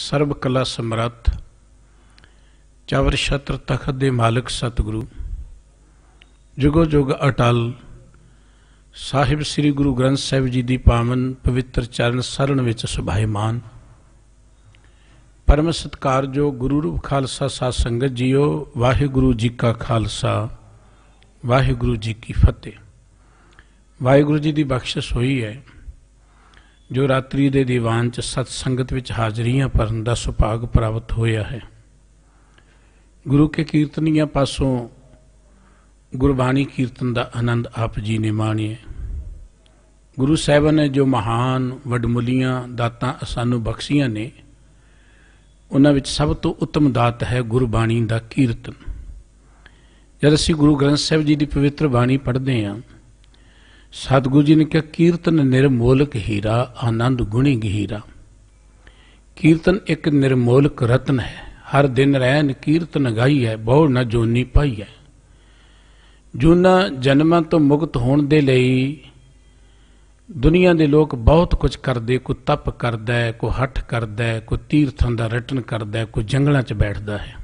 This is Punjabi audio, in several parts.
ਸਰਬ ਕਲਾ ਸਮਰੱਥ ਚਵਰ ਛਤਰ ਤਖਤ ਦੇ ਮਾਲਕ ਸਤਿਗੁਰੂ ਜੁਗੋ ਜੁਗ ਅਟਲ ਸਾਹਿਬ ਸ੍ਰੀ ਗੁਰੂ ਗ੍ਰੰਥ ਸਾਹਿਬ ਜੀ ਦੀ ਪਾਵਨ ਪਵਿੱਤਰ ਚਰਨ ਸਰਣ ਵਿੱਚ ਸੁਭਾਇਮਾਨ ਪਰਮ ਸਤਕਾਰਯੋਗ ਗੁਰੂ ਰੂਪ ਖਾਲਸਾ ਸਾਧ ਸੰਗਤ ਜੀਓ ਵਾਹਿਗੁਰੂ ਜੀ ਕਾ ਖਾਲਸਾ ਵਾਹਿਗੁਰੂ ਜੀ ਕੀ ਫਤਿਹ ਵਾਹਿਗੁਰੂ ਜੀ ਦੀ ਬਖਸ਼ਿਸ਼ ਹੋਈ ਹੈ ਜੋ ਰਾਤਰੀ ਦੇ ਦੀਵਾਨ 'ਚ ਸਤ ਸੰਗਤ ਵਿੱਚ ਹਾਜ਼ਰੀਆਂ ਭਰਨ ਦਾ ਸੁਭਾਗ ਪ੍ਰਾਪਤ ਹੋਇਆ ਹੈ ਗੁਰੂ ਕੇ ਕੀਰਤਨੀਆਂ ਪਾਸੋਂ ਗੁਰਬਾਣੀ ਕੀਰਤਨ ਦਾ ਆਨੰਦ ਆਪ ਜੀ ਨੇ ਮਾਣਿਆ ਗੁਰੂ ਸਾਹਿਬ ਨੇ ਜੋ ਮਹਾਨ ਵਡਮੁਲੀਆਂ ਦਾਤਾਂ ਸਾਨੂੰ ਬਖਸ਼ੀਆਂ ਨੇ ਉਹਨਾਂ ਵਿੱਚ ਸਭ ਤੋਂ ਉੱਤਮ ਦਾਤ ਹੈ ਗੁਰਬਾਣੀ ਦਾ ਕੀਰਤਨ ਜਦ ਅਸੀਂ ਗੁਰੂ ਗ੍ਰੰਥ ਸਾਹਿਬ ਜੀ ਦੀ ਪਵਿੱਤਰ ਬਾਣੀ ਪੜ੍ਹਦੇ ਹਾਂ ਸਤਿਗੁਰੂ ਜੀ ਨੇ ਕਿਹਾ ਕੀਰਤਨ ਨਿਰਮੋਲਕ ਹੀਰਾ ਆਨੰਦ ਗੁਣੀ ਗਹੀਰਾ ਕੀਰਤਨ ਇੱਕ ਨਿਰਮੋਲਕ ਰਤਨ ਹੈ ਹਰ ਦਿਨ ਰਹਿਣ ਕੀਰਤਨ ਗਾਈ ਹੈ ਬਹੁ ਨਾ ਜੋਨੀ ਪਾਈ ਹੈ ਜੁਨਾ ਜਨਮਾਂ ਤੋਂ ਮੁਕਤ ਹੋਣ ਦੇ ਲਈ ਦੁਨੀਆ ਦੇ ਲੋਕ ਬਹੁਤ ਕੁਝ ਕਰਦੇ ਕੋ ਤਪ ਕਰਦਾ ਹੈ ਕੋ ਹੱਠ ਕਰਦਾ ਹੈ ਕੋ ਤੀਰਥਾਂ ਦਾ ਰਟਨ ਕਰਦਾ ਹੈ ਕੋ ਜੰਗਲਾਂ 'ਚ ਬੈਠਦਾ ਹੈ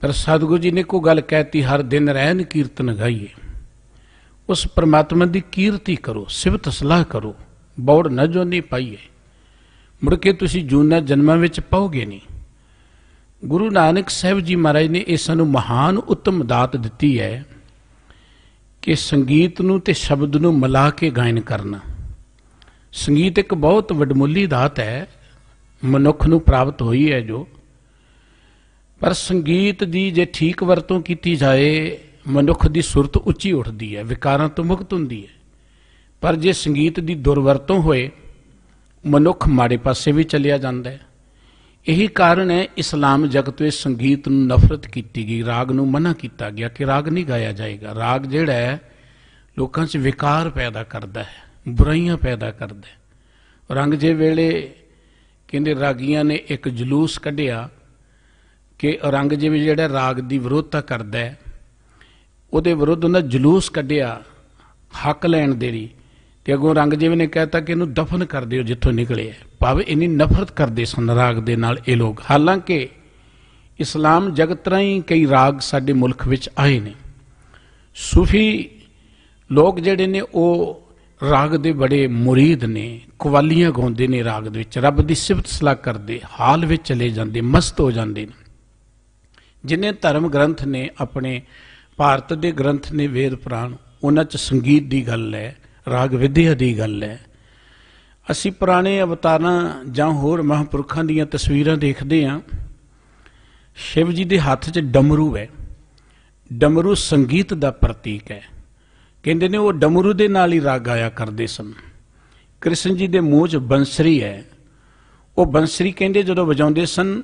ਪਰ ਸਤਿਗੁਰੂ ਜੀ ਨੇ ਕੋ ਗੱਲ ਕਹਿਤੀ ਹਰ ਦਿਨ ਰਹਿਣ ਕੀਰਤਨ ਗਾਈਏ ਉਸ ਪਰਮਾਤਮਾ ਦੀ ਕੀਰਤੀ ਕਰੋ ਸਿਵਤ ਸਲਾਹ ਕਰੋ ਬੌੜ ਨਾ ਜੋਨੀ ਪਾਈਏ ਮੁੜ ਕੇ ਤੁਸੀਂ ਜੂਨਾ ਜਨਮਾਂ ਵਿੱਚ ਪਾਓਗੇ ਨਹੀਂ ਗੁਰੂ ਨਾਨਕ ਸਾਹਿਬ ਜੀ ਮਹਾਰਾਜ ਨੇ ਇਹ ਸਾਨੂੰ ਮਹਾਨ ਉਤਮ ਦਾਤ ਦਿੱਤੀ ਹੈ ਕਿ ਸੰਗੀਤ ਨੂੰ ਤੇ ਸ਼ਬਦ ਨੂੰ ਮਿਲਾ ਕੇ ਗਾਇਨ ਕਰਨਾ ਸੰਗੀਤ ਇੱਕ ਬਹੁਤ ਵੱਡਮੁੱਲੀ ਦਾਤ ਹੈ ਮਨੁੱਖ ਨੂੰ ਪ੍ਰਾਪਤ ਹੋਈ ਹੈ ਜੋ ਪਰ ਸੰਗੀਤ ਦੀ ਜੇ ਠੀਕ ਵਰਤੋਂ ਕੀਤੀ ਜਾਏ ਮਨੁੱਖ ਦੀ ਸੁਰਤ ਉੱਚੀ ਉੱਠਦੀ ਹੈ ਵਿਕਾਰਾਂ ਤੋਂ ਮੁਕਤ ਹੁੰਦੀ ਹੈ ਪਰ ਜੇ ਸੰਗੀਤ ਦੀ ਦੁਰਵਰਤੋਂ ਹੋਏ ਮਨੁੱਖ ਮਾੜੇ ਪਾਸੇ ਵੀ ਚੱਲਿਆ ਜਾਂਦਾ ਹੈ ਇਹੀ ਕਾਰਨ ਹੈ ਇਸਲਾਮ ਜਗਤ ਵਿੱਚ ਸੰਗੀਤ ਨੂੰ ਨਫ਼ਰਤ ਕੀਤੀ ਗਈ ਰਾਗ ਨੂੰ ਮਨਾ ਕੀਤਾ ਗਿਆ ਕਿ ਰਾਗ ਨਹੀਂ ਗਾਇਆ ਜਾਏਗਾ ਰਾਗ ਜਿਹੜਾ ਹੈ ਲੋਕਾਂ 'ਚ ਵਿਕਾਰ ਪੈਦਾ ਕਰਦਾ ਹੈ ਬੁਰਾਈਆਂ ਪੈਦਾ ਕਰਦਾ ਹੈ ਜੇ ਵੇਲੇ ਕਹਿੰਦੇ ਰਾਗੀਆਂ ਨੇ ਇੱਕ ਜਲੂਸ ਕੱਢਿਆ ਕਿ ਔਰੰਗਜ਼ੇਬ ਜਿਹੜਾ ਰਾਗ ਦੀ ਵਿਰੋਧਤਾ ਕਰਦਾ ਹੈ ਉਹਦੇ ਵਿਰੁੱਧ ਉਹਨਾਂ ਜਲੂਸ ਕੱਢਿਆ ਹੱਕ ਲੈਣ ਦੇ ਲਈ ਤੇ ਅਗੋਂ ਰੰਗਜੀਵ ਨੇ ਕਹਿਤਾ ਕਿ ਇਹਨੂੰ ਦਫਨ ਕਰ ਦਿਓ ਜਿੱਥੋਂ ਨਿਕਲੇ ਭਾਵੇਂ ਇੰਨੀ ਨਫ਼ਰਤ ਕਰਦੇ ਸਨ ਰਾਗ ਦੇ ਨਾਲ ਇਹ ਲੋਕ ਹਾਲਾਂਕਿ ਇਸਲਾਮ ਜਗਤ ਰਾਹੀਂ ਕਈ ਰਾਗ ਸਾਡੇ ਮੁਲਕ ਵਿੱਚ ਆਏ ਨੇ ਸੂਫੀ ਲੋਕ ਜਿਹੜੇ ਨੇ ਉਹ ਰਾਗ ਦੇ ਬੜੇ ਮੁਰੀਦ ਨੇ ਕਵਾਲੀਆਂ ਗਾਉਂਦੇ ਨੇ ਰਾਗ ਦੇ ਵਿੱਚ ਰੱਬ ਦੀ ਸਿਫਤ ਸਲਾਹ ਕਰਦੇ ਹਾਲ ਵਿੱਚ ਚਲੇ ਜਾਂਦੇ ਮਸਤ ਹੋ ਜਾਂਦੇ ਨੇ ਜਿਨੇ ਧਰਮ ਗ੍ਰੰਥ ਨੇ ਆਪਣੇ ਭਾਰਤ ਦੇ ਗ੍ਰੰਥ ਨੇ ਵੇਦ ਪ੍ਰਾਣ ਉਹਨਾਂ 'ਚ ਸੰਗੀਤ ਦੀ ਗੱਲ ਹੈ ਰਾਗ ਵਿਦਿਆ ਦੀ ਗੱਲ ਹੈ ਅਸੀਂ ਪੁਰਾਣੇ ਅਵਤਾਰਾਂ ਜਾਂ ਹੋਰ ਮਹਾਂਪੁਰਖਾਂ ਦੀਆਂ ਤਸਵੀਰਾਂ ਦੇਖਦੇ ਹਾਂ ਸ਼ਿਵ ਜੀ ਦੇ ਹੱਥ 'ਚ ਡਮਰੂ ਹੈ ਡਮਰੂ ਸੰਗੀਤ ਦਾ ਪ੍ਰਤੀਕ ਹੈ ਕਹਿੰਦੇ ਨੇ ਉਹ ਡਮਰੂ ਦੇ ਨਾਲ ਹੀ ਰਾਗ ਆਇਆ ਕਰਦੇ ਸਨ ਕ੍ਰਿਸ਼ਨ ਜੀ ਦੇ ਮੂੰਹ 'ਚ ਬੰਸਰੀ ਹੈ ਉਹ ਬੰਸਰੀ ਕਹਿੰਦੇ ਜਦੋਂ ਵਜਾਉਂਦੇ ਸਨ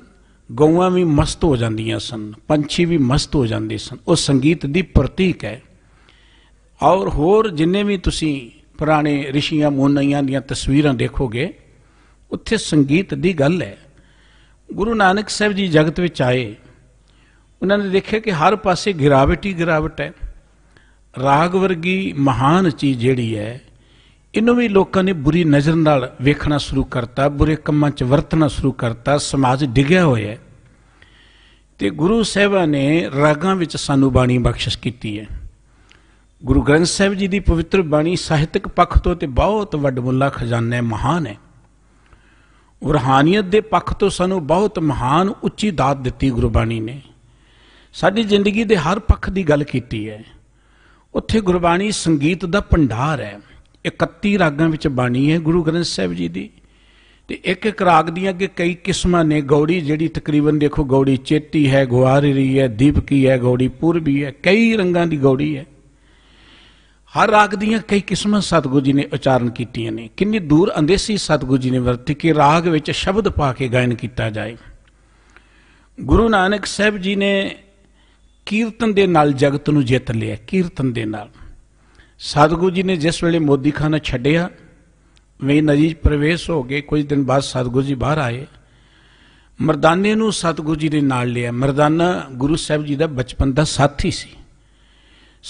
ਗਊਆਂ ਵੀ ਮਸਤ ਹੋ ਜਾਂਦੀਆਂ ਸਨ ਪੰਛੀ ਵੀ ਮਸਤ ਹੋ ਜਾਂਦੇ ਸਨ ਉਹ ਸੰਗੀਤ ਦੀ ਪ੍ਰਤੀਕ ਹੈ ਔਰ ਹੋਰ ਜਿੰਨੇ ਵੀ ਤੁਸੀਂ ਪੁਰਾਣੇ ਰਿਸ਼ੀਆਂ ਮੋਨਈਆਂ ਦੀਆਂ ਤਸਵੀਰਾਂ ਦੇਖੋਗੇ ਉੱਥੇ ਸੰਗੀਤ ਦੀ ਗੱਲ ਹੈ ਗੁਰੂ ਨਾਨਕ ਸਾਹਿਬ ਜੀ ਜਗਤ ਵਿੱਚ ਆਏ ਉਹਨਾਂ ਨੇ ਦੇਖਿਆ ਕਿ ਹਰ ਪਾਸੇ ਗਿਰਾਵਟ ਹੀ ਗਿਰਾਵਟ ਹੈ ਰਾਗ ਵਰਗੀ ਮਹਾਨ ਚੀਜ਼ ਜਿਹੜੀ ਹੈ ਇਹਨੂੰ ਵੀ ਲੋਕਾਂ ਨੇ ਬੁਰੀ ਨਜ਼ਰ ਨਾਲ ਵੇਖਣਾ ਸ਼ੁਰੂ ਕਰਤਾ ਬੁਰੇ ਕੰਮਾਂ 'ਚ ਵਰਤਣਾ ਸ਼ੁਰੂ ਕਰਤਾ ਸਮਾਜ ਡਿੱਗਿਆ ਹੋਇਆ ਹੈ ਤੇ ਗੁਰੂ ਸਾਹਿਬਾਂ ਨੇ ਰਾਗਾਂ ਵਿੱਚ ਸਾਨੂੰ ਬਾਣੀ ਬਖਸ਼ਿਸ਼ ਕੀਤੀ ਹੈ ਗੁਰੂ ਗ੍ਰੰਥ ਸਾਹਿਬ ਜੀ ਦੀ ਪਵਿੱਤਰ ਬਾਣੀ ਸਾਹਿਤਕ ਪੱਖ ਤੋਂ ਤੇ ਬਹੁਤ ਵੱਡਮੁੱਲਾ ਖਜ਼ਾਨਾ ਹੈ ਮਹਾਨ ਹੈ ਉਰਹਾਨੀਅਤ ਦੇ ਪੱਖ ਤੋਂ ਸਾਨੂੰ ਬਹੁਤ ਮਹਾਨ ਉੱਚੀ ਦਾਤ ਦਿੱਤੀ ਗੁਰਬਾਣੀ ਨੇ ਸਾਡੀ ਜ਼ਿੰਦਗੀ ਦੇ ਹਰ ਪੱਖ ਦੀ ਗੱਲ ਕੀਤੀ ਹੈ ਉੱਥੇ ਗੁਰਬਾਣੀ ਸੰਗੀਤ ਦਾ ਭੰਡਾਰ ਹੈ 31 ਰਾਗਾਂ ਵਿੱਚ ਬਾਣੀ ਹੈ ਗੁਰੂ ਗ੍ਰੰਥ ਸਾਹਿਬ ਜੀ ਦੀ ਤੇ ਇੱਕ ਇੱਕ ਰਾਗ ਦੀਆਂ ਅੱਗੇ ਕਈ ਕਿਸਮਾਂ ਨੇ ਗੌੜੀ ਜਿਹੜੀ ਤਕਰੀਬਨ ਦੇਖੋ ਗੌੜੀ ਚੇਤੀ ਹੈ ਰਹੀ ਹੈ ਦੀਪਕੀ ਹੈ ਗੌੜੀ ਪੂਰਬੀ ਹੈ ਕਈ ਰੰਗਾਂ ਦੀ ਗੌੜੀ ਹੈ ਹਰ ਰਾਗ ਦੀਆਂ ਕਈ ਕਿਸਮਾਂ ਸਤਗੁਰੂ ਜੀ ਨੇ ਉਚਾਰਨ ਕੀਤੀਆਂ ਨੇ ਕਿੰਨੀ ਦੂਰ ਅੰਦੇਸੀ ਸਤਗੁਰੂ ਜੀ ਨੇ ਵਰਤੀ ਕਿ ਰਾਗ ਵਿੱਚ ਸ਼ਬਦ ਪਾ ਕੇ ਗਾਇਨ ਕੀਤਾ ਜਾਏ ਗੁਰੂ ਨਾਨਕ ਸਾਹਿਬ ਜੀ ਨੇ ਕੀਰਤਨ ਦੇ ਨਾਲ ਜਗਤ ਨੂੰ ਜਿੱਤ ਲਿਆ ਕੀਰਤਨ ਦੇ ਨਾਲ ਸਤਗੁਰੂ ਜੀ ਨੇ ਜਿਸ ਵੇਲੇ ਮੋਦੀ ਛੱਡਿਆ ਵੇ ਨਜੀਜ ਪ੍ਰਵੇਸ਼ ਹੋ ਗਏ ਕੁਝ ਦਿਨ ਬਾਅਦ ਸਤਗੁਰੂ ਜੀ ਬਾਹਰ ਆਏ ਮਰਦਾਨੇ ਨੂੰ ਸਤਗੁਰੂ ਜੀ ਦੇ ਨਾਲ ਲਿਆ ਮਰਦਾਨਾ ਗੁਰੂ ਸਾਹਿਬ ਜੀ ਦਾ ਬਚਪਨ ਦਾ ਸਾਥੀ ਸੀ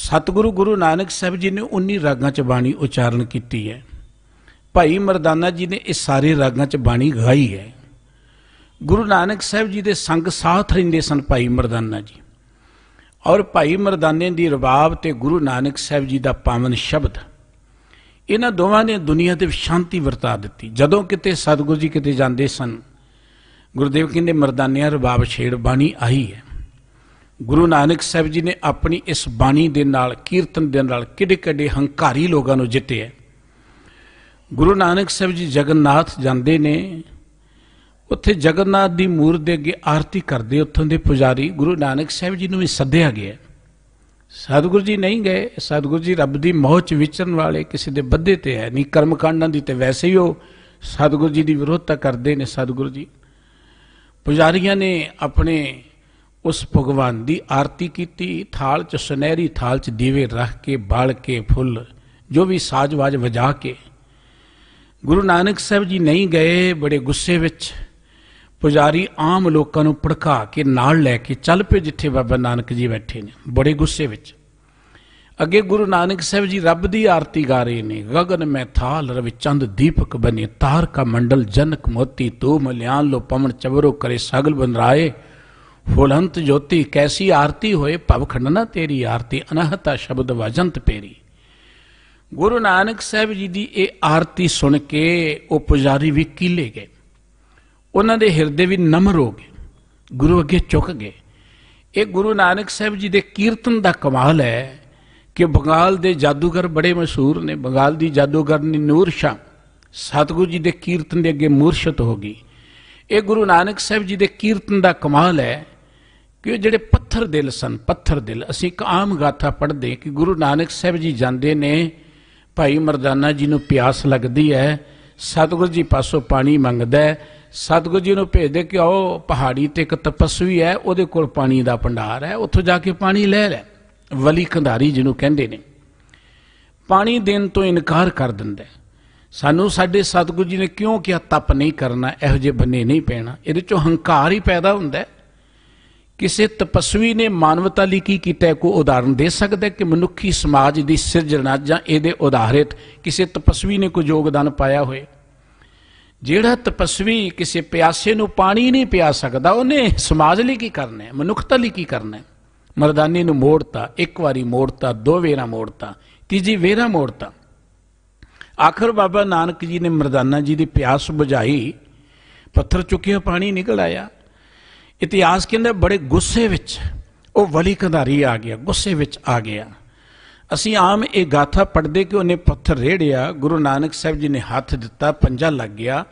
ਸਤਗੁਰੂ ਗੁਰੂ ਨਾਨਕ ਸਾਹਿਬ ਜੀ ਨੇ 19 ਰਾਗਾਂ 'ਚ ਬਾਣੀ ਉਚਾਰਨ ਕੀਤੀ ਹੈ ਭਾਈ ਮਰਦਾਨਾ ਜੀ ਨੇ ਇਹ ਸਾਰੇ ਰਾਗਾਂ 'ਚ ਬਾਣੀ ਗਾਈ ਹੈ ਗੁਰੂ ਨਾਨਕ ਸਾਹਿਬ ਜੀ ਦੇ ਸੰਗ ਸਾਥ ਰਹਿੰਦੇ ਸਨ ਭਾਈ ਮਰਦਾਨਾ ਜੀ ਔਰ ਭਾਈ ਮਰਦਾਨੇ ਦੀ ਰਬਾਬ ਤੇ ਗੁਰੂ ਨਾਨਕ ਸਾਹਿਬ ਜੀ ਦਾ ਪਾਵਨ ਸ਼ਬਦ ਇਹਨਾਂ ਦੋਵਾਂ ਨੇ ਦੁਨੀਆ ਤੇ ਸ਼ਾਂਤੀ ਵਰਤਾ ਦਿੱਤੀ ਜਦੋਂ ਕਿਤੇ ਸਤਗੁਰੂ ਜੀ ਕਿਤੇ ਜਾਂਦੇ ਸਨ ਗੁਰਦੇਵ ਕਹਿੰਦੇ ਮਰਦਾਨਿਆਂ ਰਬਾਬ ਛੇੜ ਬਾਣੀ ਆਈ ਹੈ ਗੁਰੂ ਨਾਨਕ ਸਾਹਿਬ ਜੀ ਨੇ ਆਪਣੀ ਇਸ ਬਾਣੀ ਦੇ ਨਾਲ ਕੀਰਤਨ ਦੇ ਨਾਲ ਕਿੱਡੇ ਕਿੱਡੇ ਹੰਕਾਰੀ ਲੋਕਾਂ ਨੂੰ ਜਿੱਤਿਆ ਗੁਰੂ ਨਾਨਕ ਸਾਹਿਬ ਜੀ ਜਗਨਨਾਥ ਜਾਂਦੇ ਨੇ ਉੱਥੇ ਜਗਨਨਾਥ ਦੀ ਮੂਰਤ ਦੇ ਅੱਗੇ ਆਰਤੀ ਕਰਦੇ ਉੱਥੋਂ ਦੇ ਪੁਜਾਰੀ ਗੁਰੂ ਨਾਨਕ ਸਾਹਿਬ ਜੀ ਨੂੰ ਵੀ ਸੱਦਿਆ ਗਿਆ ਸਤਿਗੁਰੂ ਜੀ ਨਹੀਂ ਗਏ ਸਤਿਗੁਰੂ ਜੀ ਰੱਬ ਦੀ ਮੋਹ ਚ ਵਿਚਰਨ ਵਾਲੇ ਕਿਸੇ ਦੇ ਬੱਧੇ ਤੇ ਹੈ ਨਹੀਂ ਕਰਮ ਕਾਂਡਾਂ ਦੀ ਤੇ ਵੈਸੇ ਹੀ ਉਹ ਸਤਿਗੁਰੂ ਜੀ ਦੀ ਵਿਰੋਧਤਾ ਕਰਦੇ ਨੇ ਸਤਿਗੁਰੂ ਜੀ ਪੁਜਾਰੀਆਂ ਨੇ ਆਪਣੇ ਉਸ ਭਗਵਾਨ ਦੀ ਆਰਤੀ ਕੀਤੀ ਥਾਲ ਚ ਸੁਨਹਿਰੀ ਥਾਲ ਚ ਦੀਵੇ ਰੱਖ ਕੇ ਬਾਲ ਕੇ ਫੁੱਲ ਜੋ ਵੀ ਸਾਜ-ਵਾਜ ਵਜਾ ਕੇ ਗੁਰੂ ਨਾਨਕ ਸਾਹਿਬ ਜੀ ਨਹੀਂ ਗਏ ਬੜੇ ਗੁੱਸੇ ਵਿੱਚ ਪੁਜਾਰੀ ਆਮ ਲੋਕਾਂ ਨੂੰ ਭੜਕਾ ਕੇ ਨਾਲ ਲੈ ਕੇ ਚੱਲ ਪਏ ਜਿੱਥੇ ਬਾਬਾ ਨਾਨਕ ਜੀ ਬੈਠੇ ਨੇ ਬੜੇ ਗੁੱਸੇ ਵਿੱਚ ਅੱਗੇ ਗੁਰੂ ਨਾਨਕ ਸਾਹਿਬ ਜੀ ਰੱਬ ਦੀ ਆਰਤੀ ਗਾ ਰਹੇ ਨੇ ਗगन ਮੈਂ ਥਾਲ ਚੰਦ ਦੀਪਕ ਬਨੇ ਤਾਰ ਕਾ ਮੰਡਲ ਜਨਕ ਮੋਤੀ ਤੂ ਮਲਿਆਨ ਲੋ ਪਵਨ ਚਵਰੋ ਕਰੇ ਸਗਲ ਬਨਰਾਏ ਫੁਲੰਤ ਜੋਤੀ ਕੈਸੀ ਆਰਤੀ ਹੋਏ ਭਵ ਖੰਡਨਾ ਤੇਰੀ ਆਰਤੀ ਅਨਹਤਾ ਸ਼ਬਦ ਵਜੰਤ ਪੇਰੀ ਗੁਰੂ ਨਾਨਕ ਸਾਹਿਬ ਜੀ ਦੀ ਇਹ ਆਰਤੀ ਸੁਣ ਕੇ ਉਹ ਪੁਜਾਰੀ ਵੀ ਕੀਲੇ ਗਏ ਉਹਨਾਂ ਦੇ ਹਿਰਦੇ ਵੀ ਨਮਰ ਹੋ ਗਏ ਗੁਰੂ ਅੱਗੇ ਝੁਕ ਗਏ ਇਹ ਗੁਰੂ ਨਾਨਕ ਸਾਹਿਬ ਜੀ ਦੇ ਕੀਰਤਨ ਦਾ ਕਮਾਲ ਹੈ ਕਿ ਬੰਗਾਲ ਦੇ ਜਾਦੂਗਰ ਬੜੇ ਮਸ਼ਹੂਰ ਨੇ ਬੰਗਾਲ ਦੀ ਜਾਦੂਗਰਨੀ ਨੂਰ ਸ਼ਾ ਸਤਗੁਰੂ ਜੀ ਦੇ ਕੀਰਤਨ ਦੇ ਅੱਗੇ ਮੂਰਛਤ ਹੋ ਗਈ ਇਹ ਗੁਰੂ ਨਾਨਕ ਸਾਹਿਬ ਜੀ ਦੇ ਕੀਰਤਨ ਦਾ ਕਮਾਲ ਹੈ ਕਿ ਉਹ ਜਿਹੜੇ ਪੱਥਰ ਦਿਲ ਸਨ ਪੱਥਰ ਦਿਲ ਅਸੀਂ ਇੱਕ ਆਮ ਗਾਥਾ ਪੜ੍ਹਦੇ ਕਿ ਗੁਰੂ ਨਾਨਕ ਸਾਹਿਬ ਜੀ ਜਾਂਦੇ ਨੇ ਭਾਈ ਮਰਦਾਨਾ ਜੀ ਨੂੰ ਪਿਆਸ ਲੱਗਦੀ ਹੈ ਸਤਗੁਰੂ ਜੀ ਪਾਸੋਂ ਪਾਣੀ ਮੰਗਦਾ ਹੈ ਸਤਗੁਰੂ ਜੀ ਨੂੰ ਭੇਜਦੇ ਕਿ ਆਓ ਪਹਾੜੀ ਤੇ ਇੱਕ ਤਪਸਵੀ ਹੈ ਉਹਦੇ ਕੋਲ ਪਾਣੀ ਦਾ ਭੰਡਾਰ ਹੈ ਉੱਥੋਂ ਜਾ ਕੇ ਪਾਣੀ ਲੈ ਲੈ ਵਲੀ ਖੰਧਾਰੀ ਜਿਹਨੂੰ ਕਹਿੰਦੇ ਨੇ ਪਾਣੀ ਦੇਣ ਤੋਂ ਇਨਕਾਰ ਕਰ ਦਿੰਦਾ ਸਾਨੂੰ ਸਾਡੇ ਸਤਗੁਰੂ ਜੀ ਨੇ ਕਿਉਂ ਕਿਹਾ ਤਪ ਨਹੀਂ ਕਰਨਾ ਇਹੋ ਜਿਹੇ ਬੰਨੇ ਨਹੀਂ ਪੈਣਾ ਇਹਦੇ ਚੋਂ ਹੰਕਾਰ ਹੀ ਪੈਦਾ ਹੁੰਦਾ ਕਿਸੇ ਤਪਸਵੀ ਨੇ ਮਾਨਵਤਾ ਲਈ ਕੀ ਕੀਤਾ ਕੋ ਉਦਾਹਰਣ ਦੇ ਸਕਦਾ ਕਿ ਮਨੁੱਖੀ ਸਮਾਜ ਦੀ ਸਿਰਜਣਾ ਜਾਂ ਇਹਦੇ ਉਦਾਹਰਿਤ ਕਿਸੇ ਤਪਸਵੀ ਨੇ ਕੋਈ ਯੋਗਦਾਨ ਪਾਇਆ ਹੋਵੇ ਜਿਹੜਾ ਤਪਸਵੀ ਕਿਸੇ ਪਿਆਸੇ ਨੂੰ ਪਾਣੀ ਨਹੀਂ ਪਿਆ ਸਕਦਾ ਉਹਨੇ ਸਮਾਜ ਲਈ ਕੀ ਕਰਨਾ ਹੈ ਮਨੁੱਖਤਾ ਲਈ ਕੀ ਕਰਨਾ ਹੈ ਮਰਦਾਨੀ ਨੂੰ ਮੋੜਤਾ ਇੱਕ ਵਾਰੀ ਮੋੜਤਾ ਦੋ ਵੇਰਾ ਮੋੜਤਾ ਤੀਜੀ ਵੇਰਾ ਮੋੜਤਾ ਆਖਰ ਬਾਬਾ ਨਾਨਕ ਜੀ ਨੇ ਮਰਦਾਨਾ ਜੀ ਦੀ ਪਿਆਸ ਬੁਝਾਈ ਪੱਥਰ ਚੁੱਕਿਆ ਪਾਣੀ ਨਿਕਲ ਆਇਆ ਇਤਿਹਾਸ ਕਹਿੰਦਾ ਬੜੇ ਗੁੱਸੇ ਵਿੱਚ ਉਹ ਵਲੀ ਕੰਧਾਰੀ ਆ ਗਿਆ ਗੁੱਸੇ ਵਿੱਚ ਆ ਗਿਆ ਅਸੀਂ ਆਮ ਇਹ ਗਾਥਾ ਪੜਦੇ ਕਿ ਉਹਨੇ ਪੱਥਰ ਰੇੜਿਆ ਗੁਰੂ ਨਾਨਕ ਸਾਹਿਬ ਜੀ ਨੇ ਹੱਥ ਦਿੱਤਾ ਪੰਜਾ ਲੱਗ ਗਿਆ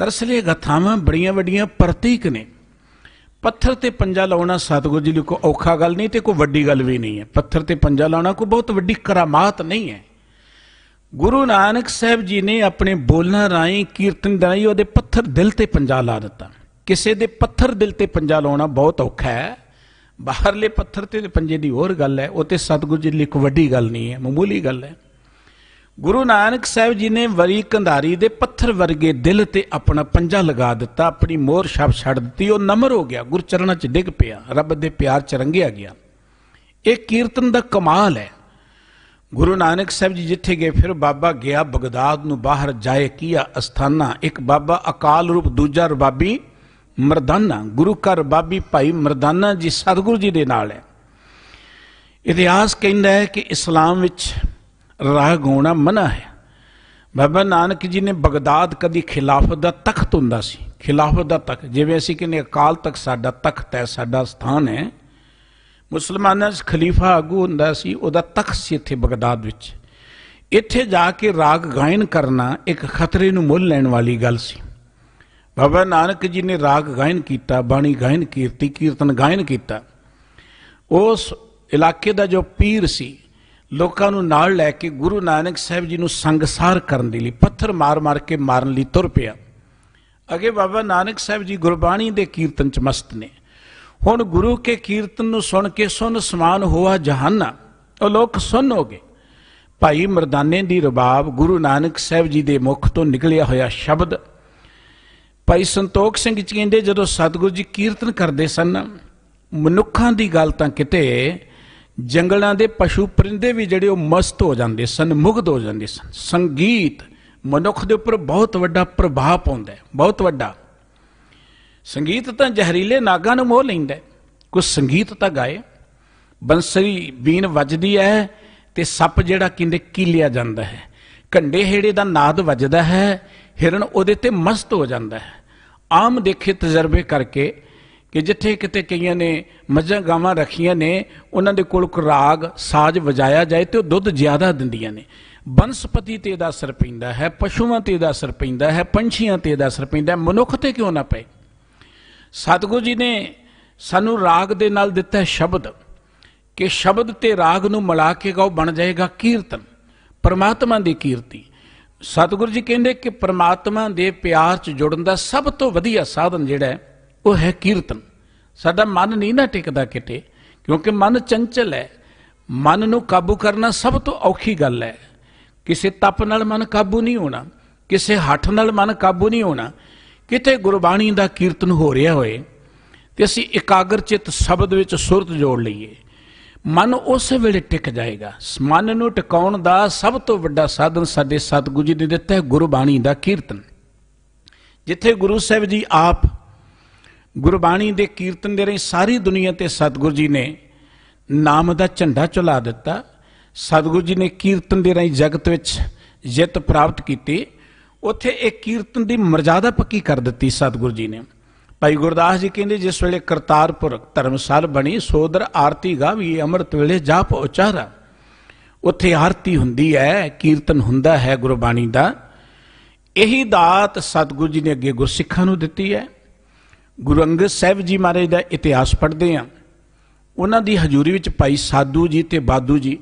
ਦਰਸਲ ਇਹ ਗਾਥਾਵਾਂ ਬੜੀਆਂ ਵੱਡੀਆਂ ਪ੍ਰਤੀਕ ਨੇ ਪੱਥਰ ਤੇ ਪੰਜਾ ਲਾਉਣਾ ਸਤਗੁਰੂ ਜੀ ਲਈ ਕੋਈ ਔਖਾ ਗੱਲ ਨਹੀਂ ਤੇ ਕੋਈ ਵੱਡੀ ਗੱਲ ਵੀ ਨਹੀਂ ਹੈ ਪੱਥਰ ਤੇ ਪੰਜਾ ਲਾਉਣਾ ਕੋਈ ਬਹੁਤ ਵੱਡੀ ਕਰਾਮਾਤ ਨਹੀਂ ਹੈ ਗੁਰੂ ਨਾਨਕ ਸਾਹਿਬ ਜੀ ਨੇ ਆਪਣੇ ਬੋਲਾਂ ਰਾਹੀਂ ਕੀਰਤਨ ਦਾਈ ਉਹਦੇ ਪੱਥਰ ਦਿਲ ਤੇ ਪੰਜਾ ਲਾ ਦਿੱਤਾ ਕਿਸੇ ਦੇ ਪੱਥਰ ਦਿਲ ਤੇ ਪੰਜਾ ਲਾਉਣਾ ਬਹੁਤ ਔਖਾ ਹੈ ਬਾਹਰਲੇ ਪੱਥਰ ਤੇ ਪੰਜੇ ਦੀ ਹੋਰ ਗੱਲ ਹੈ ਉਹ ਤੇ ਸਤਗੁਰ ਜੀ ਲਈ ਇੱਕ ਵੱਡੀ ਗੱਲ ਨਹੀਂ ਹੈ ਮਾਮੂਲੀ ਗੱਲ ਹੈ ਗੁਰੂ ਨਾਨਕ ਸਾਹਿਬ ਜੀ ਨੇ ਵਰੀ ਕੰਧਾਰੀ ਦੇ ਪੱਥਰ ਵਰਗੇ ਦਿਲ ਤੇ ਆਪਣਾ ਪੰਜਾ ਲਗਾ ਦਿੱਤਾ ਆਪਣੀ ਮੋਹਰ ਛਾਪ ਛੱਡ ਦਿੱਤੀ ਉਹ ਨਮਰ ਹੋ ਗਿਆ ਗੁਰ ਚਰਨਾਂ 'ਚ ਡਿੱਗ ਪਿਆ ਰੱਬ ਦੇ ਪਿਆਰ 'ਚ ਰੰਗਿਆ ਗਿਆ ਇਹ ਕੀਰਤਨ ਦਾ ਕਮਾਲ ਹੈ ਗੁਰੂ ਨਾਨਕ ਸਾਹਿਬ ਜੀ ਜਿੱਥੇ ਗਏ ਫਿਰ ਬਾਬਾ ਗਿਆ ਬਗਦਾਦ ਨੂੰ ਬਾਹਰ ਜਾਏ ਕੀਆ ਅਸਥਾਨਾ ਇੱਕ ਬਾਬਾ ਅਕਾਲ ਰੂਪ ਦੂਜਾ ਰਬਾਬੀ ਮਰਦਾਨਾ ਗੁਰੂ ਘਰ ਬਾਬੀ ਭਾਈ ਮਰਦਾਨਾ ਜੀ ਸਤਿਗੁਰੂ ਜੀ ਦੇ ਨਾਲ ਹੈ ਇਤਿਹਾਸ ਕਹਿੰਦਾ ਹੈ ਕਿ ਇਸਲਾਮ ਵਿੱਚ ਰਾਹ ਗਾਉਣਾ ਮਨਾ ਹੈ ਬਾਬਾ ਨਾਨਕ ਜੀ ਨੇ ਬਗਦਾਦ ਕਦੀ ਖਿਲਾਫਤ ਦਾ ਤਖਤ ਹੁੰਦਾ ਸੀ ਖਿਲਾਫਤ ਦਾ ਤਖਤ ਜਿਵੇਂ ਅਸੀਂ ਕਿਨੇ ਅਕਾਲ ਤਖਤ ਸਾਡਾ ਤਖਤ ਹੈ ਸਾਡਾ ਸਥਾਨ ਹੈ ਮੁਸਲਮਾਨਾਂ ਦਾ ਖਲੀਫਾ ਆਗੂ ਹੁੰਦਾ ਸੀ ਉਹਦਾ ਤਖਤ ਸੀ ਇੱਥੇ ਬਗਦਾਦ ਵਿੱਚ ਇੱਥੇ ਜਾ ਕੇ ਰਾਗ ਗਾਇਨ ਕਰਨਾ ਇੱਕ ਖਤਰੇ ਨੂੰ ਮੁੱਲ ਲੈਣ ਵਾਲੀ ਗੱਲ ਸੀ ਬਾਬਾ ਨਾਨਕ ਜੀ ਨੇ ਰਾਗ ਗਾਇਨ ਕੀਤਾ ਬਾਣੀ ਗਾਇਨ ਕੀਰਤੀ ਕੀਰਤਨ ਗਾਇਨ ਕੀਤਾ ਉਸ ਇਲਾਕੇ ਦਾ ਜੋ ਪੀਰ ਸੀ ਲੋਕਾਂ ਨੂੰ ਨਾਲ ਲੈ ਕੇ ਗੁਰੂ ਨਾਨਕ ਸਾਹਿਬ ਜੀ ਨੂੰ ਸੰਗਸਾਰ ਕਰਨ ਦੇ ਲਈ ਪੱਥਰ ਮਾਰ-ਮਾਰ ਕੇ ਮਾਰਨ ਲਈ ਤੁਰ ਪਿਆ ਅਗੇ ਬਾਬਾ ਨਾਨਕ ਸਾਹਿਬ ਜੀ ਗੁਰਬਾਣੀ ਦੇ ਕੀਰਤਨ ਚ ਮਸਤ ਨੇ ਹੁਣ ਗੁਰੂ ਕੇ ਕੀਰਤਨ ਨੂੰ ਸੁਣ ਕੇ ਸੁਨ ਸਮਾਨ ਹੋਆ ਜਹਾਨਾ ਉਹ ਲੋਕ ਸੁਣੋਗੇ ਹੋ ਗਏ ਭਾਈ ਮਰਦਾਨੇ ਦੀ ਰਬਾਬ ਗੁਰੂ ਨਾਨਕ ਸਾਹਿਬ ਜੀ ਦੇ ਮੁਖ ਤੋਂ ਨਿਕਲਿਆ ਹੋਇਆ ਸ਼ਬਦ ਭਾਈ ਸੰਤੋਖ ਸਿੰਘ ਜੀ ਕਹਿੰਦੇ ਜਦੋਂ ਸਤਿਗੁਰੂ ਜੀ ਕੀਰਤਨ ਕਰਦੇ ਸਨ ਮਨੁੱਖਾਂ ਦੀ ਗੱਲ ਤਾਂ ਕਿਤੇ ਜੰਗਲਾਂ ਦੇ ਪਸ਼ੂ ਪਰਿੰਦੇ ਵੀ ਜਿਹੜੇ ਉਹ ਮਸਤ ਹੋ ਜਾਂਦੇ ਸਨ ਮੁਗਧ ਹੋ ਜਾਂਦੇ ਸਨ ਸੰਗੀਤ ਮਨੁੱਖ ਦੇ ਉੱਪਰ ਬਹੁਤ ਵੱਡਾ ਪ੍ਰਭਾਵ ਪਾਉਂਦਾ ਹੈ ਬਹੁਤ ਵੱਡਾ ਸੰਗੀਤ ਤਾਂ ਜ਼ਹਿਰੀਲੇ ਨਾਗਾਂ ਨੂੰ ਮੋਹ ਲੈਂਦਾ ਕੁਝ ਸੰਗੀਤ ਤਾਂ ਗਾਏ ਬੰਸਰੀ ਬੀਨ ਵੱਜਦੀ ਹੈ ਤੇ ਸੱਪ ਜਿਹੜਾ ਕਿੰਦੇ ਕੀਲਿਆ ਜਾਂਦਾ ਹੈ ਕੰਡੇ ਹੇੜੇ ਦਾ ਨਾਦ ਵੱਜਦਾ ਹੈ ਹਿਰਨ ਉਹਦੇ ਤੇ ਮਸਤ ਹੋ ਜਾਂਦਾ ਹੈ ਆਮ ਦੇਖੇ ਤਜਰਬੇ ਕਰਕੇ ਕਿ ਜਿੱਥੇ ਕਿਤੇ ਕਈਆਂ ਨੇ ਮੱਝਾਂ ਗਾਵਾਂ ਰੱਖੀਆਂ ਨੇ ਉਹਨਾਂ ਦੇ ਕੋਲ ਰਾਗ ਸਾਜ ਵਜਾਇਆ ਜਾਏ ਤੇ ਉਹ ਦੁੱਧ ਜ਼ਿਆਦਾ ਦਿੰਦੀਆਂ ਨੇ ਬਨਸਪਤੀ ਤੇ ਇਹਦਾ ਅਸਰ ਪੈਂਦਾ ਹੈ ਪਸ਼ੂਆਂ ਤੇ ਇਹਦਾ ਅਸਰ ਪੈਂਦਾ ਹੈ ਪੰਛੀਆਂ ਤੇ ਇਹਦਾ ਅਸਰ ਪੈਂਦਾ ਹੈ ਮਨੁੱਖ ਤੇ ਕਿਉਂ ਨਾ ਪਏ ਸਤਗੁਰੂ ਜੀ ਨੇ ਸਾਨੂੰ ਰਾਗ ਦੇ ਨਾਲ ਦਿੱਤਾ ਸ਼ਬਦ ਕਿ ਸ਼ਬਦ ਤੇ ਰਾਗ ਨੂੰ ਮਿਲਾ ਕੇ ਗਾਓ ਬਣ ਜਾਏਗਾ ਕੀਰਤਨ ਪਰਮਾਤਮਾ ਦੀ ਕੀਰਤੀ ਸਤਿਗੁਰੂ ਜੀ ਕਹਿੰਦੇ ਕਿ ਪ੍ਰਮਾਤਮਾ ਦੇ ਪਿਆਰ 'ਚ ਜੁੜਨ ਦਾ ਸਭ ਤੋਂ ਵਧੀਆ ਸਾਧਨ ਜਿਹੜਾ ਉਹ ਹੈ ਕੀਰਤਨ ਸਾਡਾ ਮਨ ਨਹੀਂ ਨਾ ਟਿਕਦਾ ਕਿਤੇ ਕਿਉਂਕਿ ਮਨ ਚੰਚਲ ਹੈ ਮਨ ਨੂੰ ਕਾਬੂ ਕਰਨਾ ਸਭ ਤੋਂ ਔਖੀ ਗੱਲ ਹੈ ਕਿਸੇ ਤਪ ਨਾਲ ਮਨ ਕਾਬੂ ਨਹੀਂ ਹੋਣਾ ਕਿਸੇ ਹੱਠ ਨਾਲ ਮਨ ਕਾਬੂ ਨਹੀਂ ਹੋਣਾ ਕਿਤੇ ਗੁਰਬਾਣੀ ਦਾ ਕੀਰਤਨ ਹੋ ਰਿਹਾ ਹੋਏ ਤੇ ਅਸੀਂ ਇਕਾਗਰ ਚਿਤ ਸ਼ਬਦ ਵਿੱਚ ਸੁਰਤ ਜੋੜ ਲਈਏ ਮਨ ਉਸ ਵੇਲੇ ਟਿਕ ਜਾਏਗਾ ਮਨ ਨੂੰ ਟਿਕਾਉਣ ਦਾ ਸਭ ਤੋਂ ਵੱਡਾ ਸਾਧਨ ਸਾਡੇ ਸਤਿਗੁਰੂ ਜੀ ਨੇ ਦਿੱਤਾ ਹੈ ਗੁਰਬਾਣੀ ਦਾ ਕੀਰਤਨ ਜਿੱਥੇ ਗੁਰੂ ਸਾਹਿਬ ਜੀ ਆਪ ਗੁਰਬਾਣੀ ਦੇ ਕੀਰਤਨ ਦੇ ਰਹੀ ਸਾਰੀ ਦੁਨੀਆ ਤੇ ਸਤਿਗੁਰੂ ਜੀ ਨੇ ਨਾਮ ਦਾ ਝੰਡਾ ਚੁਲਾ ਦਿੱਤਾ ਸਤਿਗੁਰੂ ਜੀ ਨੇ ਕੀਰਤਨ ਦੇ ਰਹੀ ਜਗਤ ਵਿੱਚ ਜਿੱਤ ਪ੍ਰਾਪਤ ਕੀਤੀ ਉੱਥੇ ਇਹ ਕੀਰਤਨ ਦੀ ਮਰਜ਼ਾਦਾ ਪੱਕੀ ਕਰ ਦਿੱਤੀ ਸਤਿਗੁਰੂ ਜੀ ਨੇ ਭਾਈ ਗੁਰਦਾਸ ਜੀ ਕਹਿੰਦੇ ਜਿਸ ਵੇਲੇ ਕਰਤਾਰਪੁਰ ਧਰਮਸਾਲ ਬਣੀ ਸੋਦਰ ਆਰਤੀ ਗਾਵੀ ਅੰਮ੍ਰਿਤ ਵੇਲੇ ਜਾਪ ਉਚਾਰਾ ਉੱਥੇ ਆਰਤੀ ਹੁੰਦੀ ਹੈ ਕੀਰਤਨ ਹੁੰਦਾ ਹੈ ਗੁਰਬਾਣੀ ਦਾ ਇਹੀ ਦਾਤ ਸਤਗੁਰੂ ਜੀ ਨੇ ਅੱਗੇ ਗੁਰਸਿੱਖਾਂ ਨੂੰ ਦਿੱਤੀ ਹੈ ਗੁਰੂ ਅੰਗਦ ਸਾਹਿਬ ਜੀ ਮਹਾਰਾਜ ਦਾ ਇਤਿਹਾਸ ਪੜ੍ਹਦੇ ਆ ਉਹਨਾਂ ਦੀ ਹਜ਼ੂਰੀ ਵਿੱਚ ਭਾਈ ਸਾਧੂ ਜੀ ਤੇ ਬਾਦੂ ਜੀ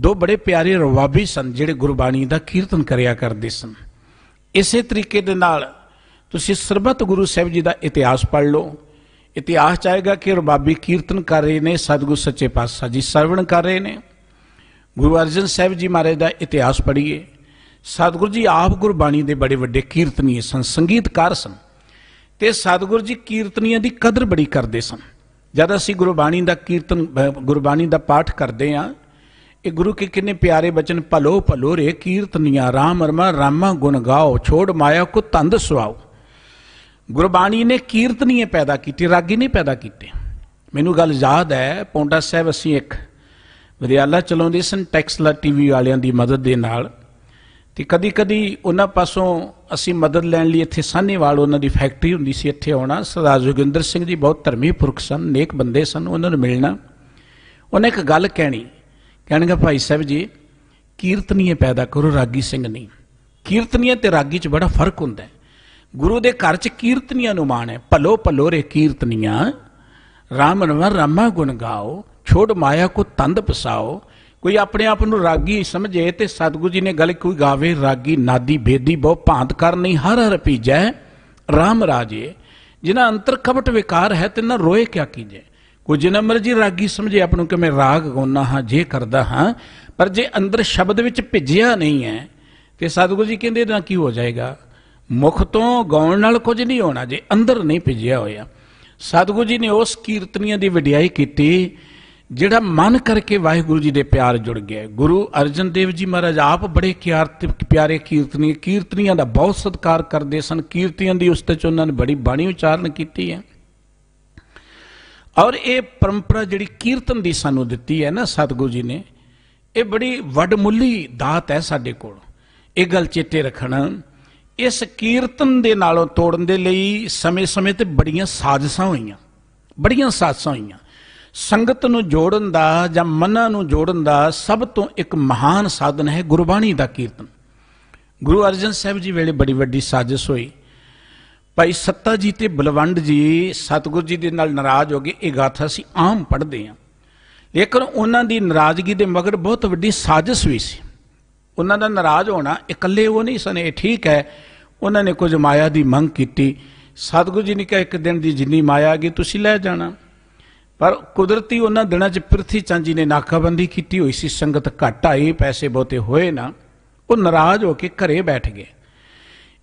ਦੋ ਬੜੇ ਪਿਆਰੇ ਰਵਾਬੀ ਸਨ ਜਿਹੜੇ ਗੁਰਬਾਣੀ ਦਾ ਕੀਰਤਨ ਕਰਿਆ ਕਰਦੇ ਸਨ ਇਸੇ ਤਰੀਕੇ ਦੇ ਨਾਲ ਤੁਸੀਂ ਸਰਬਤ ਗੁਰੂ ਸਾਹਿਬ ਜੀ ਦਾ ਇਤਿਹਾਸ ਪੜ ਲਓ ਇਤਿਹਾਸ ਚਾਹੇਗਾ ਕਿ ਰਬਾਬੀ ਕੀਰਤਨ ਕਰ ਰਹੇ ਨੇ ਸਤਿਗੁਰ ਸੱਚੇ ਪਾਤਸ਼ਾਹ ਜੀ ਸਰਵਣ ਕਰ ਰਹੇ ਨੇ ਗੁਰੂ ਅਰਜਨ ਸਾਹਿਬ ਜੀ ਮਹਾਰਾਜ ਦਾ ਇਤਿਹਾਸ ਪੜ੍ਹੀਏ ਸਤਿਗੁਰ ਜੀ ਆਪ ਗੁਰਬਾਣੀ ਦੇ ਬੜੇ ਵੱਡੇ ਕੀਰਤਨੀਏ ਸਨ ਸੰਗੀਤਕਾਰ ਸਨ ਤੇ ਸਤਿਗੁਰ ਜੀ ਕੀਰਤਨੀਆਂ ਦੀ ਕਦਰ ਬੜੀ ਕਰਦੇ ਸਨ ਜਦ ਅਸੀਂ ਗੁਰਬਾਣੀ ਦਾ ਕੀਰਤਨ ਗੁਰਬਾਣੀ ਦਾ ਪਾਠ ਕਰਦੇ ਆ ਇਹ ਗੁਰੂ ਕੇ ਕਿੰਨੇ ਪਿਆਰੇ ਬਚਨ ਭਲੋ ਭਲੋ ਰੇ ਕੀਰਤਨੀਆਂ RAM ਰਮਾ ਰਾਮਾ ਗੁਣ ਗਾਓ ਛੋੜ ਮਾਇਆ ਕੋ ਤੰਦ ਸੁਆਓ ਗੁਰਬਾਣੀ ਨੇ ਕੀਰਤਨੀਏ ਪੈਦਾ ਕੀਤੀ ਰਾਗੀ ਨਹੀਂ ਪੈਦਾ ਕੀਤੇ ਮੈਨੂੰ ਗੱਲ ਯਾਦ ਹੈ ਪੌਂਡਾ ਸਾਹਿਬ ਅਸੀਂ ਇੱਕ ਵਿਦਿਆਲਾ ਚਲਾਉਂਦੇ ਸਨ ਟੈਕਸਲਾ ਟੀਵੀ ਵਾਲਿਆਂ ਦੀ ਮਦਦ ਦੇ ਨਾਲ ਤੇ ਕਦੀ ਕਦੀ ਉਹਨਾਂ ਪਾਸੋਂ ਅਸੀਂ ਮਦਦ ਲੈਣ ਲਈ ਇੱਥੇ ਸਾਹਨੇਵਾਲ ਉਹਨਾਂ ਦੀ ਫੈਕਟਰੀ ਹੁੰਦੀ ਸੀ ਇੱਥੇ ਆਉਣਾ ਸਰਦਾਰ ਜੋਗਿੰਦਰ ਸਿੰਘ ਜੀ ਬਹੁਤ ਧਰਮੀ ਪੁਰਖ ਸਨ ਨੇਕ ਬੰਦੇ ਸਨ ਉਹਨਾਂ ਨੂੰ ਮਿਲਣਾ ਉਹਨੇ ਇੱਕ ਗੱਲ ਕਹਿਣੀ ਕਹਿਣਗੇ ਭਾਈ ਸਾਹਿਬ ਜੀ ਕੀਰਤਨੀਏ ਪੈਦਾ ਕਰੋ ਰਾਗੀ ਸਿੰਘ ਨਹੀਂ ਕੀਰਤਨੀਏ ਤੇ ਰਾਗੀ 'ਚ ਬੜਾ ਫਰਕ ਹੁੰਦਾ ਹੈ ਗੁਰੂ ਦੇ ਘਰ 'ਚ ਕੀਰਤਨੀਆਂ ਨੂੰ ਮਾਣ ਹੈ ਭਲੋ ਭਲੋ ਰੇ ਕੀਰਤਨੀਆਂ ਰਾਮ ਰਮਨ ਰਾਮਾ ਗੁਣ ਗਾਓ ਛੋੜ ਮਾਇਆ ਕੋ ਤੰਦ ਪਸਾਓ ਕੋਈ ਆਪਣੇ ਆਪ ਨੂੰ ਰਾਗੀ ਸਮਝੇ ਤੇ ਸਤਗੁਰੂ ਜੀ ਨੇ ਗੱਲ ਕੋਈ ਗਾਵੇ ਰਾਗੀ ਨਾਦੀ ਬੇਦੀ ਬਹੁ ਭਾਂਤ ਕਰਨੀ ਹਰ ਹਰ ਪੀਜੈ ਰਾਮ ਰਾਜੇ ਜਿਨ੍ਹਾਂ ਅੰਤਰ ਖਪਟ ਵਿਕਾਰ ਹੈ ਤੇ ਨਾ ਰੋਏ ਕਿਆ ਕੀਜੇ ਕੋ ਜਿਨਾ ਮਰਜੀ ਰਾਗੀ ਸਮਝੇ ਆਪ ਨੂੰ ਕਿ ਮੈਂ ਰਾਗ ਗਾਉਣਾ ਹਾਂ ਜੇ ਕਰਦਾ ਹਾਂ ਪਰ ਜੇ ਅੰਦਰ ਸ਼ਬਦ ਵਿੱਚ ਭਿੱਜਿਆ ਨਹੀਂ ਹੈ ਤੇ ਸਤਗੁਰੂ ਜੀ ਕਹਿੰਦੇ ਨਾ ਕੀ ਹੋ ਜਾਏਗਾ ਮੁਖ ਤੋਂ ਗਾਉਣ ਨਾਲ ਕੁਝ ਨਹੀਂ ਹੋਣਾ ਜੇ ਅੰਦਰ ਨਹੀਂ ਭਿਜਿਆ ਹੋਇਆ ਸਤਿਗੁਰੂ ਜੀ ਨੇ ਉਸ ਕੀਰਤਨੀਆਂ ਦੀ ਵਡਿਆਈ ਕੀਤੀ ਜਿਹੜਾ ਮਨ ਕਰਕੇ ਵਾਹਿਗੁਰੂ ਜੀ ਦੇ ਪਿਆਰ ਜੁੜ ਗਿਆ ਗੁਰੂ ਅਰਜਨ ਦੇਵ ਜੀ ਮਹਾਰਾਜ ਆਪ ਬੜੇ ਪਿਆਰੇ ਕੀਰਤਨੀ ਕੀਰਤਨੀਆਂ ਦਾ ਬਹੁਤ ਸਤਿਕਾਰ ਕਰਦੇ ਸਨ ਕੀਰਤੀਆਂ ਦੀ ਉਸ ਤੇ ਚ ਉਹਨਾਂ ਨੇ ਬੜੀ ਬਾਣੀ ਉਚਾਰਨ ਕੀਤੀ ਹੈ ਔਰ ਇਹ ਪਰੰਪਰਾ ਜਿਹੜੀ ਕੀਰਤਨ ਦੀ ਸਾਨੂੰ ਦਿੱਤੀ ਹੈ ਨਾ ਸਤਿਗੁਰੂ ਜੀ ਨੇ ਇਹ ਬੜੀ ਵੱਡਮੁੱਲੀ ਦਾਤ ਹੈ ਸਾਡੇ ਕੋਲ ਇਹ ਗੱਲ ਚੇਤੇ ਰੱਖਣਾ ਇਸ ਕੀਰਤਨ ਦੇ ਨਾਲੋਂ ਤੋੜਨ ਦੇ ਲਈ ਸਮੇਂ-ਸਮੇਂ ਤੇ ਬੜੀਆਂ ਸਾਜ਼ਿਸ਼ਾਂ ਹੋਈਆਂ ਬੜੀਆਂ ਸਾਜ਼ਿਸ਼ਾਂ ਹੋਈਆਂ ਸੰਗਤ ਨੂੰ ਜੋੜਨ ਦਾ ਜਾਂ ਮਨਾਂ ਨੂੰ ਜੋੜਨ ਦਾ ਸਭ ਤੋਂ ਇੱਕ ਮਹਾਨ ਸਾਧਨ ਹੈ ਗੁਰਬਾਣੀ ਦਾ ਕੀਰਤਨ ਗੁਰੂ ਅਰਜਨ ਸਾਹਿਬ ਜੀ ਵੇਲੇ ਬੜੀ ਵੱਡੀ ਸਾਜ਼ਿਸ਼ ਹੋਈ ਭਾਈ ਸੱਤਾ ਜੀ ਤੇ ਬਲਵੰਡ ਜੀ ਸਤਗੁਰ ਜੀ ਦੇ ਨਾਲ ਨਾਰਾਜ਼ ਹੋ ਗਏ ਇਹ ਗਾਥਾ ਸੀ ਆਮ ਪੜਦੇ ਆ ਲੇਕਿਨ ਉਹਨਾਂ ਦੀ ਨਾਰਾਜ਼ਗੀ ਦੇ ਮਗਰ ਬਹੁਤ ਵੱਡੀ ਸਾਜ਼ਿਸ਼ ਵੀ ਸੀ ਉਹਨਾਂ ਦਾ ਨਾਰਾਜ਼ ਹੋਣਾ ਇਕੱਲੇ ਉਹ ਨਹੀਂ ਸਨ ਇਹ ਠੀਕ ਹੈ ਉਹਨਾਂ ਨੇ ਕੁਝ ਮਾਇਆ ਦੀ ਮੰਗ ਕੀਤੀ ਸਤਗੁਰੂ ਜੀ ਨੇ ਕਿਹਾ ਇੱਕ ਦਿਨ ਦੀ ਜਿੰਨੀ ਮਾਇਆ ਆ ਗਈ ਤੁਸੀਂ ਲੈ ਜਾਣਾ ਪਰ ਕੁਦਰਤੀ ਉਹਨਾਂ ਦਿਨਾਂ 'ਚ ਪ੍ਰਿਥੀ ਚੰਦ ਜੀ ਨੇ ਨਾਕਾਬੰਦੀ ਕੀਤੀ ਹੋਈ ਸੀ ਸੰਗਤ ਘਟ ਆਈ ਪੈਸੇ ਬਹੁਤੇ ਹੋਏ ਨਾ ਉਹ ਨਾਰਾਜ਼ ਹੋ ਕੇ ਘਰੇ ਬੈਠ ਗਏ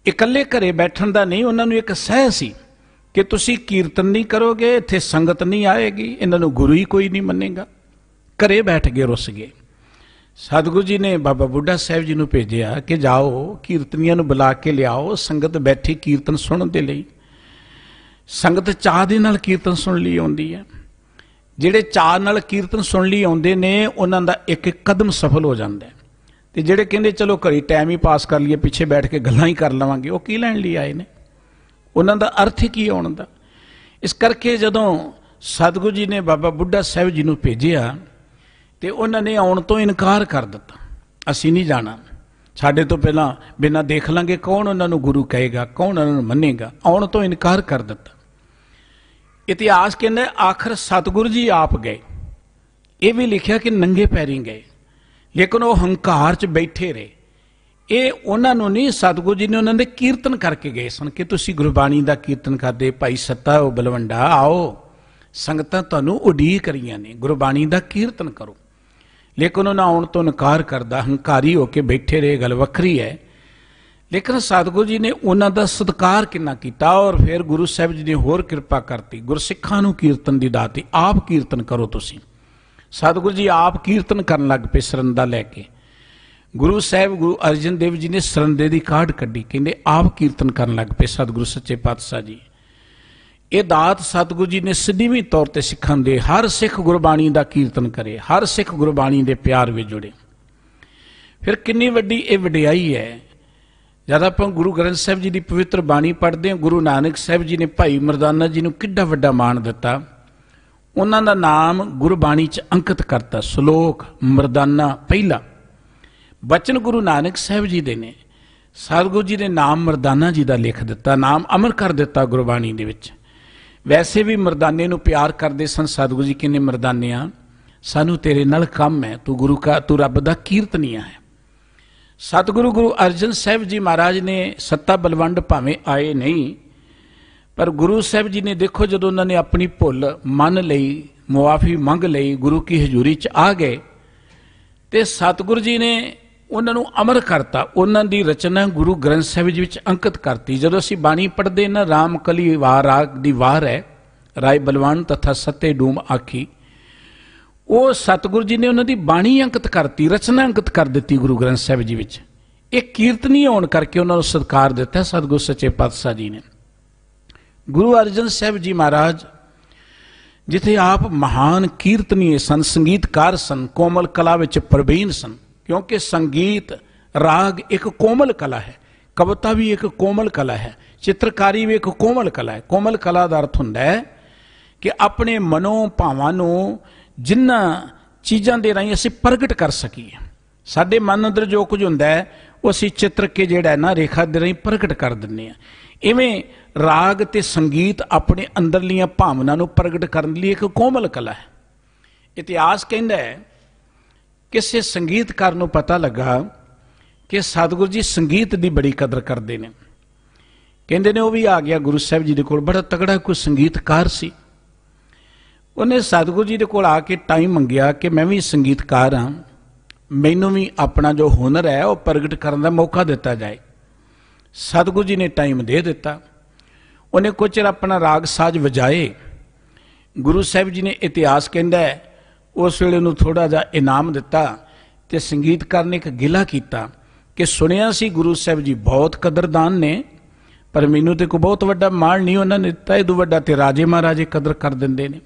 ਇਕੱਲੇ ਘਰੇ ਬੈਠਣ ਦਾ ਨਹੀਂ ਉਹਨਾਂ ਨੂੰ ਇੱਕ ਸਹਿ ਸੀ ਕਿ ਤੁਸੀਂ ਕੀਰਤਨ ਨਹੀਂ ਕਰੋਗੇ ਇੱਥੇ ਸੰਗਤ ਨਹੀਂ ਆਏਗੀ ਇਹਨਾਂ ਨੂੰ ਗੁਰੂ ਹੀ ਕੋਈ ਨਹੀਂ ਮੰਨੇਗਾ ਘਰੇ ਬੈਠ ਕੇ ਰੁੱਸ ਗਏ ਸਤਿਗੁਰੂ ਜੀ ਨੇ ਬਾਬਾ ਬੁੱਢਾ ਸਾਹਿਬ ਜੀ ਨੂੰ ਭੇਜਿਆ ਕਿ ਜਾਓ ਕੀਰਤਨੀਆਂ ਨੂੰ ਬੁਲਾ ਕੇ ਲਿਆਓ ਸੰਗਤ ਬੈਠੀ ਕੀਰਤਨ ਸੁਣਨ ਦੇ ਲਈ ਸੰਗਤ ਚਾਹ ਦੇ ਨਾਲ ਕੀਰਤਨ ਸੁਣ ਲਈ ਆਉਂਦੀ ਹੈ ਜਿਹੜੇ ਚਾਹ ਨਾਲ ਕੀਰਤਨ ਸੁਣ ਲਈ ਆਉਂਦੇ ਨੇ ਉਹਨਾਂ ਦਾ ਇੱਕ ਇੱਕ ਕਦਮ ਸਫਲ ਹੋ ਜਾਂਦਾ ਹੈ ਤੇ ਜਿਹੜੇ ਕਹਿੰਦੇ ਚਲੋ ਘਰੀ ਟਾਈਮ ਹੀ ਪਾਸ ਕਰ ਲਈਏ ਪਿੱਛੇ ਬੈਠ ਕੇ ਗੱਲਾਂ ਹੀ ਕਰ ਲਵਾਂਗੇ ਉਹ ਕੀ ਲੈਣ ਲਈ ਆਏ ਨੇ ਉਹਨਾਂ ਦਾ ਅਰਥ ਕੀ ਆਉਣ ਦਾ ਇਸ ਕਰਕੇ ਜਦੋਂ ਸਤਿਗੁਰੂ ਜੀ ਨੇ ਬਾਬਾ ਬੁੱਢਾ ਸਾਹਿਬ ਜੀ ਨੂੰ ਭੇਜਿਆ ਤੇ ਉਹਨਾਂ ਨੇ ਆਉਣ ਤੋਂ ਇਨਕਾਰ ਕਰ ਦਿੱਤਾ ਅਸੀਂ ਨਹੀਂ ਜਾਣਾ ਸਾਡੇ ਤੋਂ ਪਹਿਲਾਂ ਬਿਨਾ ਦੇਖ ਲਾਂਗੇ ਕੌਣ ਉਹਨਾਂ ਨੂੰ ਗੁਰੂ ਕਹੇਗਾ ਕੌਣ ਉਹਨਾਂ ਨੂੰ ਮੰਨੇਗਾ ਆਉਣ ਤੋਂ ਇਨਕਾਰ ਕਰ ਦਿੱਤਾ ਇਤਿਹਾਸ ਕਹਿੰਦਾ ਆਖਰ ਸਤਗੁਰੂ ਜੀ ਆਪ ਗਏ ਇਹ ਵੀ ਲਿਖਿਆ ਕਿ ਨੰਗੇ ਪੈਰੀ ਗਏ ਲੇਕਿਨ ਉਹ ਹੰਕਾਰ 'ਚ ਬੈਠੇ ਰਹੇ ਇਹ ਉਹਨਾਂ ਨੂੰ ਨਹੀਂ ਸਤਗੁਰੂ ਜੀ ਨੇ ਉਹਨਾਂ ਦੇ ਕੀਰਤਨ ਕਰਕੇ ਗਏ ਸਨ ਕਿ ਤੁਸੀਂ ਗੁਰਬਾਣੀ ਦਾ ਕੀਰਤਨ ਕਰਦੇ ਭਾਈ ਸੱਤਾ ਉਹ ਬਲਵੰਡਾ ਆਓ ਸੰਗਤਾਂ ਤੁਹਾਨੂੰ ਉਡੀਕ ਰਹੀਆਂ ਨੇ ਗੁਰਬਾਣੀ ਦਾ ਕੀਰਤਨ ਕਰੋ ਲੇਕਿਨ ਉਹਨਾਂ ਆਉਣ ਤੋਂ ਇਨਕਾਰ ਕਰਦਾ ਹੰਕਾਰੀ ਹੋ ਕੇ ਬੈਠੇ ਰਹੇ ਗੱਲ ਵੱਖਰੀ ਹੈ ਲੇਕਿਨ ਸਤਗੁਰੂ ਜੀ ਨੇ ਉਹਨਾਂ ਦਾ ਸਤਕਾਰ ਕਿੰਨਾ ਕੀਤਾ ਔਰ ਫਿਰ ਗੁਰੂ ਸਾਹਿਬ ਜੀ ਨੇ ਹੋਰ ਕਿਰਪਾ ਕਰਤੀ ਗੁਰਸਿੱਖਾਂ ਨੂੰ ਕੀਰਤਨ ਦੀ ਦਾਤੀ ਆਪ ਕੀਰਤਨ ਕਰੋ ਤੁਸੀਂ ਸਤਗੁਰੂ ਜੀ ਆਪ ਕੀਰਤਨ ਕਰਨ ਲੱਗ ਪਏ ਸਰੰਦਾ ਲੈ ਕੇ ਗੁਰੂ ਸਾਹਿਬ ਗੁਰੂ ਅਰਜਨ ਦੇਵ ਜੀ ਨੇ ਸਰੰਦੇ ਦੀ ਕਾਢ ਕੱਢੀ ਕਹਿੰਦੇ ਆਪ ਕੀਰਤਨ ਕਰਨ ਲੱਗ ਪਏ ਸਤਗੁਰੂ ਸੱਚੇ ਪਾਤਸ਼ਾਹ ਜੀ ਇਹ ਦਾਤ ਸਤਿਗੁਰੂ ਜੀ ਨੇ ਸਿੱਧੀਵੀਂ ਤੌਰ ਤੇ ਸਿੱਖਣ ਦੇ ਹਰ ਸਿੱਖ ਗੁਰਬਾਣੀ ਦਾ ਕੀਰਤਨ ਕਰੇ ਹਰ ਸਿੱਖ ਗੁਰਬਾਣੀ ਦੇ ਪਿਆਰ ਵਿੱਚ ਜੁੜੇ ਫਿਰ ਕਿੰਨੀ ਵੱਡੀ ਇਹ ਵਡਿਆਈ ਹੈ ਜਦ ਆਪਾਂ ਗੁਰੂ ਗ੍ਰੰਥ ਸਾਹਿਬ ਜੀ ਦੀ ਪਵਿੱਤਰ ਬਾਣੀ ਪੜ੍ਹਦੇ ਹਾਂ ਗੁਰੂ ਨਾਨਕ ਸਾਹਿਬ ਜੀ ਨੇ ਭਾਈ ਮਰਦਾਨਾ ਜੀ ਨੂੰ ਕਿੱਡਾ ਵੱਡਾ ਮਾਣ ਦਿੱਤਾ ਉਹਨਾਂ ਦਾ ਨਾਮ ਗੁਰਬਾਣੀ 'ਚ ਅੰਕਿਤ ਕਰਤਾ ਸ਼ਲੋਕ ਮਰਦਾਨਾ ਪਹਿਲਾ ਬਚਨ ਗੁਰੂ ਨਾਨਕ ਸਾਹਿਬ ਜੀ ਦੇ ਨੇ ਸਤਿਗੁਰੂ ਜੀ ਨੇ ਨਾਮ ਮਰਦਾਨਾ ਜੀ ਦਾ ਲਿਖ ਦਿੱਤਾ ਨਾਮ ਅਮਰ ਕਰ ਦਿੱਤਾ ਗੁਰਬਾਣੀ ਦੇ ਵਿੱਚ ਵੈਸੇ ਵੀ ਮਰਦਾਨੇ ਨੂੰ ਪਿਆਰ ਕਰਦੇ ਸਨ ਸਤਿਗੁਰੂ ਜੀ ਕਿੰਨੇ ਮਰਦਾਨੇ ਆ ਸਾਨੂੰ ਤੇਰੇ ਨਾਲ ਕੰਮ ਹੈ ਤੂੰ ਗੁਰੂ ਕਾ ਤੂੰ ਰੱਬ ਦਾ ਕੀਰਤਨੀਆ ਹੈ ਸਤਿਗੁਰੂ ਗੁਰੂ ਅਰਜਨ ਸਾਹਿਬ ਜੀ ਮਹਾਰਾਜ ਨੇ ਸੱਤਾ ਬਲਵੰਡ ਭਾਵੇਂ ਆਏ ਨਹੀਂ ਪਰ ਗੁਰੂ ਸਾਹਿਬ ਜੀ ਨੇ ਦੇਖੋ ਜਦੋਂ ਉਹਨਾਂ ਨੇ ਆਪਣੀ ਭੁੱਲ ਮੰਨ ਲਈ ਮੁਆਫੀ ਮੰਗ ਲਈ ਗੁਰੂ ਕੀ ਹਜ਼ੂਰੀ 'ਚ ਆ ਗਏ ਤੇ ਸਤਿਗੁਰੂ ਜੀ ਨੇ ਉਹਨਾਂ ਨੂੰ ਅਮਰ ਕਰਤਾ ਉਹਨਾਂ ਦੀ ਰਚਨਾ ਗੁਰੂ ਗ੍ਰੰਥ ਸਾਹਿਬ ਜੀ ਵਿੱਚ ਅੰਕਿਤ ਕਰਤੀ ਜਦੋਂ ਅਸੀਂ ਬਾਣੀ ਪੜ੍ਹਦੇ ਨਾ ਕਲੀ ਵਾਰ ਰਾਗ ਦੀ ਵਾਰ ਹੈ ਰਾਏ ਬਲਵਾਨ ਤਥਾ ਸਤੇ ਡੂਮ ਆਖੀ ਉਹ ਸਤਗੁਰੂ ਜੀ ਨੇ ਉਹਨਾਂ ਦੀ ਬਾਣੀ ਅੰਕਿਤ ਕਰਤੀ ਰਚਨਾ ਅੰਕਿਤ ਕਰ ਦਿੱਤੀ ਗੁਰੂ ਗ੍ਰੰਥ ਸਾਹਿਬ ਜੀ ਵਿੱਚ ਇਹ ਕੀਰਤਨੀ ਹੋਣ ਕਰਕੇ ਉਹਨਾਂ ਨੂੰ ਸਤਕਾਰ ਦਿੱਤਾ ਸਤਗੁਰ ਸੱਚੇ ਪਾਤਸ਼ਾਹ ਜੀ ਨੇ ਗੁਰੂ ਅਰਜਨ ਸਾਹਿਬ ਜੀ ਮਹਾਰਾਜ ਜਿਥੇ ਆਪ ਮਹਾਨ ਸੰਸੰਗੀਤਕਾਰ ਸੰ ਸੰਗੀਤਕਾਰ ਸਨ ਕੋਮਲ ਕਲਾ ਵਿੱਚ ਪ੍ਰਵੀਨ ਸਨ ਕਿਉਂਕਿ ਸੰਗੀਤ ਰਾਗ ਇੱਕ ਕੋਮਲ ਕਲਾ ਹੈ ਕਵਿਤਾ ਵੀ ਇੱਕ ਕੋਮਲ ਕਲਾ ਹੈ ਚਿੱਤਰਕਾਰੀ ਵੀ ਇੱਕ ਕੋਮਲ ਕਲਾ ਹੈ ਕੋਮਲ ਕਲਾ ਦਾ ਅਰਥ ਹੁੰਦਾ ਹੈ ਕਿ ਆਪਣੇ ਮਨੋਂ ਭਾਵਾਂ ਨੂੰ ਜਿੰਨਾ ਚੀਜ਼ਾਂ ਦੇ ਰਾਹੀਂ ਅਸੀਂ ਪ੍ਰਗਟ ਕਰ ਸਕੀਏ ਸਾਡੇ ਮਨ ਅੰਦਰ ਜੋ ਕੁਝ ਹੁੰਦਾ ਹੈ ਉਹ ਅਸੀਂ ਚਿੱਤਰ ਕੇ ਜਿਹੜਾ ਨਾ ਰੇਖਾ ਦੇ ਰਾਹੀਂ ਪ੍ਰਗਟ ਕਰ ਦਿੰਨੇ ਆ ਇਵੇਂ ਰਾਗ ਤੇ ਸੰਗੀਤ ਆਪਣੇ ਅੰਦਰਲੀਆਂ ਭਾਵਨਾ ਨੂੰ ਪ੍ਰਗਟ ਕਰਨ ਲਈ ਇੱਕ ਕੋਮਲ ਕਲਾ ਹੈ ਇਤਿਹਾਸ ਕਹਿੰਦਾ ਹੈ ਕਿਸੇ ਸੰਗੀਤਕਾਰ ਨੂੰ ਪਤਾ ਲੱਗਾ ਕਿ ਸਤਿਗੁਰੂ ਜੀ ਸੰਗੀਤ ਦੀ ਬੜੀ ਕਦਰ ਕਰਦੇ ਨੇ ਕਹਿੰਦੇ ਨੇ ਉਹ ਵੀ ਆ ਗਿਆ ਗੁਰੂ ਸਾਹਿਬ ਜੀ ਦੇ ਕੋਲ ਬੜਾ ਤਗੜਾ ਕੋਈ ਸੰਗੀਤਕਾਰ ਸੀ ਉਹਨੇ ਸਤਿਗੁਰੂ ਜੀ ਦੇ ਕੋਲ ਆ ਕੇ ਟਾਈਮ ਮੰਗਿਆ ਕਿ ਮੈਂ ਵੀ ਸੰਗੀਤਕਾਰ ਹਾਂ ਮੈਨੂੰ ਵੀ ਆਪਣਾ ਜੋ ਹੁਨਰ ਹੈ ਉਹ ਪ੍ਰਗਟ ਕਰਨ ਦਾ ਮੌਕਾ ਦਿੱਤਾ ਜਾਏ ਸਤਿਗੁਰੂ ਜੀ ਨੇ ਟਾਈਮ ਦੇ ਦਿੱਤਾ ਉਹਨੇ ਕੁਝ ਆਪਣਾ ਰਾਗ ਸਾਜ਼ ਵਜਾਏ ਗੁਰੂ ਸਾਹਿਬ ਜੀ ਨੇ ਇਤਿਹਾਸ ਕਹਿੰਦਾ ਹੈ ਉਸ ਵੇਲੇ ਨੂੰ ਥੋੜਾ ਜਿਹਾ ਇਨਾਮ ਦਿੱਤਾ ਤੇ ਸੰਗੀਤਕਾਰ ਨੇ ਇੱਕ ਗਿਲਾ ਕੀਤਾ ਕਿ ਸੁਣਿਆ ਸੀ ਗੁਰੂ ਸਾਹਿਬ ਜੀ ਬਹੁਤ ਕਦਰਦਾਨ ਨੇ ਪਰ ਮੈਨੂੰ ਤੇ ਕੋ ਬਹੁਤ ਵੱਡਾ ਮਾਣ ਨਹੀਂ ਉਹਨਾਂ ਨੇ ਦਿੱਤਾ ਇਹ ਤੋਂ ਵੱਡਾ ਤੇ ਰਾਜੇ ਮਹਾਰਾਜੇ ਕਦਰ ਕਰ ਦਿੰਦੇ ਨੇ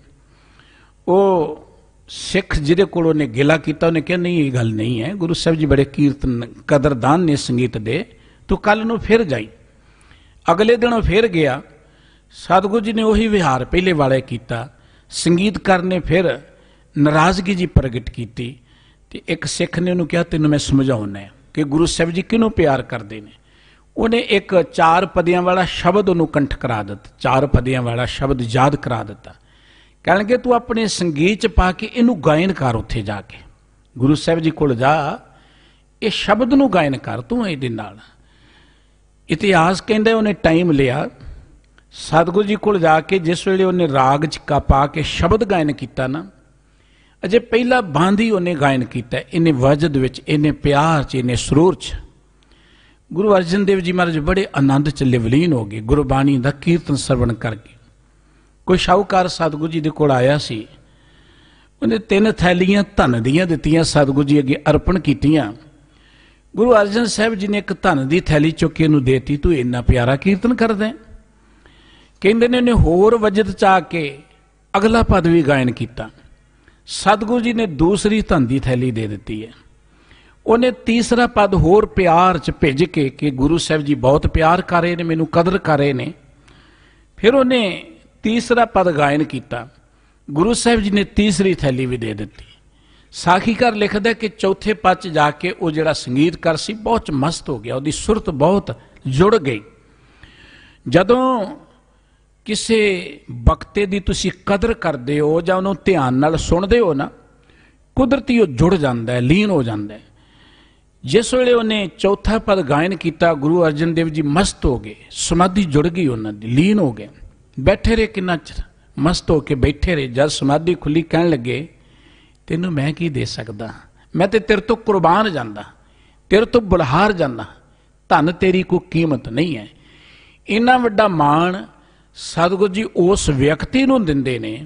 ਉਹ ਸਿੱਖ ਜਿਹਦੇ ਕੋਲ ਉਹਨੇ ਗਿਲਾ ਕੀਤਾ ਉਹਨੇ ਕਿਹਾ ਨਹੀਂ ਇਹ ਗੱਲ ਨਹੀਂ ਹੈ ਗੁਰੂ ਸਾਹਿਬ ਜੀ ਬੜੇ ਕੀਰਤਨ ਕਦਰਦਾਨ ਨੇ ਸੰਗੀਤ ਦੇ ਤੂੰ ਕੱਲ ਨੂੰ ਫਿਰ ਜਾਈ ਅਗਲੇ ਦਿਨ ਉਹ ਫਿਰ ਗਿਆ ਸਤਗੁਰੂ ਜੀ ਨੇ ਉਹੀ ਵਿਹਾਰ ਪਹਿਲੇ ਵਾਲੇ ਕੀਤਾ ਸੰਗੀਤਕਾਰ ਨੇ ਫਿਰ ਨਰਾਜ਼ਗੀ ਜੀ ਪ੍ਰਗਟ ਕੀਤੀ ਤੇ ਇੱਕ ਸਿੱਖ ਨੇ ਉਹਨੂੰ ਕਿਹਾ ਤੈਨੂੰ ਮੈਂ ਸਮਝਾਉਣਾ ਹੈ ਕਿ ਗੁਰੂ ਸਾਹਿਬ ਜੀ ਕਿਹਨੂੰ ਪਿਆਰ ਕਰਦੇ ਨੇ ਉਹਨੇ ਇੱਕ ਚਾਰ ਪਦਿਆਂ ਵਾਲਾ ਸ਼ਬਦ ਉਹਨੂੰ ਕੰਠ ਕਰਾ ਦਿੱਤਾ ਚਾਰ ਪਦਿਆਂ ਵਾਲਾ ਸ਼ਬਦ ਯਾਦ ਕਰਾ ਦਿੱਤਾ ਕਹਿਣਗੇ ਤੂੰ ਆਪਣੇ ਸੰਗੀਤ ਚ ਪਾ ਕੇ ਇਹਨੂੰ ਗਾਇਨ ਕਰ ਉੱਥੇ ਜਾ ਕੇ ਗੁਰੂ ਸਾਹਿਬ ਜੀ ਕੋਲ ਜਾ ਇਹ ਸ਼ਬਦ ਨੂੰ ਗਾਇਨ ਕਰ ਤੂੰ ਇਹਦੇ ਨਾਲ ਇਤਿਹਾਸ ਕਹਿੰਦਾ ਉਹਨੇ ਟਾਈਮ ਲਿਆ ਸਤਗੁਰੂ ਜੀ ਕੋਲ ਜਾ ਕੇ ਜਿਸ ਵੇਲੇ ਉਹਨੇ ਰਾਗ ਚ ਕਾ ਪਾ ਕੇ ਸ਼ਬਦ ਗਾਇਨ ਕੀਤਾ ਨਾ ਅਜੇ ਪਹਿਲਾ ਬਾਂਦੀ ਉਹਨੇ ਗਾਇਨ ਕੀਤਾ ਇਹਨੇ ਵਜਦ ਵਿੱਚ ਇਹਨੇ ਪਿਆਰ 'ਚ ਇਹਨੇ ਸਰੂਰ 'ਚ ਗੁਰੂ ਅਰਜਨ ਦੇਵ ਜੀ ਮਹਾਰਾਜ ਬੜੇ ਆਨੰਦ 'ਚ ਲਿਵਲੀਨ ਹੋ ਗਏ ਗੁਰਬਾਣੀ ਦਾ ਕੀਰਤਨ ਸਰਵਣ ਕਰਕੇ ਕੋਈ ਸ਼ਾਹੂਕਾਰ ਸਤਗੁਰੂ ਜੀ ਦੇ ਕੋਲ ਆਇਆ ਸੀ ਉਹਨੇ ਤਿੰਨ ਥੈਲੀਆਂ ਧਨ ਦੀਆਂ ਦਿੱਤੀਆਂ ਸਤਗੁਰੂ ਜੀ ਅੱਗੇ ਅਰਪਣ ਕੀਤੀਆਂ ਗੁਰੂ ਅਰਜਨ ਸਾਹਿਬ ਜੀ ਨੇ ਇੱਕ ਧਨ ਦੀ ਥੈਲੀ ਚੁੱਕ ਕੇ ਉਹਨੂੰ ਦੇਤੀ ਤੂੰ ਇੰਨਾ ਪਿਆਰਾ ਕੀਰਤਨ ਕਰਦਾ ਕਹਿੰਦੇ ਨੇ ਉਹਨੇ ਹੋਰ ਵਜਦ ਚਾ ਕੇ ਅਗਲਾ ਪਦ ਵੀ ਗਾਇਨ ਕੀਤਾ ਸਤਗੁਰੂ ਜੀ ਨੇ ਦੂਸਰੀ ਧੰਦੀ ਥੈਲੀ ਦੇ ਦਿੱਤੀ ਹੈ ਉਹਨੇ ਤੀਸਰਾ ਪਦ ਹੋਰ ਪਿਆਰ ਚ ਭਿੱਜ ਕੇ ਕਿ ਗੁਰੂ ਸਾਹਿਬ ਜੀ ਬਹੁਤ ਪਿਆਰ ਕਰ ਰਹੇ ਨੇ ਮੈਨੂੰ ਕਦਰ ਕਰ ਰਹੇ ਨੇ ਫਿਰ ਉਹਨੇ ਤੀਸਰਾ ਪਦ ਗਾਇਨ ਕੀਤਾ ਗੁਰੂ ਸਾਹਿਬ ਜੀ ਨੇ ਤੀਸਰੀ ਥੈਲੀ ਵੀ ਦੇ ਦਿੱਤੀ ਸਾਖੀਕਾਰ ਲਿਖਦਾ ਕਿ ਚੌਥੇ ਪਦ ਚ ਜਾ ਕੇ ਉਹ ਜਿਹੜਾ ਸੰਗੀਤਕਾਰ ਸੀ ਬਹੁਤ ਮਸਤ ਹੋ ਗਿਆ ਉਹਦੀ ਸੁਰਤ ਬਹੁਤ ਜੁੜ ਗਈ ਜਦੋਂ ਕਿਸੇ ਵਕਤੇ ਦੀ ਤੁਸੀਂ ਕਦਰ ਕਰਦੇ ਹੋ ਜਾਂ ਉਹਨੂੰ ਧਿਆਨ ਨਾਲ ਸੁਣਦੇ ਹੋ ਨਾ ਕੁਦਰਤੀ ਉਹ ਜੁੜ ਜਾਂਦਾ ਹੈ ਲੀਨ ਹੋ ਜਾਂਦਾ ਹੈ ਜਿਸ ਵੇਲੇ ਉਹਨੇ ਚੌਥਾ ਪਦ ਗਾਇਨ ਕੀਤਾ ਗੁਰੂ ਅਰਜਨ ਦੇਵ ਜੀ ਮਸਤ ਹੋ ਗਏ ਸਮਾਧੀ ਜੁੜ ਗਈ ਉਹਨਾਂ ਦੀ ਲੀਨ ਹੋ ਗਏ ਬੈਠੇ ਰਹੇ ਕਿੰਨਾ ਚਿਰ ਮਸਤ ਹੋ ਕੇ ਬੈਠੇ ਰਹੇ ਜਦ ਸਮਾਧੀ ਖੁੱਲੀ ਕਹਿਣ ਲੱਗੇ ਤੈਨੂੰ ਮੈਂ ਕੀ ਦੇ ਸਕਦਾ ਮੈਂ ਤੇ ਤੇਰੇ ਤੋਂ ਕੁਰਬਾਨ ਜਾਂਦਾ ਤੇਰੇ ਤੋਂ ਬੁਲਹਾਰ ਜਾਂਦਾ ਧਨ ਤੇਰੀ ਕੋਈ ਕੀਮਤ ਨਹੀਂ ਹੈ ਇੰਨਾ ਵੱਡਾ ਮਾਣ ਸਤਿਗੁਰੂ ਜੀ ਉਸ ਵਿਅਕਤੀ ਨੂੰ ਦਿੰਦੇ ਨੇ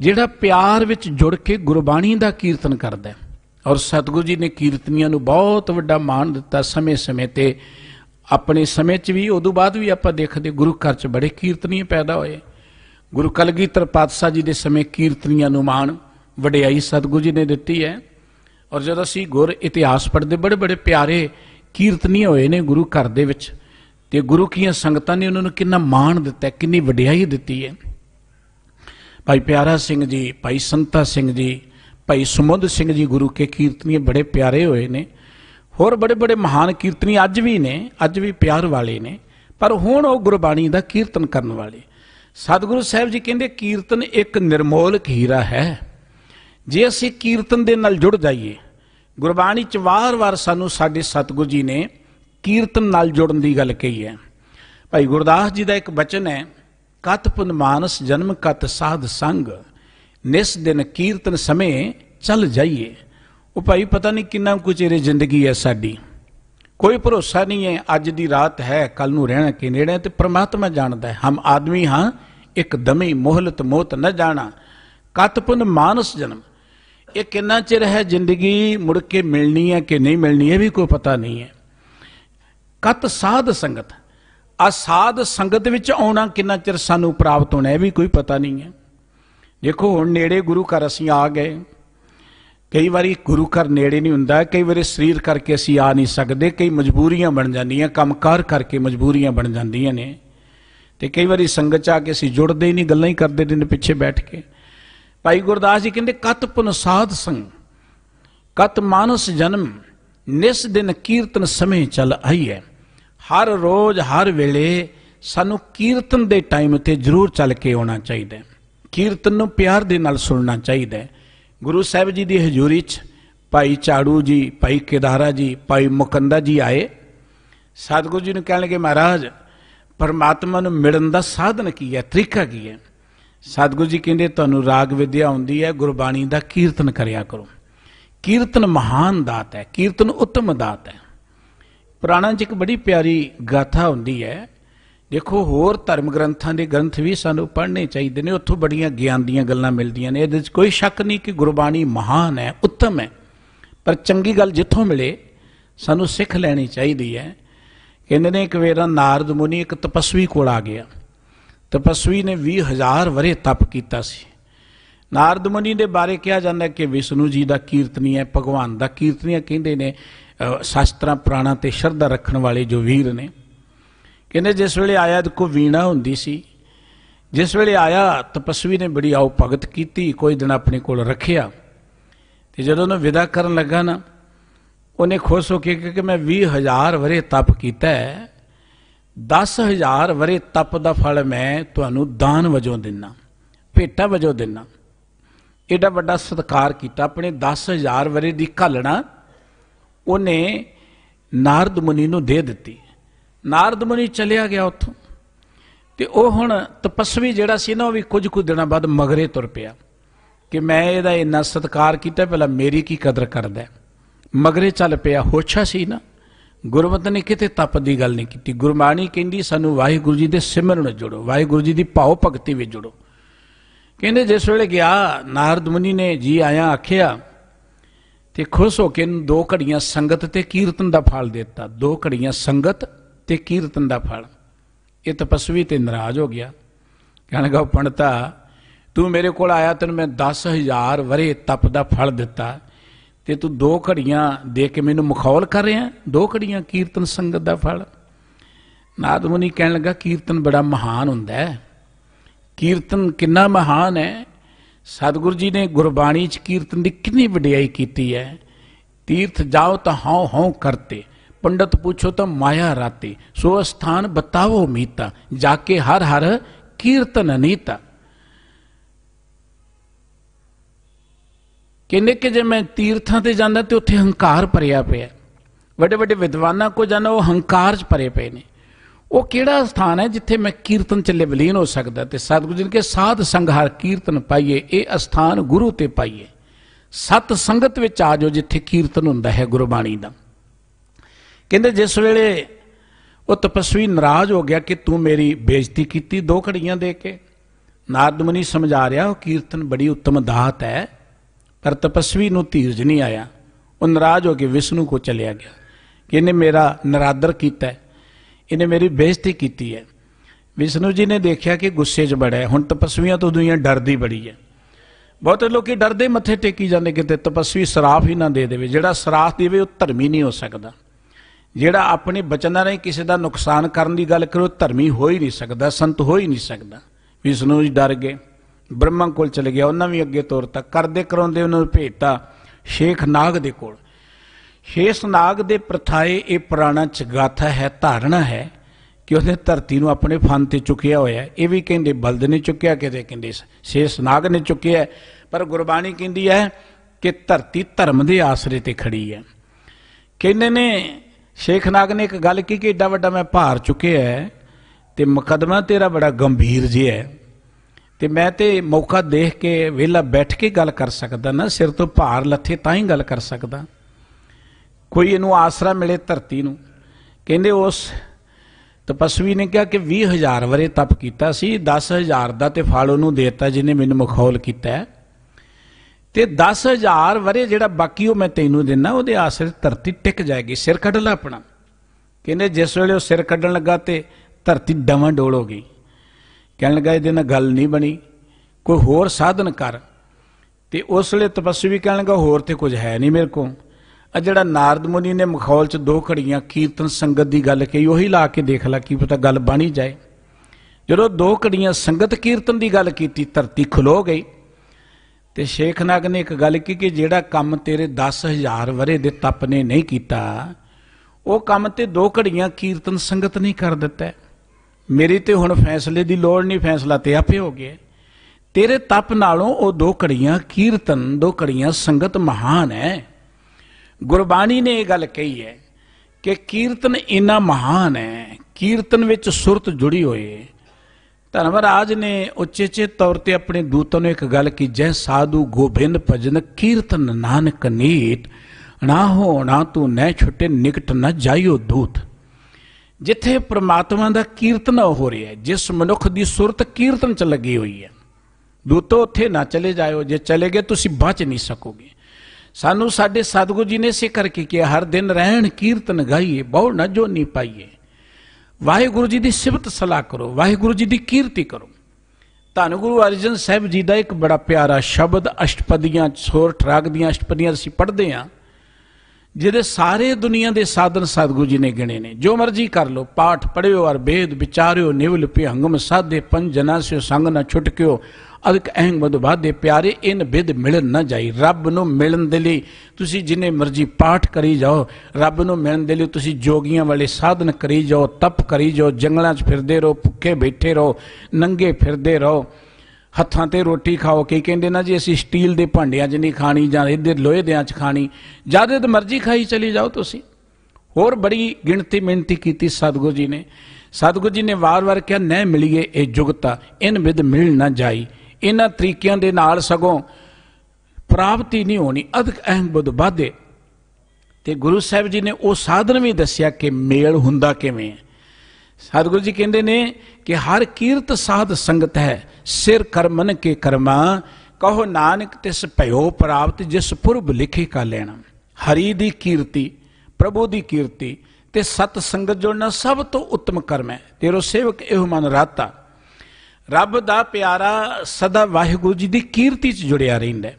ਜਿਹੜਾ ਪਿਆਰ ਵਿੱਚ ਜੁੜ ਕੇ ਗੁਰਬਾਣੀ ਦਾ ਕੀਰਤਨ ਕਰਦਾ ਹੈ ਔਰ ਸਤਿਗੁਰੂ ਜੀ ਨੇ ਕੀਰਤਨੀਆਂ ਨੂੰ ਬਹੁਤ ਵੱਡਾ ਮਾਣ ਦਿੱਤਾ ਸਮੇਂ-ਸਮੇਂ ਤੇ ਆਪਣੇ ਸਮੇਂ 'ਚ ਵੀ ਉਦੋਂ ਬਾਅਦ ਵੀ ਆਪਾਂ ਦੇਖਦੇ ਗੁਰੂ ਘਰ 'ਚ ਬੜੇ ਕੀਰਤਨੀ ਪੈਦਾ ਹੋਏ ਗੁਰੂ ਕਲਗੀਧਰ ਪਾਤਸ਼ਾਹ ਜੀ ਦੇ ਸਮੇਂ ਕੀਰਤਨੀਆਂ ਨੂੰ ਮਾਣ ਵਡਿਆਈ ਸਤਿਗੁਰੂ ਜੀ ਨੇ ਦਿੱਤੀ ਹੈ ਔਰ ਜਦੋਂ ਅਸੀਂ ਗੁਰ ਇਤਿਹਾਸ ਪੜ੍ਹਦੇ ਬੜੇ ਬੜੇ ਪਿਆਰੇ ਕੀਰਤਨੀ ਹੋਏ ਨੇ ਗੁਰੂ ਘਰ ਦੇ ਵਿੱਚ ਤੇ ਗੁਰੂ ਕੀਆਂ ਸੰਗਤਾਂ ਨੇ ਉਹਨਾਂ ਨੂੰ ਕਿੰਨਾ ਮਾਣ ਦਿੱਤਾ ਕਿੰਨੀ ਵਡਿਆਈ ਦਿੱਤੀ ਹੈ ਭਾਈ ਪਿਆਰਾ ਸਿੰਘ ਜੀ ਭਾਈ ਸੰਤਾ ਸਿੰਘ ਜੀ ਭਾਈ ਸੁਮੰਦ ਸਿੰਘ ਜੀ ਗੁਰੂ ਕੇ ਕੀਰਤਨੀਏ ਬੜੇ ਪਿਆਰੇ ਹੋਏ ਨੇ ਹੋਰ ਬੜੇ ਬੜੇ ਮਹਾਨ ਕੀਰਤਨੀ ਅੱਜ ਵੀ ਨੇ ਅੱਜ ਵੀ ਪਿਆਰ ਵਾਲੇ ਨੇ ਪਰ ਹੁਣ ਉਹ ਗੁਰਬਾਣੀ ਦਾ ਕੀਰਤਨ ਕਰਨ ਵਾਲੇ ਸਤਿਗੁਰੂ ਸਾਹਿਬ ਜੀ ਕਹਿੰਦੇ ਕੀਰਤਨ ਇੱਕ ਨਿਰਮੋਲਕ ਹੀਰਾ ਹੈ ਜੇ ਅਸੀਂ ਕੀਰਤਨ ਦੇ ਨਾਲ ਜੁੜ ਜਾਈਏ ਗੁਰਬਾਣੀ ਚ ਵਾਰ-ਵਾਰ ਸਾਨੂੰ ਸਾਡੇ ਸਤਿਗੁਰੂ ਜੀ ਨੇ ਕੀਰਤਨ ਨਾਲ ਜੁੜਨ ਦੀ ਗੱਲ ਕਹੀ ਹੈ ਭਾਈ ਗੁਰਦਾਸ ਜੀ ਦਾ ਇੱਕ ਬਚਨ ਹੈ ਕਤ ਪੁਨ ਮਾਨਸ ਜਨਮ ਕਤ ਸਾਧ ਸੰਗ ਨਿਸ ਦਿਨ ਕੀਰਤਨ ਸਮੇ ਚਲ ਜਾਈਏ ਉਹ ਭਾਈ ਪਤਾ ਨਹੀਂ ਕਿੰਨਾ ਕੁ ਚਿਰੇ ਜ਼ਿੰਦਗੀ ਹੈ ਸਾਡੀ ਕੋਈ ਭਰੋਸਾ ਨਹੀਂ ਹੈ ਅੱਜ ਦੀ ਰਾਤ ਹੈ ਕੱਲ ਨੂੰ ਰਹਿਣਾ ਕਿ ਨੇੜੇ ਤੇ ਪ੍ਰਮਾਤਮਾ ਜਾਣਦਾ ਹੈ ਹਮ ਆਦਮੀ ਹਾਂ ਇੱਕ ਦਮੇ ਮੋਹਲਤ ਮੋਤ ਨਾ ਜਾਣਾ ਕਤ ਪੁੰਨ ਮਾਨਸ ਜਨਮ ਇਹ ਕਿੰਨਾ ਚਿਰ ਹੈ ਜ਼ਿੰਦਗੀ ਮੁੜ ਕੇ ਮਿਲਣੀ ਹੈ ਕਿ ਨਹੀਂ ਮਿਲਣੀ ਇਹ ਵੀ ਕੋਈ ਪਤਾ ਨਹੀਂ ਹੈ ਕਤ ਸਾਧ ਸੰਗਤ ਸਾਧ ਸੰਗਤ ਵਿੱਚ ਆਉਣਾ ਕਿੰਨਾ ਚਿਰ ਸਾਨੂੰ ਪ੍ਰਾਪਤ ਹੋਣਾ ਇਹ ਵੀ ਕੋਈ ਪਤਾ ਨਹੀਂ ਹੈ ਦੇਖੋ ਹੁਣ ਨੇੜੇ ਗੁਰੂ ਘਰ ਅਸੀਂ ਆ ਗਏ ਕਈ ਵਾਰੀ ਗੁਰੂ ਘਰ ਨੇੜੇ ਨਹੀਂ ਹੁੰਦਾ ਕਈ ਵਾਰੀ ਸਰੀਰ ਕਰਕੇ ਅਸੀਂ ਆ ਨਹੀਂ ਸਕਦੇ ਕਈ ਮਜਬੂਰੀਆਂ ਬਣ ਜਾਂਦੀਆਂ ਕੰਮਕਾਰ ਕਰਕੇ ਮਜਬੂਰੀਆਂ ਬਣ ਜਾਂਦੀਆਂ ਨੇ ਤੇ ਕਈ ਵਾਰੀ ਸੰਗਤ ਚ ਆ ਕੇ ਅਸੀਂ ਜੁੜਦੇ ਹੀ ਨਹੀਂ ਗੱਲਾਂ ਹੀ ਕਰਦੇ ਦਿਨ ਪਿੱਛੇ ਬੈਠ ਕੇ ਭਾਈ ਗੁਰਦਾਸ ਜੀ ਕਹਿੰਦੇ ਕਤ ਸਾਧ ਸੰਗ ਕਤ ਮਾਨਸ ਜਨਮ ਨਿਸ ਦਿਨ ਕੀਰਤਨ ਸਮੇਂ ਚੱਲ ਆਈ ਹੈ ਹਰ ਰੋਜ਼ ਹਰ ਵੇਲੇ ਸਾਨੂੰ ਕੀਰਤਨ ਦੇ ਟਾਈਮ ਤੇ ਜ਼ਰੂਰ ਚੱਲ ਕੇ ਆਉਣਾ ਚਾਹੀਦਾ ਹੈ ਕੀਰਤਨ ਨੂੰ ਪਿਆਰ ਦੇ ਨਾਲ ਸੁਣਨਾ ਚਾਹੀਦਾ ਹੈ ਗੁਰੂ ਸਾਹਿਬ ਜੀ ਦੀ ਹਜ਼ੂਰੀ 'ਚ ਭਾਈ ਚਾੜੂ ਜੀ ਭਾਈ ਕਿਦਾਰਾ ਜੀ ਭਾਈ ਮੁਕੰਦਾ ਜੀ ਆਏ ਸਤਿਗੁਰੂ ਜੀ ਨੂੰ ਕਹਿਣ ਲੱਗੇ ਮਹਾਰਾਜ ਪਰਮਾਤਮਾ ਨੂੰ ਮਿਲਣ ਦਾ ਸਾਧਨ ਕੀ ਹੈ ਤਰੀਕਾ ਕੀ ਹੈ ਸਤਿਗੁਰੂ ਜੀ ਕਹਿੰਦੇ ਤੁਹਾਨੂੰ ਰਾਗ ਵਿਦਿਆ ਆਉਂਦੀ ਹੈ ਗੁਰਬਾਣੀ ਦਾ ਕੀਰਤਨ ਕਰਿਆ ਕਰੋ ਕੀਰਤਨ ਮਹਾਨ ਦਾਤ ਹੈ ਕੀਰਤਨ ਉੱਤਮ ਦਾਤ ਹੈ ਪੁਰਾਣਾ ਚ ਇੱਕ ਬੜੀ ਪਿਆਰੀ ਗਾਥਾ ਹੁੰਦੀ ਹੈ ਦੇਖੋ ਹੋਰ ਧਰਮ ਗ੍ਰੰਥਾਂ ਦੇ ਗ੍ਰੰਥ ਵੀ ਸਾਨੂੰ ਪੜ੍ਹਨੇ ਚਾਹੀਦੇ ਨੇ ਉੱਥੋਂ ਬੜੀਆਂ ਗਿਆਨ ਦੀਆਂ ਗੱਲਾਂ ਮਿਲਦੀਆਂ ਨੇ ਇਹਦੇ ਵਿੱਚ ਕੋਈ ਸ਼ੱਕ ਨਹੀਂ ਕਿ ਗੁਰਬਾਣੀ ਮਹਾਨ ਹੈ ਉੱਤਮ ਹੈ ਪਰ ਚੰਗੀ ਗੱਲ ਜਿੱਥੋਂ ਮਿਲੇ ਸਾਨੂੰ ਸਿੱਖ ਲੈਣੀ ਚਾਹੀਦੀ ਹੈ ਕਹਿੰਦੇ ਨੇ ਇੱਕ ਵੇਰਾ ਨਾਰਦ ਮੁਨੀ ਇੱਕ ਤਪਸਵੀ ਕੋਲ ਆ ਗਿਆ ਤਪਸਵੀ ਨੇ 20000 ਵਰੇ ਤਪ ਕੀਤਾ ਸੀ ਨਾਰਦ ਮੁਨੀ ਦੇ ਬਾਰੇ ਕਿਹਾ ਜਾਂਦਾ ਕਿ ਵਿਸ਼ਨੂੰ ਜੀ ਦਾ ਕੀਰਤਨੀ ਹੈ ਭਗਵਾਨ ਦਾ ਕੀਰਤਨੀ ਹੈ ਕਹਿੰਦੇ ਨੇ ਸ਼ਾਸਤਰਾਂ ਪ੍ਰਾਣਾ ਤੇ ਸ਼ਰਧਾ ਰੱਖਣ ਵਾਲੇ ਜੋ ਵੀਰ ਨੇ ਕਹਿੰਦੇ ਜਿਸ ਵੇਲੇ ਆਇਆ ਕੋ ਵੀਣਾ ਹੁੰਦੀ ਸੀ ਜਿਸ ਵੇਲੇ ਆਇਆ ਤਪਸਵੀ ਨੇ ਬੜੀ ਆਉ ਭਗਤ ਕੀਤੀ ਕੋਈ ਦਿਨ ਆਪਣੇ ਕੋਲ ਰੱਖਿਆ ਤੇ ਜਦੋਂ ਉਹਨੂੰ ਵਿਦਾ ਕਰਨ ਲੱਗਾ ਨਾ ਉਹਨੇ ਖੁਸ਼ ਹੋ ਕੇ ਕਿਹਾ ਕਿ ਮੈਂ 20000 ਵਰੇ ਤਪ ਕੀਤਾ ਹੈ 10000 ਵਰੇ ਤਪ ਦਾ ਫਲ ਮੈਂ ਤੁਹਾਨੂੰ ਦਾਨ ਵਜੋਂ ਦਿੰਨਾ ਭੇਟਾ ਵਜੋਂ ਦਿੰਨਾ ਇਹਦਾ ਵੱਡਾ ਸਤਕਾਰ ਕੀਤਾ ਆਪਣੇ 10000 ਵਰੇ ਦੀ ਘਾਲਣਾ ਉਹਨੇ ਨਾਰਦ ਮੁਨੀ ਨੂੰ ਦੇ ਦਿੱਤੀ ਨਾਰਦ ਮੁਨੀ ਚਲਿਆ ਗਿਆ ਉੱਥੋਂ ਤੇ ਉਹ ਹੁਣ ਤਪਸਵੀ ਜਿਹੜਾ ਸੀ ਨਾ ਉਹ ਵੀ ਕੁਝ ਕੁ ਦਿਨਾਂ ਬਾਅਦ ਮਗਰੇ ਤੁਰ ਪਿਆ ਕਿ ਮੈਂ ਇਹਦਾ ਇੰਨਾ ਸਤਕਾਰ ਕੀਤਾ ਪਹਿਲਾਂ ਮੇਰੀ ਕੀ ਕਦਰ ਕਰਦਾ ਮਗਰੇ ਚੱਲ ਪਿਆ ਹੋਛਾ ਸੀ ਨਾ ਗੁਰਮਤ ਨੇ ਕਿਤੇ ਤਪ ਦੀ ਗੱਲ ਨਹੀਂ ਕੀਤੀ ਗੁਰਬਾਣੀ ਕਹਿੰਦੀ ਸਾਨੂੰ ਵਾਹਿਗੁਰੂ ਜੀ ਦੇ ਸਿਮਰਨ ਜੁੜੋ ਵਾਹਿਗੁਰੂ ਜੀ ਦੀ ਭਾਉ ਭਗਤੀ ਵਿੱਚ ਜੁੜੋ ਕਹਿੰਦੇ ਜਿਸ ਵੇਲੇ ਗਿਆ ਨਾਰਦ ਮੁਨੀ ਨੇ ਜੀ ਆਇਆ ਆਖਿਆ ਤੇ ਖੁਸ਼ ਹੋ ਕੇ ਦੋ ਘੜੀਆਂ ਸੰਗਤ ਤੇ ਕੀਰਤਨ ਦਾ ਫਲ ਦਿੱਤਾ ਦੋ ਘੜੀਆਂ ਸੰਗਤ ਤੇ ਕੀਰਤਨ ਦਾ ਫਲ ਇਹ ਤਪਸਵੀ ਤੇ ਨਾਰਾਜ਼ ਹੋ ਗਿਆ ਕਹਿਣ ਲੱਗਾ ਪੰਡਤਾ ਤੂੰ ਮੇਰੇ ਕੋਲ ਆਇਆ ਤੈਨੂੰ ਮੈਂ 10000 ਵਰੇ ਤਪ ਦਾ ਫਲ ਦਿੱਤਾ ਤੇ ਤੂੰ ਦੋ ਘੜੀਆਂ ਦੇ ਕੇ ਮੈਨੂੰ ਮਖੌਲ ਕਰ ਰਿਹਾ ਦੋ ਘੜੀਆਂ ਕੀਰਤਨ ਸੰਗਤ ਦਾ ਫਲ ਨਾਦਮੁਨੀ ਕਹਿਣ ਲੱਗਾ ਕੀਰਤਨ ਬੜਾ ਮਹਾਨ ਹੁੰਦਾ ਹੈ कीर्तन कि महान है सतगुरु जी ने गुरबाणी च कीर्तन की किन्नी वडियाई की है तीर्थ जाओ तो हौ हौ करते पंडित पूछो तो माया राती सो स्थान बताओ मीता जाके हर हर कीर्तन नीता कहने के जे मैं तीर्थां ते जाना तो उत्थे हंकार भरिया पे वे वे विद्वाना को जाना वह हंकार च भरे पे ने ਉਹ ਕਿਹੜਾ ਸਥਾਨ ਹੈ ਜਿੱਥੇ ਮੈਂ ਕੀਰਤਨ ਚ ਲਿਵਲੀਨ ਹੋ ਸਕਦਾ ਤੇ ਸਤਿਗੁਰੂ ਜੀ ਕੇ ਸਾਧ ਸੰਘਾਰ ਕੀਰਤਨ ਪਾਈਏ ਇਹ ਸਥਾਨ ਗੁਰੂ ਤੇ ਪਾਈਏ ਸਤ ਸੰਗਤ ਵਿੱਚ ਆ ਜਾਓ ਜਿੱਥੇ ਕੀਰਤਨ ਹੁੰਦਾ ਹੈ ਗੁਰਬਾਣੀ ਦਾ ਕਹਿੰਦੇ ਜਿਸ ਵੇਲੇ ਉਹ ਤਪਸਵੀ ਨਾਰਾਜ਼ ਹੋ ਗਿਆ ਕਿ ਤੂੰ ਮੇਰੀ ਬੇਇੱਜ਼ਤੀ ਕੀਤੀ ਦੋ ਘੜੀਆਂ ਦੇ ਕੇ ਨਾਰਦ ਮਨੀ ਸਮਝਾ ਰਿਹਾ ਉਹ ਕੀਰਤਨ ਬੜੀ ਉੱਤਮ ਦਾਤ ਹੈ ਪਰ ਤਪਸਵੀ ਨੂੰ ਧੀਰਜ ਨਹੀਂ ਆਇਆ ਉਹ ਨਾਰਾਜ਼ ਹੋ ਕੇ ਵਿਸ਼ਨੂੰ ਕੋ ਚਲਿਆ ਗਿਆ ਕਿ ਇਹਨੇ ਮੇਰਾ ਨਰਾਦਰ ਕੀਤਾ ਇਹਨੇ ਮੇਰੀ ਬੇਇੱਜ਼ਤੀ ਕੀਤੀ ਹੈ ਵਿਸ਼ਨੂੰ ਜੀ ਨੇ ਦੇਖਿਆ ਕਿ ਗੁੱਸੇ 'ਚ ਬੜਾ ਹੈ ਹੁਣ ਤਪਸਵੀਆਂ ਤੋਂ ਦੁਨੀਆ ਡਰਦੀ ਬੜੀ ਹੈ ਬਹੁਤੇ ਲੋਕੀ ਡਰਦੇ ਮੱਥੇ ਟੇਕੀ ਜਾਂਦੇ ਕਿਤੇ ਤਪਸਵੀ ਸਰਾਫ ਹੀ ਨਾ ਦੇ ਦੇਵੇ ਜਿਹੜਾ ਸਰਾਫ ਦੇਵੇ ਉਹ ਧਰਮੀ ਨਹੀਂ ਹੋ ਸਕਦਾ ਜਿਹੜਾ ਆਪਣੇ ਬਚਨਾਂ ਰਾਹੀਂ ਕਿਸੇ ਦਾ ਨੁਕਸਾਨ ਕਰਨ ਦੀ ਗੱਲ ਕਰੇ ਉਹ ਧਰਮੀ ਹੋ ਹੀ ਨਹੀਂ ਸਕਦਾ ਸੰਤ ਹੋ ਹੀ ਨਹੀਂ ਸਕਦਾ ਵਿਸ਼ਨੂੰ ਜੀ ਡਰ ਗਏ ਬ੍ਰਹਮਾ ਕੋਲ ਚਲੇ ਗਿਆ ਉਹਨਾਂ ਵੀ ਅੱਗੇ ਤੱਕ ਕਰਦੇ ਕਰਾਉਂਦੇ ਉਹਨਾਂ ਨੂੰ ਭੇਜਤਾ ਸ਼ੇਖ ਨਾਗ ਦੇ ਕੋਲ ਸ਼ੇਸ਼ ਨਾਗ ਦੇ ਪ੍ਰਥਾਏ ਇਹ ਪੁਰਾਣਾ ਚਗਾਥਾ ਹੈ ਧਾਰਨਾ ਹੈ ਕਿ ਉਹਨੇ ਧਰਤੀ ਨੂੰ ਆਪਣੇ ਫਨ ਤੇ ਚੁੱਕਿਆ ਹੋਇਆ ਇਹ ਵੀ ਕਹਿੰਦੇ ਬਲਦ ਨੇ ਚੁੱਕਿਆ ਕਿਤੇ ਕਹਿੰਦੇ ਸ਼ੇਸ਼ ਨਾਗ ਨੇ ਚੁੱਕਿਆ ਪਰ ਗੁਰਬਾਣੀ ਕਹਿੰਦੀ ਹੈ ਕਿ ਧਰਤੀ ਧਰਮ ਦੇ ਆਸਰੇ ਤੇ ਖੜੀ ਹੈ ਕਹਿੰਦੇ ਨੇ ਸ਼ੇਖ ਨਾਗ ਨੇ ਇੱਕ ਗੱਲ ਕੀ ਕਿ ਏਡਾ ਵੱਡਾ ਮੈਂ ਭਾਰ ਚੁੱਕਿਆ ਹੈ ਤੇ ਮੁਕਦਮਾ ਤੇਰਾ ਬੜਾ ਗੰਭੀਰ ਜਿਹਾ ਹੈ ਤੇ ਮੈਂ ਤੇ ਮੌਕਾ ਦੇਖ ਕੇ ਵਿਹਲਾ ਬੈਠ ਕੇ ਗੱਲ ਕਰ ਸਕਦਾ ਨਾ ਸਿਰ ਤੋਂ ਭਾਰ ਲੱਥੇ ਤਾਂ ਹੀ ਗੱਲ ਕਰ ਸਕਦਾ ਕੋਈ ਇਹਨੂੰ ਆਸਰਾ ਮਿਲੇ ਧਰਤੀ ਨੂੰ ਕਹਿੰਦੇ ਉਸ ਤਪਸਵੀ ਨੇ ਕਿਹਾ ਕਿ 20000 ਵਰੇ ਤਪ ਕੀਤਾ ਸੀ 10000 ਦਾ ਤੇ ਫਲ ਉਹਨੂੰ ਦੇਤਾ ਜਿਹਨੇ ਮੈਨੂੰ ਮਖੌਲ ਕੀਤਾ ਤੇ 10000 ਵਰੇ ਜਿਹੜਾ ਬਾਕੀ ਉਹ ਮੈਂ ਤੈਨੂੰ ਦਿੰਨਾ ਉਹਦੇ ਆਸਰੇ ਧਰਤੀ ਟਿਕ ਜਾਏਗੀ ਸਿਰ ਕੱਢ ਲੈ ਆਪਣਾ ਕਹਿੰਦੇ ਜਿਸ ਵੇਲੇ ਉਹ ਸਿਰ ਕੱਢਣ ਲੱਗਾ ਤੇ ਧਰਤੀ ਡਵਾਂ ਡੋਲ ਹੋ ਗਈ ਕਹਿਣ ਲੱਗਾ ਇਹਦੇ ਨਾਲ ਗੱਲ ਨਹੀਂ ਬਣੀ ਕੋਈ ਹੋਰ ਸਾਧਨ ਕਰ ਤੇ ਉਸ ਵੇਲੇ ਤਪਸਵੀ ਕਹਿਣ ਲੱਗਾ ਹੋਰ ਤੇ ਕੁਝ ਹੈ ਨਹੀਂ ਮੇਰੇ ਕੋਲ ਆ ਜਿਹੜਾ ਨਾਰਦ ਮੁਨੀ ਨੇ ਮਖੌਲ ਚ ਦੋ ਘੜੀਆਂ ਕੀਰਤਨ ਸੰਗਤ ਦੀ ਗੱਲ ਕਹੀ ਉਹੀ ਲਾ ਕੇ ਦੇਖ ਲੈ ਕੀ ਪਤਾ ਗੱਲ ਬਣੀ ਜਾਏ ਜਦੋਂ ਦੋ ਘੜੀਆਂ ਸੰਗਤ ਕੀਰਤਨ ਦੀ ਗੱਲ ਕੀਤੀ ਧਰਤੀ ਖਲੋ ਗਈ ਤੇ ਸ਼ੇਖ ਨਾਗ ਨੇ ਇੱਕ ਗੱਲ ਕੀ ਕਿ ਜਿਹੜਾ ਕੰਮ ਤੇਰੇ 10000 ਵਰੇ ਦੇ ਤਪ ਨੇ ਨਹੀਂ ਕੀਤਾ ਉਹ ਕੰਮ ਤੇ ਦੋ ਘੜੀਆਂ ਕੀਰਤਨ ਸੰਗਤ ਨਹੀਂ ਕਰ ਦਿੱਤਾ ਮੇਰੀ ਤੇ ਹੁਣ ਫੈਸਲੇ ਦੀ ਲੋੜ ਨਹੀਂ ਫੈਸਲਾ ਤੇ ਆਪੇ ਹੋ ਗਿਆ ਤੇਰੇ ਤਪ ਨਾਲੋਂ ਉਹ ਦੋ ਘੜੀਆਂ ਕੀਰਤਨ ਦੋ ਘੜੀਆਂ ਸੰਗਤ ਮਹਾਨ ਹੈ ਗੁਰਬਾਣੀ ਨੇ ਇਹ ਗੱਲ ਕਹੀ ਹੈ ਕਿ ਕੀਰਤਨ ਇੰਨਾ ਮਹਾਨ ਹੈ ਕੀਰਤਨ ਵਿੱਚ ਸੁਰਤ ਜੁੜੀ ਹੋਈ ਹੈ ਧਰਮਰਾਜ ਨੇ ਉੱਚੇ-ਉੱਚੇ ਤੌਰ ਤੇ ਆਪਣੇ ਦੂਤਾਂ ਨੂੰ ਇੱਕ ਗੱਲ ਕੀ ਜੈ ਸਾਧੂ ਗੋਬਿੰਦ ਭਜਨ ਕੀਰਤਨ ਨਾਨਕ ਨੀਤ ਨਾ ਨਾ ਤੂੰ ਨੈ ਛੁੱਟੇ ਨਿਕਟ ਨਾ ਜਾਇਓ ਦੂਤ ਜਿੱਥੇ ਪ੍ਰਮਾਤਮਾ ਦਾ ਕੀਰਤਨ ਹੋ ਰਿਹਾ ਹੈ ਜਿਸ ਮਨੁੱਖ ਦੀ ਸੁਰਤ ਕੀਰਤਨ ਚ ਲੱਗੀ ਹੋਈ ਹੈ ਦੂਤੋ ਉੱਥੇ ਨਾ ਚਲੇ ਜਾਇਓ ਜੇ ਚਲੇਗੇ ਤੁਸੀਂ ਬਚ ਨਹੀਂ ਸਕੋਗੇ ਸਾਨੂੰ ਸਾਡੇ ਸਤਿਗੁਰੂ ਜੀ ਨੇ ਸੇ ਕਰਕੇ ਕਿਹਾ ਹਰ ਦਿਨ ਰਹਿਣ ਕੀਰਤਨ ਗਾਈਏ ਬਹੁ ਨਾ ਨਹੀਂ ਪਾਈਏ ਵਾਹਿਗੁਰੂ ਜੀ ਦੀ ਸਿਫਤ ਸਲਾਹ ਕਰੋ ਵਾਹਿਗੁਰੂ ਜੀ ਦੀ ਕੀਰਤੀ ਕਰੋ ਧੰਨ ਗੁਰੂ ਅਰਜਨ ਸਾਹਿਬ ਜੀ ਦਾ ਇੱਕ ਬੜਾ ਪਿਆਰਾ ਸ਼ਬਦ ਅਸ਼ਟਪਦੀਆਂ ਛੋਰ ਠਰਾਗ ਦੀਆਂ ਅਸ਼ਟਪਦੀਆਂ ਅਸੀਂ ਪੜ੍ਹਦੇ ਆਂ ਜਿਹਦੇ ਸਾਰੇ ਦੁਨੀਆ ਦੇ ਸਾਧਨ ਸਤਗੁਰੂ ਜੀ ਨੇ ਗਿਣੇ ਨੇ ਜੋ ਮਰਜ਼ੀ ਕਰ ਲੋ ਪਾਠ ਪੜਿਓ ਅਰ ਵੇਦ ਵਿਚਾਰਿਓ ਨਿਵਲ ਪਿਹੰਗਮ ਸਾਧੇ ਪੰਜਨਾ ਸੇ ਸੰਗ ਨਾ ਛੁਟਕਿਓ ਅਦਕ ਅਹੰਗ ਮਦੁਬਾਦੇ ਪਿਆਰੇ ਇਨ ਵਿਦ ਮਿਲਣ ਨਾ ਜਾਈ ਰੱਬ ਨੂੰ ਮਿਲਣ ਦੇ ਲਈ ਤੁਸੀਂ ਜਿੰਨੇ ਮਰਜ਼ੀ ਪਾਠ ਕਰੀ ਜਾਓ ਰੱਬ ਨੂੰ ਮਿਲਣ ਦੇ ਲਈ ਤੁਸੀਂ ਜੋਗੀਆਂ ਵਾਲੇ ਸਾਧਨ ਕਰੀ ਜਾਓ ਤਪ ਕਰੀ ਜਾਓ ਜੰਗਲਾਂ 'ਚ ਫਿਰਦੇ ਰਹੋ ਭੁੱਖੇ ਬੈਠੇ ਰਹੋ ਨੰਗੇ ਫਿਰਦੇ ਰਹੋ ਹੱਥਾਂ ਤੇ ਰੋਟੀ ਖਾਓ ਕਿ ਕਹਿੰਦੇ ਨਾ ਜੀ ਅਸੀਂ ਸਟੀਲ ਦੇ ਭਾਂਡਿਆਂ 'ਚ ਨਹੀਂ ਖਾਣੀ ਜਾਂ ਇਹਦੇ ਲੋਹੇ ਦੇਆਂ 'ਚ ਖਾਣੀ ਜਦ ਮਰਜ਼ੀ ਖਾਈ ਚਲੀ ਜਾਓ ਤੁਸੀਂ ਹੋਰ ਬੜੀ ਗਿਣਤੀ ਮਿੰਤੀ ਕੀਤੀ ਸਤਗੁਰੂ ਜੀ ਨੇ ਸਤਗੁਰੂ ਜੀ ਨੇ ਵਾਰ-ਵਾਰ ਕਿਹਾ ਨਹਿ ਮਿਲੀਏ ਇਹ ਜੁਗਤਾ ਇਨ ਵਿਦ ਮਿਲ ਨਾ ਜਾਈ ਇਹਨਾਂ ਤਰੀਕਿਆਂ ਦੇ ਨਾਲ ਸਗੋਂ ਪ੍ਰਾਪਤੀ ਨਹੀਂ ਹੋਣੀ ਅਧਿਕ ਅਹੰ ਬੁੱਧ ਬਾਧੇ ਤੇ ਗੁਰੂ ਸਾਹਿਬ ਜੀ ਨੇ ਉਹ ਸਾਧਨ ਵੀ ਦੱਸਿਆ ਕਿ ਮੇਲ ਹੁੰਦਾ ਕਿਵੇਂ ਹੈ ਸਤਿਗੁਰੂ ਜੀ ਕਹਿੰਦੇ ਨੇ ਕਿ ਹਰ ਕੀਰਤ ਸਾਧ ਸੰਗਤ ਹੈ ਸਿਰ ਕਰਮਨ ਕੇ ਕਰਮਾ ਕਹੋ ਨਾਨਕ ਤਿਸ ਭਇਓ ਪ੍ਰਾਪਤ ਜਿਸ ਪੁਰਬ ਲਿਖੇ ਕਾ ਲੈਣਾ ਹਰੀ ਦੀ ਕੀਰਤੀ ਪ੍ਰਭੂ ਦੀ ਕੀਰਤੀ ਤੇ ਸਤ ਸੰਗਤ ਜੁੜਨਾ ਸਭ ਤੋਂ ਉੱਤਮ ਕਰਮ ਹੈ ਤੇਰੋ ਸੇਵਕ ਇਹ ਮਨ ਰਾਤਾ ਰੱਬ ਦਾ ਪਿਆਰਾ ਸਦਾ ਵਾਹਿਗੁਰੂ ਜੀ ਦੀ ਕੀਰਤੀ 'ਚ ਜੁੜਿਆ ਰਹਿੰਦਾ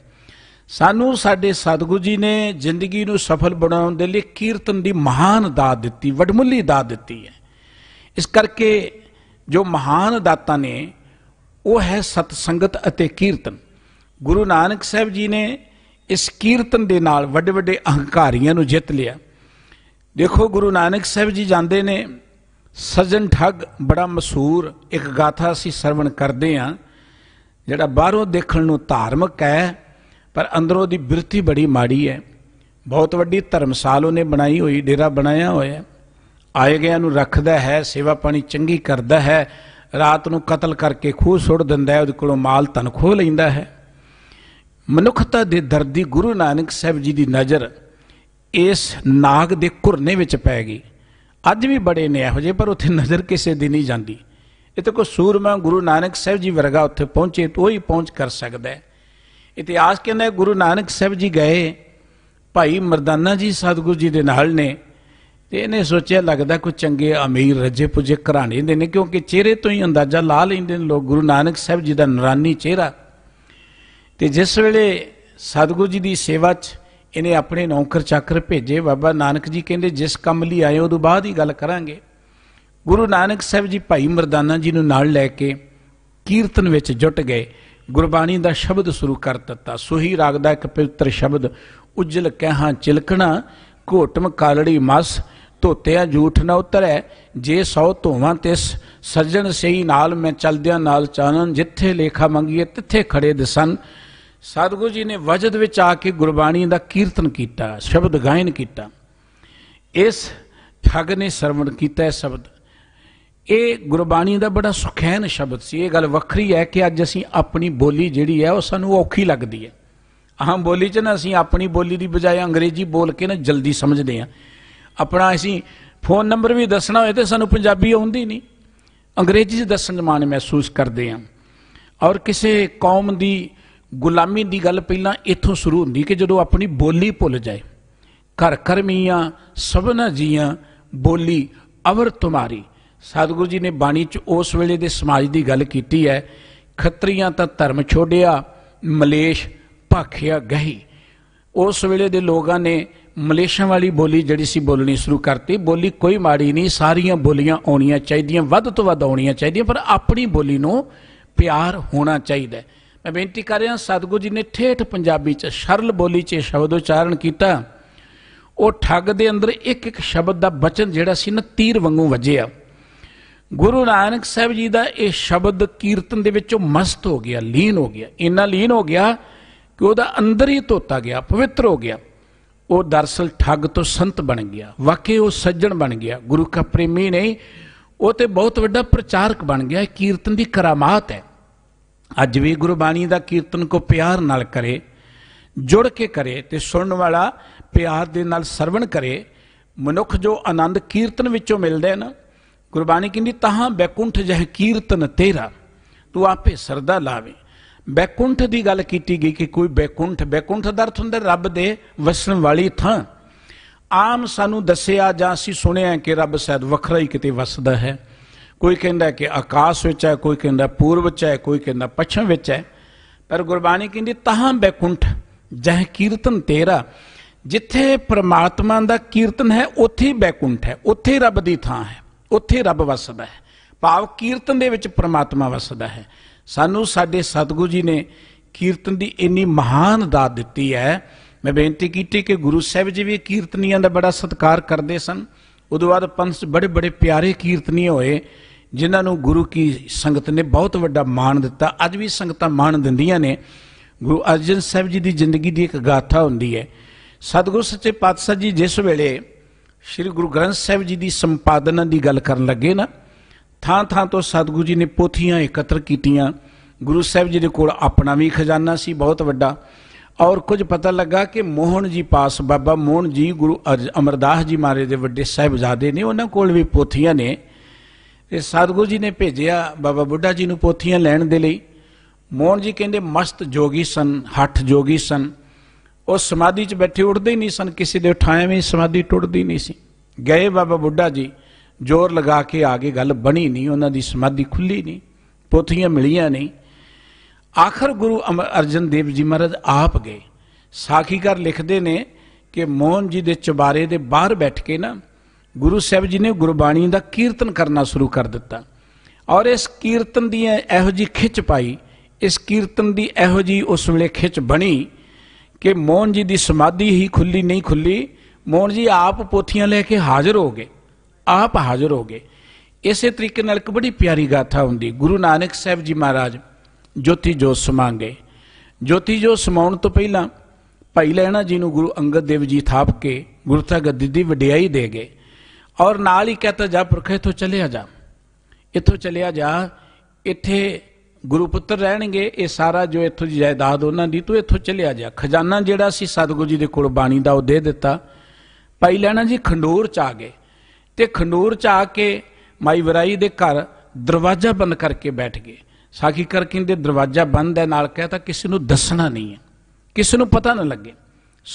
ਸਾਨੂੰ ਸਾਡੇ ਸਤਿਗੁਰੂ ਜੀ ਨੇ ਜ਼ਿੰਦਗੀ ਨੂੰ ਸਫਲ ਬਣਾਉਣ ਦੇ ਲਈ ਕੀਰਤਨ ਦੀ ਮਹਾਨ ਦਾਤ ਦਿੱਤੀ ਵੱਡਮੁੱਲੀ ਦਾਤ ਦਿੱਤੀ ਹੈ ਇਸ ਕਰਕੇ ਜੋ ਮਹਾਨ ਦਾਤਾ ਨੇ ਉਹ ਹੈ ਸਤ ਸੰਗਤ ਅਤੇ ਕੀਰਤਨ ਗੁਰੂ ਨਾਨਕ ਸਾਹਿਬ ਜੀ ਨੇ ਇਸ ਕੀਰਤਨ ਦੇ ਨਾਲ ਵੱਡੇ ਵੱਡੇ ਅਹੰਕਾਰੀਆਂ ਨੂੰ ਜਿੱਤ ਲਿਆ ਦੇਖੋ ਗੁਰੂ ਨਾਨਕ ਸਾਹਿਬ ਜੀ ਜਾਂਦੇ ਨੇ ਸਜਣ ਠੱਗ ਬੜਾ ਮਸ਼ਹੂਰ ਇੱਕ ਗਾਥਾ ਅਸੀਂ ਸਰਵਣ ਕਰਦੇ ਆ ਜਿਹੜਾ ਬਾਹਰੋਂ ਦੇਖਣ ਨੂੰ ਧਾਰਮਿਕ ਹੈ ਪਰ ਅੰਦਰੋਂ ਦੀ ਬਿਰਤੀ ਬੜੀ ਮਾੜੀ ਹੈ ਬਹੁਤ ਵੱਡੀ ਧਰਮਸਾਲ ਉਹਨੇ ਬਣਾਈ ਹੋਈ ਡੇਰਾ ਬਣਾਇਆ ਹੋਇਆ ਆਏ ਗਿਆ ਨੂੰ ਰੱਖਦਾ ਹੈ ਸੇਵਾ ਪਾਣੀ ਚੰਗੀ ਕਰਦਾ ਹੈ ਰਾਤ ਨੂੰ ਕਤਲ ਕਰਕੇ ਖੂਹ ਸੁੱਟ ਦਿੰਦਾ ਹੈ ਉਹਦੇ ਕੋਲੋਂ ਮਾਲ ਤਨ ਖੋ ਲੈਂਦਾ ਹੈ ਮਨੁੱਖਤਾ ਦੇ ਦਰਦੀ ਗੁਰੂ ਨਾਨਕ ਸਾਹਿਬ ਜੀ ਦੀ ਨਜ਼ਰ ਇਸ ਨਾਗ ਦੇ ਘੁਰਨੇ ਵਿੱਚ ਪੈ ਗਈ ਅੱਜ ਵੀ ਬੜੇ ਨੇ ਇਹੋ ਜਿਹੇ ਪਰ ਉੱਥੇ ਨਜ਼ਰ ਕਿਸੇ ਦੀ ਨਹੀਂ ਜਾਂਦੀ ਇਹ ਤਾਂ ਕੋਈ ਸੂਰਮਾ ਗੁਰੂ ਨਾਨਕ ਸਾਹਿਬ ਜੀ ਵਰਗਾ ਉੱਥੇ ਪਹੁੰਚੇ ਤਾਂ ਹੀ ਪਹੁੰਚ ਕਰ ਸਕਦਾ ਹੈ ਇਤਿਹਾਸ ਕਹਿੰਦਾ ਗੁਰੂ ਨਾਨਕ ਸਾਹਿਬ ਜੀ ਗਏ ਭਾਈ ਮਰਦਾਨਾ ਜੀ ਸਤਗੁਰੂ ਜੀ ਦੇ ਨਾਲ ਨੇ ਤੇ ਇਹਨੇ ਸੋਚਿਆ ਲੱਗਦਾ ਕੋਈ ਚੰਗੇ ਅਮੀਰ ਰੱਜੇ ਪੁਜੇ ਘਰਾਣੇ ਦੇ ਨੇ ਕਿਉਂਕਿ ਚਿਹਰੇ ਤੋਂ ਹੀ ਅੰਦਾਜ਼ਾ ਲਾ ਲੈਂਦੇ ਨੇ ਲੋਕ ਗੁਰੂ ਨਾਨਕ ਸਾਹਿਬ ਜੀ ਦਾ ਨਰਾਨੀ ਚਿਹਰਾ ਤੇ ਜਿਸ ਵੇਲੇ ਸਤਗੁਰੂ ਜੀ ਦੀ ਸੇਵਾ 'ਚ ਇਹਨੇ ਆਪਣੇ ਨੌਕਰ ਚੱਕਰ ਭੇਜੇ ਬਾਬਾ ਨਾਨਕ ਜੀ ਕਹਿੰਦੇ ਜਿਸ ਕੰਮ ਲਈ ਆਏ ਉਦੋਂ ਬਾਅਦ ਹੀ ਗੱਲ ਕਰਾਂਗੇ ਗੁਰੂ ਨਾਨਕ ਸਾਹਿਬ ਜੀ ਭਾਈ ਮਰਦਾਨਾ ਜੀ ਨੂੰ ਨਾਲ ਲੈ ਕੇ ਕੀਰਤਨ ਵਿੱਚ ਜੁਟ ਗਏ ਗੁਰਬਾਣੀ ਦਾ ਸ਼ਬਦ ਸ਼ੁਰੂ ਕਰ ਦਿੱਤਾ ਸੋਹੀ ਰਾਗ ਦਾ ਇੱਕ ਪਵਿੱਤਰ ਸ਼ਬਦ ਉਜਲ ਕਹਾਂ ਚਿਲਕਣਾ ਘੋਟਮ ਕਾਲੜੀ ਮਸ ਧੋਤਿਆ ਝੂਠ ਨਾ ਉਤਰੈ ਜੇ ਸੌ ਧੋਵਾਂ ਤਿਸ ਸੱਜਣ ਸਹੀ ਨਾਲ ਮੈਂ ਚਲਦਿਆਂ ਨਾਲ ਚਾਨਣ ਜਿੱਥੇ ਲੇਖਾ ਮੰਗੀਏ ਤਿੱਥੇ ਖੜੇ ਦਸਨ ਸਤਿਗੁਰੂ ਜੀ ਨੇ ਵਜਦ ਵਿੱਚ ਆ ਕੇ ਗੁਰਬਾਣੀ ਦਾ ਕੀਰਤਨ ਕੀਤਾ ਸ਼ਬਦ ਗਾਇਨ ਕੀਤਾ ਇਸ ਠਗ ਨੇ ਸਰਵਣ ਕੀਤਾ ਇਹ ਸ਼ਬਦ ਇਹ ਗੁਰਬਾਣੀ ਦਾ ਬੜਾ ਸੁਖੈਨ ਸ਼ਬਦ ਸੀ ਇਹ ਗੱਲ ਵੱਖਰੀ ਹੈ ਕਿ ਅੱਜ ਅਸੀਂ ਆਪਣੀ ਬੋਲੀ ਜਿਹੜੀ ਹੈ ਉਹ ਸਾਨੂੰ ਔਖੀ ਲੱਗਦੀ ਹੈ ਆਹ ਬੋਲੀ 'ਚ ਨਾ ਅਸੀਂ ਆਪਣੀ ਬੋਲੀ ਦੀ ਬਜਾਏ ਅੰਗਰੇਜ਼ੀ ਬੋਲ ਕੇ ਨਾ ਜਲਦੀ ਸਮਝਦੇ ਆ ਆਪਣਾ ਅਸੀਂ ਫੋਨ ਨੰਬਰ ਵੀ ਦੱਸਣਾ ਹੋਏ ਤੇ ਸਾਨੂੰ ਪੰਜਾਬੀ ਆਉਂਦੀ ਨਹੀਂ ਅੰਗਰੇਜ਼ੀ 'ਚ ਦੱਸਣ ਮਾਨ ਮਹਿਸੂਸ ਕਰਦੇ ਆ ਔਰ ਕਿਸੇ ਕੌਮ ਦੀ ਗੁਲਾਮੀ ਦੀ ਗੱਲ ਪਹਿਲਾਂ ਇੱਥੋਂ ਸ਼ੁਰੂ ਹੁੰਦੀ ਕਿ ਜਦੋਂ ਆਪਣੀ ਬੋਲੀ ਭੁੱਲ ਜਾਏ ਘਰ ਘਰ ਮੀਆਂ ਸਭਨਾ ਜੀਆਂ ਬੋਲੀ ਅਵਰ ਤੁਮਾਰੀ ਸਤਿਗੁਰੂ ਜੀ ਨੇ ਬਾਣੀ 'ਚ ਉਸ ਵੇਲੇ ਦੇ ਸਮਾਜ ਦੀ ਗੱਲ ਕੀਤੀ ਹੈ ਖੱਤਰੀਆਂ ਤਾਂ ਧਰਮ ਛੋੜਿਆ ਮਲੇਸ਼ ਭਾਖਿਆ ਗਹੀ ਉਸ ਵੇਲੇ ਦੇ ਲੋਕਾਂ ਨੇ ਮਲੇਸ਼ਾਂ ਵਾਲੀ ਬੋਲੀ ਜਿਹੜੀ ਸੀ ਬੋਲਣੀ ਸ਼ੁਰੂ ਕਰਤੀ ਬੋਲੀ ਕੋਈ ਮਾੜੀ ਨਹੀਂ ਸਾਰੀਆਂ ਬੋਲੀਆਂ ਆਉਣੀਆਂ ਚਾਹੀਦੀਆਂ ਵੱਧ ਤੋਂ ਵੱਧ ਆਉਣੀਆਂ ਚਾਹੀਦੀਆਂ ਪਰ ਆਪਣੀ ਬੋਲੀ ਨੂੰ ਪਿਆਰ ਹੋਣਾ ਚਾਹੀਦਾ ਹੈ ਮੈਂ ਬੇਨਤੀ ਕਰ ਰਿਹਾ ਸਤਗੁਰੂ ਜੀ ਨੇ ਠੇਠ ਪੰਜਾਬੀ ਚ ਸਰਲ ਬੋਲੀ ਚ ਸ਼ਬਦ ਉਚਾਰਨ ਕੀਤਾ ਉਹ ਠੱਗ ਦੇ ਅੰਦਰ ਇੱਕ ਇੱਕ ਸ਼ਬਦ ਦਾ ਬਚਨ ਜਿਹੜਾ ਸੀ ਨਾ ਤੀਰ ਵਾਂਗੂ ਵੱਜਿਆ ਗੁਰੂ ਨਾਨਕ ਸਾਹਿਬ ਜੀ ਦਾ ਇਹ ਸ਼ਬਦ ਕੀਰਤਨ ਦੇ ਵਿੱਚੋਂ ਮਸਤ ਹੋ ਗਿਆ ਲੀਨ ਹੋ ਗਿਆ ਇੰਨਾ ਲੀਨ ਹੋ ਗਿਆ ਕਿ ਉਹਦਾ ਅੰਦਰ ਹੀ ਧੋਤਾ ਗਿਆ ਪਵਿੱਤਰ ਹੋ ਗਿਆ ਉਹ ਦਰਸਲ ਠੱਗ ਤੋਂ ਸੰਤ ਬਣ ਗਿਆ ਵਾਕੇ ਉਹ ਸੱਜਣ ਬਣ ਗਿਆ ਗੁਰੂ ਕਾ ਪ੍ਰੇਮੀ ਨਹੀਂ ਉਹ ਤੇ ਬਹੁਤ ਵੱਡਾ ਪ੍ਰਚਾਰਕ ਬਣ ਗਿਆ ਕੀਰਤਨ ਦੀ ਕਰਾਮਾਤ ਹੈ ਅੱਜ ਵੀ ਗੁਰਬਾਣੀ ਦਾ ਕੀਰਤਨ ਕੋ ਪਿਆਰ ਨਾਲ ਕਰੇ ਜੁੜ ਕੇ ਕਰੇ ਤੇ ਸੁਣਨ ਵਾਲਾ ਪਿਆਰ ਦੇ ਨਾਲ ਸਰਵਣ ਕਰੇ ਮਨੁੱਖ ਜੋ ਆਨੰਦ ਕੀਰਤਨ ਵਿੱਚੋਂ ਮਿਲਦਾ ਹੈ ਨਾ ਗੁਰਬਾਣੀ ਕਹਿੰਦੀ ਤਹਾਂ ਬੈਕੁੰਠ ਜਹ ਕੀਰਤਨ ਤੇਰਾ ਤੂੰ ਆਪੇ ਸਰਦਾ ਲਾਵੇਂ ਬੈਕੁੰਠ ਦੀ ਗੱਲ ਕੀਤੀ ਗਈ ਕਿ ਕੋਈ ਬੈਕੁੰਠ ਬੈਕੁੰਠ ਦਾ ਅਰਥ ਹੁੰਦਾ ਰੱਬ ਦੇ ਵਸਣ ਵਾਲੀ ਥਾਂ ਆਮ ਸਾਨੂੰ ਦੱਸਿਆ ਜਾਂ ਅਸੀਂ ਸੁਣਿਆ ਕਿ ਰੱਬ ਸ਼ਾਇਦ ਵੱਖਰਾ ਹੀ ਕਿਤੇ ਵਸਦਾ ਹੈ ਕੋਈ ਕਹਿੰਦਾ ਕਿ ਆਕਾਸ਼ ਵਿੱਚ ਹੈ ਕੋਈ ਕਹਿੰਦਾ ਪੂਰਬ ਵਿੱਚ ਹੈ ਕੋਈ ਕਹਿੰਦਾ ਪੱਛਮ ਵਿੱਚ ਹੈ ਪਰ ਗੁਰਬਾਣੀ ਕਹਿੰਦੀ ਤਹਾਂ ਬੈਕੁੰਠ ਜਹ ਕੀਰਤਨ ਤੇਰਾ ਜਿੱਥੇ ਪ੍ਰਮਾਤਮਾ ਦਾ ਕੀਰਤਨ ਹੈ ਉੱਥੇ ਬੈਕੁੰਠ ਹੈ ਉੱਥੇ ਰੱਬ ਦੀ ਥਾਂ ਹੈ ਉੱਥੇ ਰੱਬ ਵਸਦਾ ਹੈ ਭਾਵ ਕੀਰਤਨ ਦੇ ਵਿੱਚ ਪ੍ਰਮਾਤਮਾ ਵਸਦਾ ਹੈ ਸਾਨੂੰ ਸਾਡੇ ਸਤਿਗੁਰੂ ਜੀ ਨੇ ਕੀਰਤਨ ਦੀ ਇੰਨੀ ਮਹਾਨ ਦਾਤ ਦਿੱਤੀ ਹੈ ਮੈਂ ਬੇਨਤੀ ਕੀਤੀ ਕਿ ਗੁਰੂ ਸਾਹਿਬ ਜੀ ਵੀ ਕੀਰਤਨੀਆਂ ਦਾ ਬੜਾ ਸਤਿਕਾਰ ਕਰਦੇ ਸਨ ਉਦੋਂ ਬਾਅਦ ਪੰਥ ਬੜੇ ਬੜੇ ਪਿਆਰੇ ਕੀਰਤਨੀ ਹੋਏ ਜਿਨ੍ਹਾਂ ਨੂੰ ਗੁਰੂ ਕੀ ਸੰਗਤ ਨੇ ਬਹੁਤ ਵੱਡਾ ਮਾਣ ਦਿੱਤਾ ਅੱਜ ਵੀ ਸੰਗਤਾਂ ਮਾਣ ਦਿੰਦੀਆਂ ਨੇ ਗੁਰੂ ਅਰਜਨ ਸਾਹਿਬ ਜੀ ਦੀ ਜ਼ਿੰਦਗੀ ਦੀ ਇੱਕ ਗਾਥਾ ਹੁੰਦੀ ਹੈ ਸਤਿਗੁਰੂ ਸੱਚੇ ਪਾਤਸ਼ਾਹ ਜੀ ਜਿਸ ਵੇਲੇ ਸ੍ਰੀ ਗੁਰੂ ਗ੍ਰੰਥ ਸਾਹਿਬ ਜੀ ਦੀ ਸੰਪਾਦਨਾ ਦੀ ਗੱਲ ਕਰਨ ਲੱਗੇ ਨਾ ਥਾਂ ਥਾਂ ਤੋਂ ਸਤਿਗੁਰੂ ਜੀ ਨੇ ਪੋਥੀਆਂ ਇਕੱਤਰ ਕੀਤੀਆਂ ਗੁਰੂ ਸਾਹਿਬ ਜੀ ਦੇ ਕੋਲ ਆਪਣਾ ਵੀ ਖਜ਼ਾਨਾ ਸੀ ਬਹੁਤ ਵੱਡਾ ਔਰ ਕੁਝ ਪਤਾ ਲੱਗਾ ਕਿ ਮੋਹਨ ਜੀ ਪਾਸ ਬਾਬਾ ਮੋਹਨ ਜੀ ਗੁਰੂ ਅਮਰਦਾਸ ਜੀ ਮਾਰੇ ਦੇ ਵੱਡੇ ਸਹਿਬਜ਼ਾਦੇ ਨੇ ਉਹਨਾਂ ਕੋਲ ਵੀ ਪੋਥੀਆਂ ਨੇ ਇਹ ਸਾਧਗੁਰੂ ਜੀ ਨੇ ਭੇਜਿਆ ਬਾਬਾ ਬੁੱਢਾ ਜੀ ਨੂੰ ਪੋਥੀਆਂ ਲੈਣ ਦੇ ਲਈ ਮੋਹਨ ਜੀ ਕਹਿੰਦੇ ਮਸਤ ਜੋਗੀ ਸਨ ਹੱਠ ਜੋਗੀ ਸਨ ਉਹ ਸਮਾਧੀ 'ਚ ਬੈਠੇ ਉੱਠਦੇ ਹੀ ਨਹੀਂ ਸਨ ਕਿਸੇ ਦੇ ਉਠਾਏ ਵੀ ਸਮਾਧੀ ਟੁੱਟਦੀ ਨਹੀਂ ਸੀ ਗਏ ਬਾਬਾ ਬੁੱਢਾ ਜੀ ਜ਼ੋਰ ਲਗਾ ਕੇ ਆ ਕੇ ਗੱਲ ਬਣੀ ਨਹੀਂ ਉਹਨਾਂ ਦੀ ਸਮਾਧੀ ਖੁੱਲੀ ਨਹੀਂ ਪੋਥੀਆਂ ਮਿਲੀਆਂ ਨਹੀਂ ਆਖਰ ਗੁਰੂ ਅਰਜਨ ਦੇਵ ਜੀ ਮਹਾਰਾਜ ਆਪ ਗਏ ਸਾਖੀਕਾਰ ਲਿਖਦੇ ਨੇ ਕਿ ਮੋਹਨ ਜੀ ਦੇ ਚਬਾਰੇ ਦੇ ਬਾਹਰ ਬੈਠ ਕੇ ਨਾ ਗੁਰੂ ਸਾਹਿਬ ਜੀ ਨੇ ਗੁਰਬਾਣੀ ਦਾ ਕੀਰਤਨ ਕਰਨਾ ਸ਼ੁਰੂ ਕਰ ਦਿੱਤਾ ਔਰ ਇਸ ਕੀਰਤਨ ਦੀ ਇਹੋ ਜੀ ਖਿੱਚ ਪਾਈ ਇਸ ਕੀਰਤਨ ਦੀ ਇਹੋ ਜੀ ਉਸ ਵੇਲੇ ਖਿੱਚ ਬਣੀ ਕਿ ਮੋਹਨ ਜੀ ਦੀ ਸਮਾਧੀ ਹੀ ਖੁੱਲੀ ਨਹੀਂ ਖੁੱਲੀ ਮੋਹਨ ਜੀ ਆਪ ਪੋਥੀਆਂ ਲੈ ਕੇ ਹਾਜ਼ਰ ਹੋ ਗਏ ਆਪ ਹਾਜ਼ਰ ਹੋ ਗਏ ਇਸੇ ਤਰੀਕੇ ਨਾਲ ਇੱਕ ਬੜੀ ਪਿਆਰੀ ਗਾਥਾ ਹੁੰਦੀ ਗੁਰੂ ਨਾਨਕ ਸਾਹਿਬ ਜੀ ਮਹਾਰਾਜ ਜੋਤੀ ਜੋਤ ਸਮਾਂਗੇ ਜੋਤੀ ਜੋਤ ਸਮਾਉਣ ਤੋਂ ਪਹਿਲਾਂ ਭਾਈ ਲੈਣਾ ਜੀ ਨੂੰ ਗੁਰੂ ਅੰਗਦ ਦੇਵ ਜੀ ਥਾਪ ਕੇ ਗੁਰਤਾ ਗੱਦੀ ਦੀ ਵਡਿਆਈ ਦੇ ਗਏ ਔਰ ਨਾਲ ਹੀ ਕਹਤਾ ਜਾ ਪੁਰਖ ਇਥੋਂ ਚਲਿਆ ਜਾ ਇਥੋਂ ਚਲਿਆ ਜਾ ਇੱਥੇ ਗੁਰੂ ਪੁੱਤਰ ਰਹਿਣਗੇ ਇਹ ਸਾਰਾ ਜੋ ਇਥੋਂ ਦੀ ਜਾਇਦਾਦ ਉਹਨਾਂ ਦੀ ਤੂੰ ਇਥੋਂ ਚਲਿਆ ਜਾ ਖਜ਼ਾਨਾ ਜਿਹੜਾ ਸੀ ਸਤਗੁਰੂ ਜੀ ਦੇ ਕੋਲ ਬਾਣੀ ਦਾ ਉਹ ਦੇ ਦਿੱਤਾ ਪਾਈ ਲੈਣਾ ਜੀ ਖੰਡੂਰ ਚ ਆ ਗਏ ਤੇ ਖੰਡੂਰ ਚ ਆ ਕੇ ਮਾਈ ਵਰਾਈ ਦੇ ਘਰ ਦਰਵਾਜ਼ਾ ਬੰਦ ਕਰਕੇ ਬੈਠ ਗਏ ਸਾਖੀ ਕਰ ਕਹਿੰਦੇ ਦਰਵਾਜ਼ਾ ਬੰਦ ਹੈ ਨਾਲ ਕਹਤਾ ਕਿਸੇ ਨੂੰ ਦੱਸਣਾ ਨਹੀਂ ਹੈ ਕਿਸੇ ਨੂੰ ਪਤਾ ਨਾ ਲੱਗੇ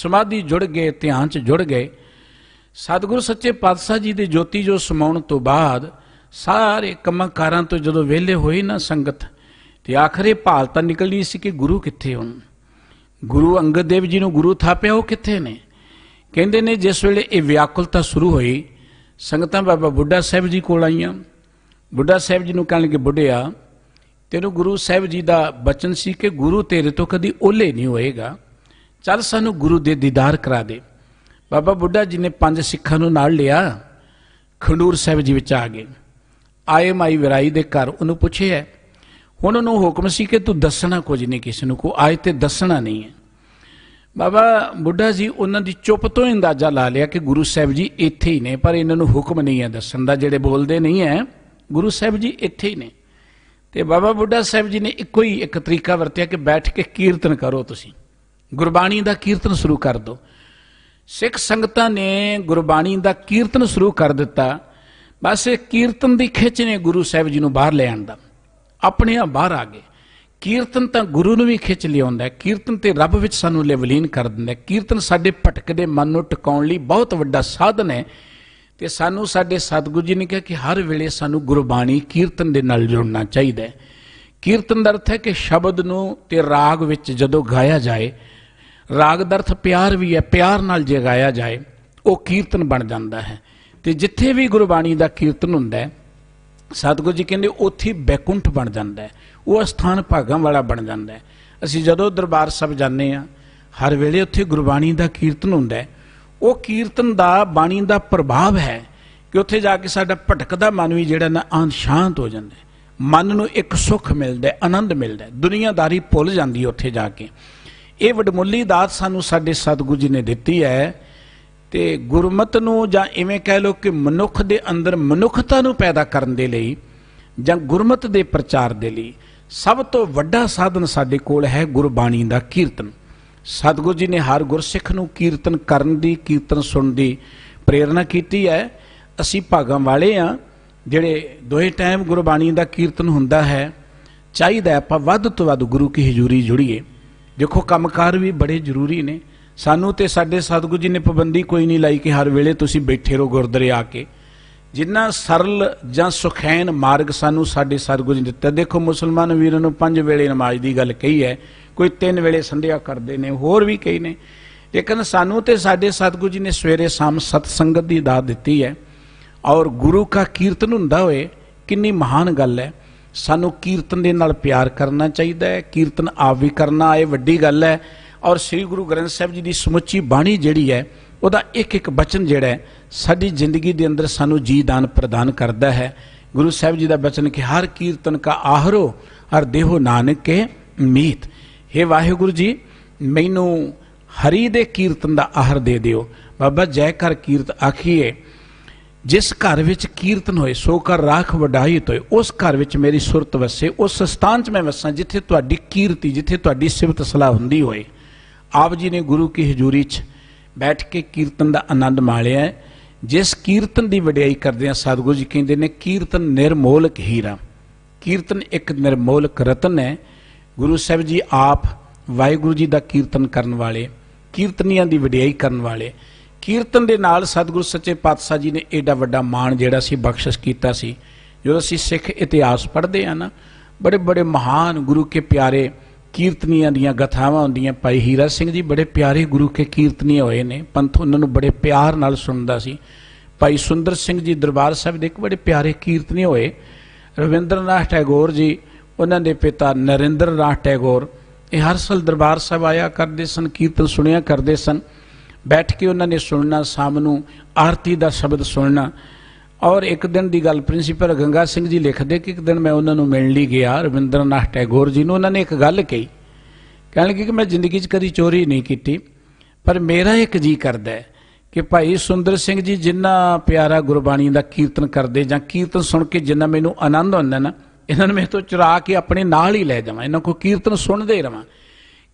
ਸਮਾਧੀ ਜੁੜ ਗਏ ਧਿਆਨ ਚ ਜੁੜ ਗਏ ਸਤਿਗੁਰ ਸੱਚੇ ਪਾਤਸ਼ਾਹ ਜੀ ਦੀ ਜੋਤੀ ਜੋ ਸਮਾਉਣ ਤੋਂ ਬਾਅਦ ਸਾਰੇ ਕਮਕਾਰਾਂ ਤੋਂ ਜਦੋਂ ਵਿਹਲੇ ਹੋਏ ਨਾ ਸੰਗਤ ਤੇ ਆਖਰੇ ਭਾਲ ਤਾਂ ਨਿਕਲਣੀ ਸੀ ਕਿ ਗੁਰੂ ਕਿੱਥੇ ਹੁਣ ਗੁਰੂ ਅੰਗਦ ਦੇਵ ਜੀ ਨੂੰ ਗੁਰੂ ਥਾਪਿਆ ਉਹ ਕਿੱਥੇ ਨੇ ਕਹਿੰਦੇ ਨੇ ਜਿਸ ਵੇਲੇ ਇਹ ਵਿਆਕੁਲਤਾ ਸ਼ੁਰੂ ਹੋਈ ਸੰਗਤਾਂ ਬਾਬਾ ਬੁੱਢਾ ਸਾਹਿਬ ਜੀ ਕੋਲ ਆਈਆਂ ਬੁੱਢਾ ਸਾਹਿਬ ਜੀ ਨੂੰ ਕਹਿਣ ਲੱਗੇ ਬੁੱਢਿਆ ਤੈਨੂੰ ਗੁਰੂ ਸਾਹਿਬ ਜੀ ਦਾ ਬਚਨ ਸੀ ਕਿ ਗੁਰੂ ਤੇਰੇ ਤੋਂ ਕਦੀ ਓਲੇ ਨਹੀਂ ਹੋਏਗਾ ਚੱਲ ਸਾਨੂੰ ਗੁਰੂ ਦੇ ਦੀਦਾਰ ਕਰਾ ਦੇ ਬਾਬਾ ਬੁੱਢਾ ਜੀ ਨੇ ਪੰਜ ਸਿੱਖਾਂ ਨੂੰ ਨਾਲ ਲਿਆ ਖੰਡੂਰ ਸਾਹਿਬ ਜੀ ਵਿੱਚ ਆ ਗਏ ਆਏ ਮਾਈ ਵਿਰਾਈ ਦੇ ਘਰ ਉਹਨੂੰ ਪੁੱਛਿਆ ਹੁਣ ਉਹਨੂੰ ਹੁਕਮ ਸੀ ਕਿ ਤੂੰ ਦੱਸਣਾ ਕੁਝ ਨਹੀਂ ਕਿਸੇ ਨੂੰ ਕੋ ਆਏ ਤੇ ਦੱਸਣਾ ਨਹੀਂ ਹੈ ਬਾਬਾ ਬੁੱਢਾ ਜੀ ਉਹਨਾਂ ਦੀ ਚੁੱਪ ਤੋਂ ਅੰਦਾਜ਼ਾ ਲਾ ਲਿਆ ਕਿ ਗੁਰੂ ਸਾਹਿਬ ਜੀ ਇੱਥੇ ਹੀ ਨੇ ਪਰ ਇਹਨਾਂ ਨੂੰ ਹੁਕਮ ਨਹੀਂ ਹੈ ਦੱਸਣ ਦਾ ਜਿਹੜੇ ਬੋਲਦੇ ਨਹੀਂ ਹੈ ਗੁਰੂ ਸਾਹਿਬ ਜੀ ਇੱਥੇ ਹੀ ਨੇ ਤੇ ਬਾਬਾ ਬੁੱਢਾ ਸਾਹਿਬ ਜੀ ਨੇ ਇੱਕੋ ਹੀ ਇੱਕ ਤਰੀਕਾ ਵਰਤਿਆ ਕਿ ਬੈਠ ਕੇ ਕੀਰਤਨ ਕਰੋ ਤੁਸੀਂ ਗੁਰਬਾਣੀ ਦਾ ਕੀਰਤਨ ਸ਼ੁਰੂ ਕਰ ਦਿਓ ਸਿੱਖ ਸੰਗਤਾਂ ਨੇ ਗੁਰਬਾਣੀ ਦਾ ਕੀਰਤਨ ਸ਼ੁਰੂ ਕਰ ਦਿੱਤਾ ਬਸ ਇਹ ਕੀਰਤਨ ਦੀ ਖਿੱਚ ਨੇ ਗੁਰੂ ਸਾਹਿਬ ਜੀ ਨੂੰ ਬਾਹਰ ਲੈ ਆਂਦਾ ਆਪਣੇ ਆ ਬਾਹਰ ਆ ਗਏ ਕੀਰਤਨ ਤਾਂ ਗੁਰੂ ਨੂੰ ਵੀ ਖਿੱਚ ਲਿਆਉਂਦਾ ਕੀਰਤਨ ਤੇ ਰੱਬ ਵਿੱਚ ਸਾਨੂੰ ਲੇਵਲੀਨ ਕਰ ਦਿੰਦਾ ਕੀਰਤਨ ਸਾਡੇ ਭਟਕਦੇ ਮਨ ਨੂੰ ਟਿਕਾਉਣ ਲਈ ਬਹੁਤ ਵੱਡਾ ਸਾਧਨ ਹੈ ਤੇ ਸਾਨੂੰ ਸਾਡੇ ਸਤਿਗੁਰੂ ਜੀ ਨੇ ਕਿਹਾ ਕਿ ਹਰ ਵੇਲੇ ਸਾਨੂੰ ਗੁਰਬਾਣੀ ਕੀਰਤਨ ਦੇ ਨਾਲ ਜੁੜਨਾ ਚਾਹੀਦਾ ਹੈ ਕੀਰਤਨ ਦਾ ਅਰਥ ਹੈ ਕਿ ਸ਼ਬਦ ਨੂੰ ਤੇ ਰਾਗ ਵਿੱਚ ਜਦੋਂ ਗਾਇਆ ਜਾਏ ਰਾਗ ਦਰਥ ਪਿਆਰ ਵੀ ਹੈ ਪਿਆਰ ਨਾਲ ਜਗਾਇਆ ਜਾਏ ਉਹ ਕੀਰਤਨ ਬਣ ਜਾਂਦਾ ਹੈ ਤੇ ਜਿੱਥੇ ਵੀ ਗੁਰਬਾਣੀ ਦਾ ਕੀਰਤਨ ਹੁੰਦਾ ਹੈ ਸਤਿਗੁਰੂ ਜੀ ਕਹਿੰਦੇ ਉੱਥੇ ਬੈਕੁੰਠ ਬਣ ਜਾਂਦਾ ਹੈ ਉਹ ਸਥਾਨ ਭਾਗਾਂ ਵਾਲਾ ਬਣ ਜਾਂਦਾ ਹੈ ਅਸੀਂ ਜਦੋਂ ਦਰਬਾਰ ਸਭ ਜਾਂਦੇ ਆ ਹਰ ਵੇਲੇ ਉੱਥੇ ਗੁਰਬਾਣੀ ਦਾ ਕੀਰਤਨ ਹੁੰਦਾ ਹੈ ਉਹ ਕੀਰਤਨ ਦਾ ਬਾਣੀ ਦਾ ਪ੍ਰਭਾਵ ਹੈ ਕਿ ਉੱਥੇ ਜਾ ਕੇ ਸਾਡਾ ਭਟਕਦਾ ਮਨ ਵੀ ਜਿਹੜਾ ਨਾ ਸ਼ਾਂਤ ਹੋ ਜਾਂਦਾ ਹੈ ਮਨ ਨੂੰ ਇੱਕ ਸੁੱਖ ਮਿਲਦਾ ਹੈ ਆਨੰਦ ਮਿਲਦਾ ਹੈ ਦੁਨੀਆਦਾਰੀ ਭੁੱਲ ਜਾਂਦੀ ਉੱਥੇ ਜਾ ਕੇ ਇਹ ਵਡਮੁੱਲੀ ਦਾਤ ਸਾਨੂੰ ਸਾਡੇ ਸਤਿਗੁਰੂ ਜੀ ਨੇ ਦਿੱਤੀ ਹੈ ਤੇ ਗੁਰਮਤ ਨੂੰ ਜਾਂ ਇਵੇਂ ਕਹਿ ਲਓ ਕਿ ਮਨੁੱਖ ਦੇ ਅੰਦਰ ਮਨੁੱਖਤਾ ਨੂੰ ਪੈਦਾ ਕਰਨ ਦੇ ਲਈ ਜਾਂ ਗੁਰਮਤ ਦੇ ਪ੍ਰਚਾਰ ਦੇ ਲਈ ਸਭ ਤੋਂ ਵੱਡਾ ਸਾਧਨ ਸਾਡੇ ਕੋਲ ਹੈ ਗੁਰਬਾਣੀ ਦਾ ਕੀਰਤਨ ਸਤਿਗੁਰੂ ਜੀ ਨੇ ਹਰ ਗੁਰਸਿੱਖ ਨੂੰ ਕੀਰਤਨ ਕਰਨ ਦੀ ਕੀਰਤਨ ਸੁਣਨ ਦੀ ਪ੍ਰੇਰਣਾ ਕੀਤੀ ਹੈ ਅਸੀਂ ਭਾਗਾਂ ਵਾਲੇ ਆ ਜਿਹੜੇ ਦੋਹੇ ਟਾਈਮ ਗੁਰਬਾਣੀ ਦਾ ਕੀਰਤਨ ਹੁੰਦਾ ਹੈ ਚਾਹੀਦਾ ਆਪਾਂ ਵੱਧ ਤੋਂ ਵੱਧ ਗੁਰੂ ਕੀ ਹਜ਼ੂਰੀ ਜੁੜੀਏ ਦੇਖੋ ਕੰਮਕਾਰ ਵੀ ਬੜੇ ਜ਼ਰੂਰੀ ਨੇ ਸਾਨੂੰ ਤੇ ਸਾਡੇ ਸਤਿਗੁਰੂ ਜੀ ਨੇ ਪਾਬੰਦੀ ਕੋਈ ਨਹੀਂ ਲਾਈ ਕਿ ਹਰ ਵੇਲੇ ਤੁਸੀਂ ਬੈਠੇ ਰਹੋ ਗੁਰਦਰੇ ਆ ਕੇ ਜਿੰਨਾ ਸਰਲ ਜਾਂ ਸੁਖੈਨ ਮਾਰਗ ਸਾਨੂੰ ਸਾਡੇ ਸਤਿਗੁਰੂ ਜੀ ਨੇ ਦਿੱਤਾ ਦੇਖੋ ਮੁਸਲਮਾਨ ਵੀਰਾਂ ਨੂੰ ਪੰਜ ਵੇਲੇ ਨਮਾਜ਼ ਦੀ ਗੱਲ ਕਹੀ ਹੈ ਕੋਈ ਤਿੰਨ ਵੇਲੇ ਸੰਧਿਆ ਕਰਦੇ ਨੇ ਹੋਰ ਵੀ ਕਈ ਨੇ ਲੇਕਿਨ ਸਾਨੂੰ ਤੇ ਸਾਡੇ ਸਤਿਗੁਰੂ ਜੀ ਨੇ ਸਵੇਰੇ ਸ਼ਾਮ ਸਤ ਸੰਗਤ ਦੀ ਦਾਤ ਦਿੱਤੀ ਹੈ ਔਰ ਗੁਰੂ ਕਾ ਕੀਰਤਨ ਹੁੰਦਾ ਹੋਏ ਕਿੰਨੀ ਮਹਾਨ ਗੱਲ ਹੈ ਸਾਨੂੰ ਕੀਰਤਨ ਦੇ ਨਾਲ ਪਿਆਰ ਕਰਨਾ ਚਾਹੀਦਾ ਹੈ ਕੀਰਤਨ ਆਪ ਵੀ ਕਰਨਾ ਇਹ ਵੱਡੀ ਗੱਲ ਹੈ ਔਰ ਸ੍ਰੀ ਗੁਰੂ ਗ੍ਰੰਥ ਸਾਹਿਬ ਜੀ ਦੀ ਸਮੁੱਚੀ ਬਾਣੀ ਜਿਹੜੀ ਹੈ ਉਹਦਾ ਇੱਕ ਇੱਕ ਬਚਨ ਜਿਹੜਾ ਹੈ ਸਾਡੀ ਜ਼ਿੰਦਗੀ ਦੇ ਅੰਦਰ ਸਾਨੂੰ ਜੀ ਦਾਨ ਪ੍ਰਦਾਨ ਕਰਦਾ ਹੈ ਗੁਰੂ ਸਾਹਿਬ ਜੀ ਦਾ ਬਚਨ ਕਿ ਹਰ ਕੀਰਤਨ ਕਾ ਆਹਰੋ ਹਰ ਦੇਹੋ ਨਾਨਕ ਕੇ ਮੀਤ हे ਵਾਹਿਗੁਰੂ ਜੀ ਮੈਨੂੰ ਹਰੀ ਦੇ ਕੀਰਤਨ ਦਾ ਆਹਰ ਦੇ ਦਿਓ ਬਾਬਾ ਜੈ ਕਰ ਕੀਰਤ ਆਖੀਏ ਜਿਸ ਘਰ ਵਿੱਚ ਕੀਰਤਨ ਹੋਏ ਸੋ ਕਰ ਰਾਖ ਵਡਾਈ ਤੋਏ ਉਸ ਘਰ ਵਿੱਚ ਮੇਰੀ ਸੁਰਤ ਵਸੇ ਉਸ ਸਥਾਨ 'ਚ ਮੈਂ ਵਸਾਂ ਜਿੱਥੇ ਤੁਹਾਡੀ ਕੀਰਤੀ ਜਿੱਥੇ ਤੁਹਾਡੀ ਸਿਫਤ ਸਲਾਹ ਹੁੰਦੀ ਹੋਏ ਆਪ ਜੀ ਨੇ ਗੁਰੂ ਕੀ ਹਜ਼ੂਰੀ 'ਚ ਬੈਠ ਕੇ ਕੀਰਤਨ ਦਾ ਆਨੰਦ ਮਾਣਿਆ ਜਿਸ ਕੀਰਤਨ ਦੀ ਵਡਿਆਈ ਕਰਦੇ ਆ ਸਤਿਗੁਰੂ ਜੀ ਕਹਿੰਦੇ ਨੇ ਕੀਰਤਨ ਨਿਰਮੋਲਕ ਹੀਰਾ ਕੀਰਤਨ ਇੱਕ ਨਿਰਮੋਲਕ ਰਤਨ ਹੈ ਗੁਰੂ ਸਾਹਿਬ ਜੀ ਆਪ ਵਾਹਿਗੁਰੂ ਜੀ ਦਾ ਕੀਰਤਨ ਕਰਨ ਵਾਲੇ ਕੀਰਤਨੀਆਂ ਦੀ ਵਡਿਆਈ ਕਰਨ ਵਾਲੇ ਕੀਰਤਨ ਦੇ ਨਾਲ ਸਤਿਗੁਰੂ ਸੱਚੇ ਪਾਤਸ਼ਾਹ ਜੀ ਨੇ ਐਡਾ ਵੱਡਾ ਮਾਣ ਜਿਹੜਾ ਸੀ ਬਖਸ਼ਿਸ਼ ਕੀਤਾ ਸੀ ਜਦੋਂ ਅਸੀਂ ਸਿੱਖ ਇਤਿਹਾਸ ਪੜ੍ਹਦੇ ਆ ਨਾ ਬੜੇ ਬੜੇ ਮਹਾਨ ਗੁਰੂ ਕੇ ਪਿਆਰੇ ਕੀਰਤਨੀਆਂ ਦੀਆਂ ਗਥਾਵਾਂ ਹੁੰਦੀਆਂ ਭਾਈ ਹੀਰਾ ਸਿੰਘ ਜੀ ਬੜੇ ਪਿਆਰੇ ਗੁਰੂ ਕੇ ਕੀਰਤਨੀ ਹੋਏ ਨੇ ਪੰਥ ਉਹਨਾਂ ਨੂੰ ਬੜੇ ਪਿਆਰ ਨਾਲ ਸੁਣਦਾ ਸੀ ਭਾਈ ਸੁੰਦਰ ਸਿੰਘ ਜੀ ਦਰਬਾਰ ਸਾਹਿਬ ਦੇ ਇੱਕ ਬੜੇ ਪਿਆਰੇ ਕੀਰਤਨੀ ਹੋਏ ਰਵਿੰਦਰਨਾਥ ਟੈਗੋਰ ਜੀ ਉਹਨਾਂ ਦੇ ਪਿਤਾ ਨਰਿੰਦਰਨਾਥ ਟੈਗੋਰ ਇਹ ਹਰ ਸਾਲ ਦਰਬਾਰ ਸਾਹਿਬ ਆਇਆ ਕਰਦੇ ਸਨ ਕੀਰਤਨ ਸੁਣਿਆ ਕਰਦੇ ਸਨ ਬੈਠ ਕੇ ਉਹਨਾਂ ਨੇ ਸੁਣਨਾ ਸ਼ਾਮ ਨੂੰ ਆਰਤੀ ਦਾ ਸ਼ਬਦ ਸੁਣਨਾ ਔਰ ਇੱਕ ਦਿਨ ਦੀ ਗੱਲ ਪ੍ਰਿੰਸੀਪਲ ਗੰਗਾ ਸਿੰਘ ਜੀ ਲਿਖਦੇ ਕਿ ਇੱਕ ਦਿਨ ਮੈਂ ਉਹਨਾਂ ਨੂੰ ਮਿਲਣ ਲਈ ਗਿਆ ਰਵਿੰਦਰਨਾਥ ਟੈਗੋਰ ਜੀ ਨੂੰ ਉਹਨਾਂ ਨੇ ਇੱਕ ਗੱਲ ਕਹੀ ਕਹਿਣ ਲੱਗੇ ਕਿ ਮੈਂ ਜ਼ਿੰਦਗੀ 'ਚ ਕਦੀ ਚੋਰੀ ਨਹੀਂ ਕੀਤੀ ਪਰ ਮੇਰਾ ਇੱਕ ਜੀ ਕਰਦਾ ਹੈ ਕਿ ਭਾਈ ਸੁੰਦਰ ਸਿੰਘ ਜੀ ਜਿੰਨਾ ਪਿਆਰਾ ਗੁਰਬਾਣੀ ਦਾ ਕੀਰਤਨ ਕਰਦੇ ਜਾਂ ਕੀਰਤਨ ਸੁਣ ਕੇ ਜਿੰਨਾ ਮੈਨੂੰ ਆਨੰਦ ਹੁੰਦਾ ਨਾ ਇਹਨਾਂ ਨੂੰ ਮੈਂ ਤੋਂ ਚੁਰਾ ਕੇ ਆਪਣੇ ਨਾਲ ਹੀ ਲੈ ਜਾਵਾਂ ਇਹਨਾਂ ਕੋ ਕੀਰਤਨ ਸੁਣਦੇ ਰਵਾਂ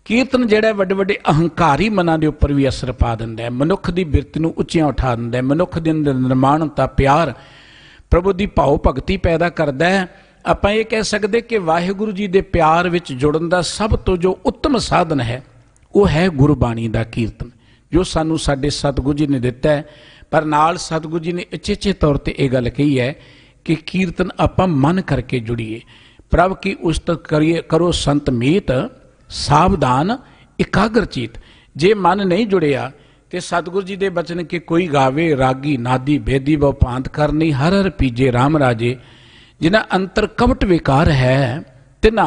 ਕੀਰਤਨ ਜਿਹੜਾ ਵੱਡੇ ਵੱਡੇ ਅਹੰਕਾਰੀ ਮਨਾਂ ਦੇ ਉੱਪਰ ਵੀ ਅਸਰ ਪਾ ਦਿੰਦਾ ਹੈ ਮਨੁੱਖ ਦੀ ਬਿਰਤ ਨੂੰ ਉੱਚੀਆਂ ਉਠਾ ਦਿੰਦਾ ਹੈ ਮਨੁੱਖ ਦੇ ਅੰਦਰ ਨਿਰਮਾਣਤਾ ਪਿਆਰ ਪ੍ਰਭੂ ਦੀ ਭਾਉ ਭਗਤੀ ਪੈਦਾ ਕਰਦਾ ਹੈ ਆਪਾਂ ਇਹ ਕਹਿ ਸਕਦੇ ਕਿ ਵਾਹਿਗੁਰੂ ਜੀ ਦੇ ਪਿਆਰ ਵਿੱਚ ਜੁੜਨ ਦਾ ਸਭ ਤੋਂ ਜੋ ਉੱਤਮ ਸਾਧਨ ਹੈ ਉਹ ਹੈ ਗੁਰਬਾਣੀ ਦਾ ਕੀਰਤਨ ਜੋ ਸਾਨੂੰ ਸਾਡੇ ਸਤਿਗੁਰੂ ਜੀ ਨੇ ਦਿੱਤਾ ਹੈ ਪਰ ਨਾਲ ਸਤਿਗੁਰੂ ਜੀ ਨੇ ਅਚੇਚੇ ਤੌਰ ਤੇ ਇਹ ਗੱਲ ਕਹੀ ਹੈ ਕਿ ਕੀਰਤਨ ਆਪਾਂ ਮਨ ਕਰਕੇ ਜੁੜੀਏ ਪ੍ਰਭ ਕੀ ਉਸਤਤ ਕਰੀਏ ਕਰੋ ਸੰਤ ਮੀਤ ਸਾਵਧਾਨ ਇਕਾਗਰਚਿਤ ਜੇ ਮਨ ਨਹੀਂ ਜੁੜਿਆ ਤੇ ਸਤਿਗੁਰੂ ਜੀ ਦੇ ਬਚਨ ਕਿ ਕੋਈ ਗਾਵੇ ਰਾਗੀ ਨਾਦੀ ਭੇਦੀ ਭਾਂਤ ਕਰਨੀ ਹਰ ਹਰ ਪੀਜੇ RAM ਰਾਜੇ ਜਿਨ੍ਹਾਂ ਅੰਤਰ ਕਵਟ ਵਿਕਾਰ ਹੈ ਤਿਨਾ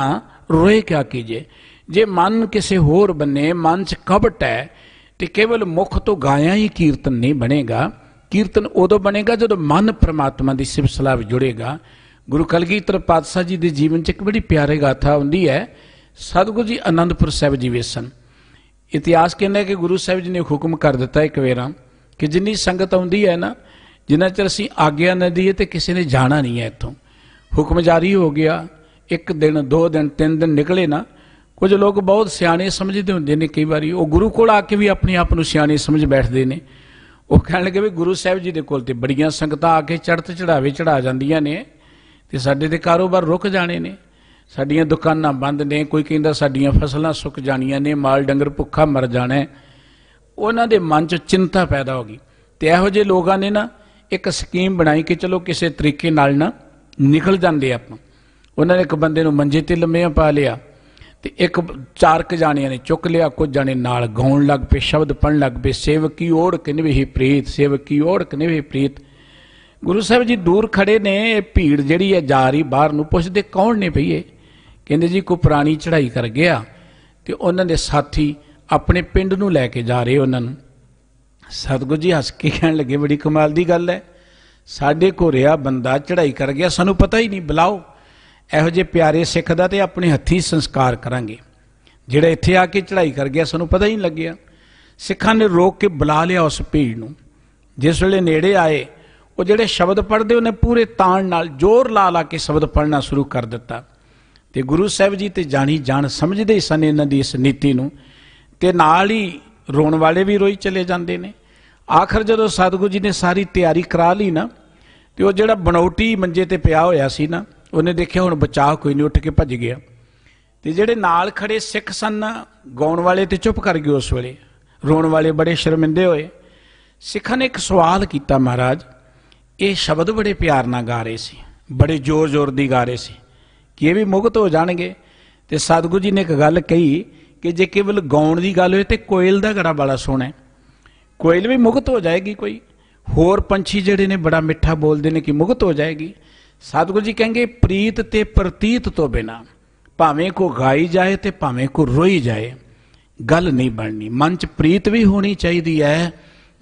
ਰੋਏ ਕਿਆ ਕੀਜੇ ਜੇ ਮਨ ਕਿਸੇ ਹੋਰ ਬੰਨੇ ਮਨ 'ਚ ਕਵਟ ਹੈ ਤੇ ਕੇਵਲ ਮੁਖ ਤੋਂ ਗਾਇਆ ਹੀ ਕੀਰਤਨ ਨਹੀਂ ਬਣੇਗਾ ਕੀਰਤਨ ਉਦੋਂ ਬਣੇਗਾ ਜਦੋਂ ਮਨ ਪ੍ਰਮਾਤਮਾ ਦੀ ਸਿਫਤ ਸਲਾਹ ਜੁੜੇਗਾ ਗੁਰੂ ਕਲਗੀਧਰ ਪਾਤਸ਼ਾਹ ਜੀ ਦੇ ਜੀਵਨ 'ਚ ਇੱਕ ਬੜੀ ਪਿਆਰੀ ਗਾਥਾ ਹੁੰਦੀ ਹੈ ਸਤਿਗੁਰੂ ਜੀ ਆਨੰਦਪੁਰ ਸਾਹਿਬ ਜੀ ਵੇਸਨ ਇਤਿਹਾਸ ਕਹਿੰਦਾ ਕਿ ਗੁਰੂ ਸਾਹਿਬ ਜੀ ਨੇ ਹੁਕਮ ਕਰ ਦਿੱਤਾ ਇੱਕ ਵੇਰਾ ਕਿ ਜਿੰਨੀ ਸੰਗਤ ਆਉਂਦੀ ਹੈ ਨਾ ਜਿੰਨਾ ਚਿਰ ਅਸੀਂ ਆਗਿਆ ਨਾ ਦਈਏ ਤੇ ਕਿਸੇ ਨੇ ਜਾਣਾ ਨਹੀਂ ਹੈ ਇੱਥੋਂ ਹੁਕਮ ਜਾਰੀ ਹੋ ਗਿਆ ਇੱਕ ਦਿਨ ਦੋ ਦਿਨ ਤਿੰਨ ਦਿਨ ਨਿਕਲੇ ਨਾ ਕੁਝ ਲੋਕ ਬਹੁਤ ਸਿਆਣੇ ਸਮਝਦੇ ਹੁੰਦੇ ਨੇ ਕਈ ਵਾਰੀ ਉਹ ਗੁਰੂ ਕੋਲ ਆ ਕੇ ਵੀ ਆਪਣੇ ਆਪ ਨੂੰ ਸਿਆਣੇ ਸਮਝ ਬੈਠਦੇ ਨੇ ਉਹ ਕਹਿਣ ਲੱਗੇ ਵੀ ਗੁਰੂ ਸਾਹਿਬ ਜੀ ਦੇ ਕੋਲ ਤੇ ਬੜੀਆਂ ਸੰਗਤਾਂ ਆ ਕੇ ਚੜਤ ਚੜਾਵੇ ਚੜਾ ਜਾਂਦੀਆਂ ਨੇ ਤੇ ਸਾਡੇ ਤੇ ਕਾਰੋਬਾਰ ਰੁਕ ਜਾਣੇ ਨੇ ਸਾਡੀਆਂ ਦੁਕਾਨਾਂ ਬੰਦ ਨੇ ਕੋਈ ਕਹਿੰਦਾ ਸਾਡੀਆਂ ਫਸਲਾਂ ਸੁੱਕ ਜਾਣੀਆਂ ਨੇ ਮਾਲ ਡੰਗਰ ਭੁੱਖਾ ਮਰ ਜਾਣਾ ਹੈ ਉਹਨਾਂ ਦੇ ਮਨ 'ਚ ਚਿੰਤਾ ਪੈਦਾ ਹੋ ਗਈ ਤੇ ਇਹੋ ਜਿਹੇ ਲੋਕਾਂ ਨੇ ਨਾ ਇੱਕ ਸਕੀਮ ਬਣਾਈ ਕਿ ਚਲੋ ਕਿਸੇ ਤਰੀਕੇ ਨਾਲ ਨਾ ਨਿਕਲ ਜਾਂਦੇ ਆਪਾਂ ਉਹਨਾਂ ਨੇ ਇੱਕ ਬੰਦੇ ਨੂੰ ਮੰਜੇ ਤੇ ਲੰਮਿਆਂ ਪਾ ਲਿਆ ਤੇ ਇੱਕ ਚਾਰ ਕ ਜਾਣਿਆਂ ਨੇ ਚੁੱਕ ਲਿਆ ਕੁਝ ਜਾਣੇ ਨਾਲ ਗਾਉਣ ਲੱਗ ਪਏ ਸ਼ਬਦ ਪੜਨ ਲੱਗ ਪਏ ਸੇਵਕੀ ਓੜ ਕਿਨਵੇ ਹੀ ਪ੍ਰੀਤ ਸੇਵਕੀ ਓੜ ਹੀ ਪ੍ਰੀਤ ਗੁਰੂ ਸਾਹਿਬ ਜੀ ਦੂਰ ਖੜੇ ਨੇ ਇਹ ਭੀੜ ਜਿਹੜੀ ਹੈ ਜਾ ਰਹੀ ਬਾਹਰ ਨੂੰ ਪੁੱਛਦੇ ਕੌਣ ਨੇ ਭਈਏ ਕਹਿੰਦੇ ਜੀ ਕੋ ਪੁਰਾਣੀ ਚੜ੍ਹਾਈ ਕਰ ਗਿਆ ਤੇ ਉਹਨਾਂ ਦੇ ਸਾਥੀ ਆਪਣੇ ਪਿੰਡ ਨੂੰ ਲੈ ਕੇ ਜਾ ਰਹੇ ਉਹਨਾਂ ਨੂੰ ਸਤਗੁਰੂ ਜੀ ਹੱਸ ਕੇ ਕਹਿਣ ਲੱਗੇ ਬੜੀ ਕਮਾਲ ਦੀ ਗੱਲ ਹੈ ਸਾਡੇ ਕੋ ਰਿਆ ਬੰਦਾ ਚੜ੍ਹਾਈ ਕਰ ਗਿਆ ਸਾਨੂੰ ਪਤਾ ਹੀ ਨਹੀਂ ਬੁਲਾਓ ਇਹੋ ਜੇ ਪਿਆਰੇ ਸਿੱਖ ਦਾ ਤੇ ਆਪਣੇ ਹੱਥੀ ਸੰਸਕਾਰ ਕਰਾਂਗੇ ਜਿਹੜਾ ਇੱਥੇ ਆ ਕੇ ਚੜ੍ਹਾਈ ਕਰ ਗਿਆ ਸਾਨੂੰ ਪਤਾ ਹੀ ਨਹੀਂ ਲੱਗਿਆ ਸਿੱਖਾਂ ਨੇ ਰੋਕ ਕੇ ਬੁਲਾ ਲਿਆ ਉਸ ਭੀੜ ਨੂੰ ਜਿਸ ਵੇਲੇ ਨੇੜੇ ਆਏ ਉਹ ਜਿਹੜੇ ਸ਼ਬਦ ਪੜਦੇ ਉਹਨੇ ਪੂਰੇ ਤਾਣ ਨਾਲ ਜ਼ੋਰ ਲਾ ਲਾ ਕੇ ਸ਼ਬਦ ਪੜ੍ਹਨਾ ਸ਼ੁਰੂ ਕਰ ਦਿੱਤਾ ਤੇ ਗੁਰੂ ਸਾਹਿਬ ਜੀ ਤੇ ਜਾਣੀ ਜਾਣ ਸਮਝਦੇ ਸਨ ਇਹਨਾਂ ਦੀ ਇਸ ਨੀਤੀ ਨੂੰ ਤੇ ਨਾਲ ਹੀ ਰੋਣ ਵਾਲੇ ਵੀ ਰੋਈ ਚਲੇ ਜਾਂਦੇ ਨੇ ਆਖਰ ਜਦੋਂ ਸਤਗੁਰੂ ਜੀ ਨੇ ਸਾਰੀ ਤਿਆਰੀ ਕਰਾ ਲਈ ਨਾ ਤੇ ਉਹ ਜਿਹੜਾ ਬਣੌਟੀ ਮੰਜੇ ਤੇ ਪਿਆ ਹੋਇਆ ਸੀ ਨਾ ਉਹਨੇ ਦੇਖਿਆ ਹੁਣ ਬਚਾਅ ਕੋਈ ਨਹੀਂ ਉੱਠ ਕੇ ਭੱਜ ਗਿਆ ਤੇ ਜਿਹੜੇ ਨਾਲ ਖੜੇ ਸਿੱਖ ਸਨ ਗਾਉਣ ਵਾਲੇ ਤੇ ਚੁੱਪ ਕਰ ਗਏ ਉਸ ਵੇਲੇ ਰੋਣ ਵਾਲੇ ਬੜੇ ਸ਼ਰਮਿੰਦੇ ਹੋਏ ਸਿੱਖਾਂ ਨੇ ਇੱਕ ਸਵਾਲ ਕੀਤਾ ਮਹਾਰਾਜ ਇਹ ਸ਼ਬਦ ਬੜੇ ਪਿਆਰ ਨਾਲ ਗਾ ਰਹੇ ਸੀ ਬੜੇ ਜ਼ੋਰ-ਜ਼ੋਰ ਦੀ ਗਾ ਰਹੇ ਸੀ ਕਿ ਇਹ ਵੀ ਮੁਕਤ ਹੋ ਜਾਣਗੇ ਤੇ ਸਤਿਗੁਰੂ ਜੀ ਨੇ ਇੱਕ ਗੱਲ ਕਹੀ ਕਿ ਜੇ ਕੇਵਲ ਗਾਉਣ ਦੀ ਗੱਲ ਹੋਏ ਤੇ ਕੋਇਲ ਦਾ ਘੜਾ ਬੜਾ ਸੋਹਣਾ ਹੈ ਕੋਇਲ ਵੀ ਮੁਕਤ ਹੋ ਜਾਏਗੀ ਕੋਈ ਹੋਰ ਪੰਛੀ ਜਿਹੜੇ ਨੇ ਬੜਾ ਮਿੱਠਾ ਬੋਲਦੇ ਨੇ ਕਿ ਮੁਕਤ ਹੋ ਜਾਏਗੀ ਸਤਿਗੁਰੂ ਜੀ ਕਹਿੰਗੇ ਪ੍ਰੀਤ ਤੇ ਪ੍ਰਤੀਤ ਤੋਂ ਬਿਨਾ ਭਾਵੇਂ ਕੋ ਗਾਈ ਜਾਏ ਤੇ ਭਾਵੇਂ ਕੋ ਰੋਈ ਜਾਏ ਗੱਲ ਨਹੀਂ ਬਣਨੀ ਮਨ ਚ ਪ੍ਰੀਤ ਵੀ ਹੋਣੀ ਚਾਹੀਦੀ ਹੈ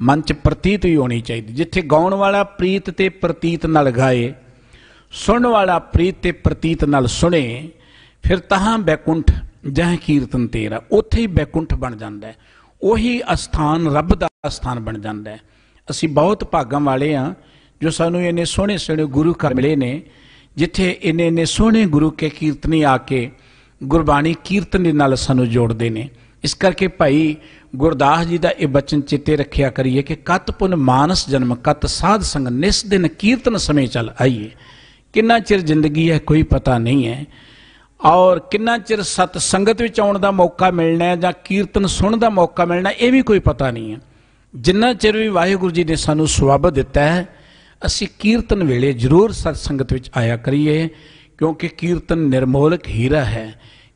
ਮਨ ਚ ਪ੍ਰਤੀਤ ਵੀ ਹੋਣੀ ਚਾਹੀਦੀ ਜਿੱਥੇ ਗਾਉਣ ਵਾਲਾ ਪ੍ਰੀਤ ਤੇ ਪ੍ਰਤੀਤ ਨਾਲ ਗਾਏ ਸੁਣ ਵਾਲਾ ਪ੍ਰੀਤ ਤੇ ਪ੍ਰਤੀਤ ਨਾਲ ਸੁਣੇ ਫਿਰ ਤਹਾਂ ਬੈਕੁੰਠ ਜਹ ਕੀਰਤਨ ਤੇਰਾ ਉੱਥੇ ਹੀ ਬੈਕੁੰਠ ਬਣ ਜਾਂਦਾ ਹੈ ਉਹੀ ਅਸਥਾਨ ਰੱਬ ਦਾ ਅਸਥਾਨ ਬਣ ਜਾਂਦਾ ਹੈ ਅਸੀਂ ਬਹੁਤ ਭਾਗਾਂ ਵਾਲੇ ਆ ਜੋ ਸਾਨੂੰ ਇਹਨੇ ਸੋਹਣੇ ਸੋਹਣੇ ਗੁਰੂ ਘਰ ਮਿਲੇ ਨੇ ਜਿੱਥੇ ਇਹਨੇ ਨੇ ਸੋਹਣੇ ਗੁਰੂ ਕੇ ਕੀਰਤਨੀ ਆ ਕੇ ਗੁਰਬਾਣੀ ਕੀਰਤਨ ਦੇ ਨਾਲ ਸਾਨੂੰ ਜੋੜਦੇ ਨੇ ਇਸ ਕਰਕੇ ਭਾਈ ਗੁਰਦਾਸ ਜੀ ਦਾ ਇਹ ਬਚਨ ਚਿੱਤੇ ਰੱਖਿਆ ਕਰੀਏ ਕਿ ਕਤ ਪੁਨ ਮਾਨਸ ਜਨਮ ਕਤ ਸਾਧ ਸੰਗ ਨਿਸ ਦਿਨ ਕੀਰਤਨ ਸਮੇ ਚਲ ਆਈਏ ਕਿੰਨਾ ਚਿਰ ਜ਼ਿੰਦਗੀ ਹੈ ਕੋਈ ਪਤਾ ਨਹੀਂ ਹੈ ਔਰ ਕਿੰਨਾ ਚਿਰ ਸਤ ਸੰਗਤ ਵਿੱਚ ਆਉਣ ਦਾ ਮੌਕਾ ਮਿਲਣਾ ਹੈ ਜਾਂ ਕੀਰਤਨ ਸੁਣਨ ਦਾ ਮੌਕਾ ਮਿਲਣਾ ਇਹ ਵੀ ਕੋਈ ਪਤਾ ਨਹੀਂ ਹੈ ਜਿੰਨਾ ਚਿਰ ਵੀ ਵਾਹਿਗੁਰੂ ਜੀ ਨੇ ਸਾਨੂੰ ਸਵਾਬ ਦਿੱਤਾ ਹੈ ਅਸੀਂ ਕੀਰਤਨ ਵੇਲੇ ਜ਼ਰੂਰ ਸਤ ਸੰਗਤ ਵਿੱਚ ਆਇਆ ਕਰੀਏ ਕਿਉਂਕਿ ਕੀਰਤਨ ਨਿਰਮੋਲਕ ਹੀਰਾ ਹੈ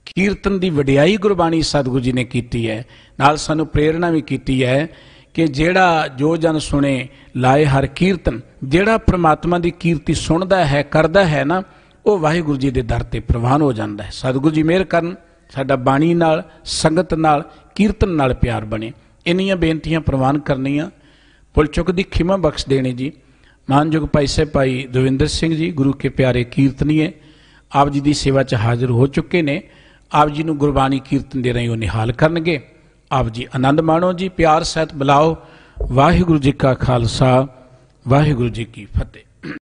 ਕੀਰਤਨ ਦੀ ਵਡਿਆਈ ਗੁਰਬਾਣੀ ਸਤਗੁਰੂ ਜੀ ਨੇ ਕੀਤੀ ਹੈ ਨਾਲ ਸਾਨੂੰ ਪ੍ਰੇਰਣਾ ਵੀ ਕੀਤੀ ਹੈ ਕਿ ਜਿਹੜਾ ਜੋ ਜਨ ਸੁਣੇ ਲਾਏ ਹਰ ਕੀਰਤਨ ਜਿਹੜਾ ਪ੍ਰਮਾਤਮਾ ਦੀ ਕੀਰਤੀ ਸੁਣਦਾ ਹੈ ਕਰਦਾ ਹੈ ਨਾ ਉਹ ਵਾਹਿਗੁਰੂ ਜੀ ਦੇ ਦਰ ਤੇ ਪ੍ਰਵਾਨ ਹੋ ਜਾਂਦਾ ਹੈ ਸਤਿਗੁਰੂ ਜੀ ਮਿਹਰ ਕਰਨ ਸਾਡਾ ਬਾਣੀ ਨਾਲ ਸੰਗਤ ਨਾਲ ਕੀਰਤਨ ਨਾਲ ਪਿਆਰ ਬਣੇ ਇੰਨੀਆਂ ਬੇਨਤੀਆਂ ਪ੍ਰਵਾਨ ਕਰਨੀਆਂ ਪੁਲ ਚੁੱਕ ਦੀ ਖਿਮਾ ਬਖਸ਼ ਦੇਣੀ ਜੀ ਮਾਨਯੋਗ ਭਾਈ ਸਾਹਿਬ ਭਾਈ ਦਵਿੰਦਰ ਸਿੰਘ ਜੀ ਗੁਰੂ ਕੇ ਪਿਆਰੇ ਕੀਰਤਨੀਏ ਆਪ ਜੀ ਦੀ ਸੇਵਾ 'ਚ ਹਾਜ਼ਰ ਹੋ ਚੁੱਕੇ ਨੇ ਆਪ ਜੀ ਨੂੰ ਗੁਰਬਾਣੀ ਕੀਰਤਨ ਦੇ ਰਹੀ ਉਹ ਨਿਹਾਲ ਕਰਨਗੇ ਆਪ ਜੀ ਆਨੰਦ ਮਾਣੋ ਜੀ ਪਿਆਰ ਸਹਿਤ ਬੁਲਾਓ ਵਾਹਿਗੁਰੂ ਜੀ ਕਾ ਖਾਲਸਾ ਵਾਹਿਗੁਰੂ ਜੀ ਕੀ ਫਤਿਹ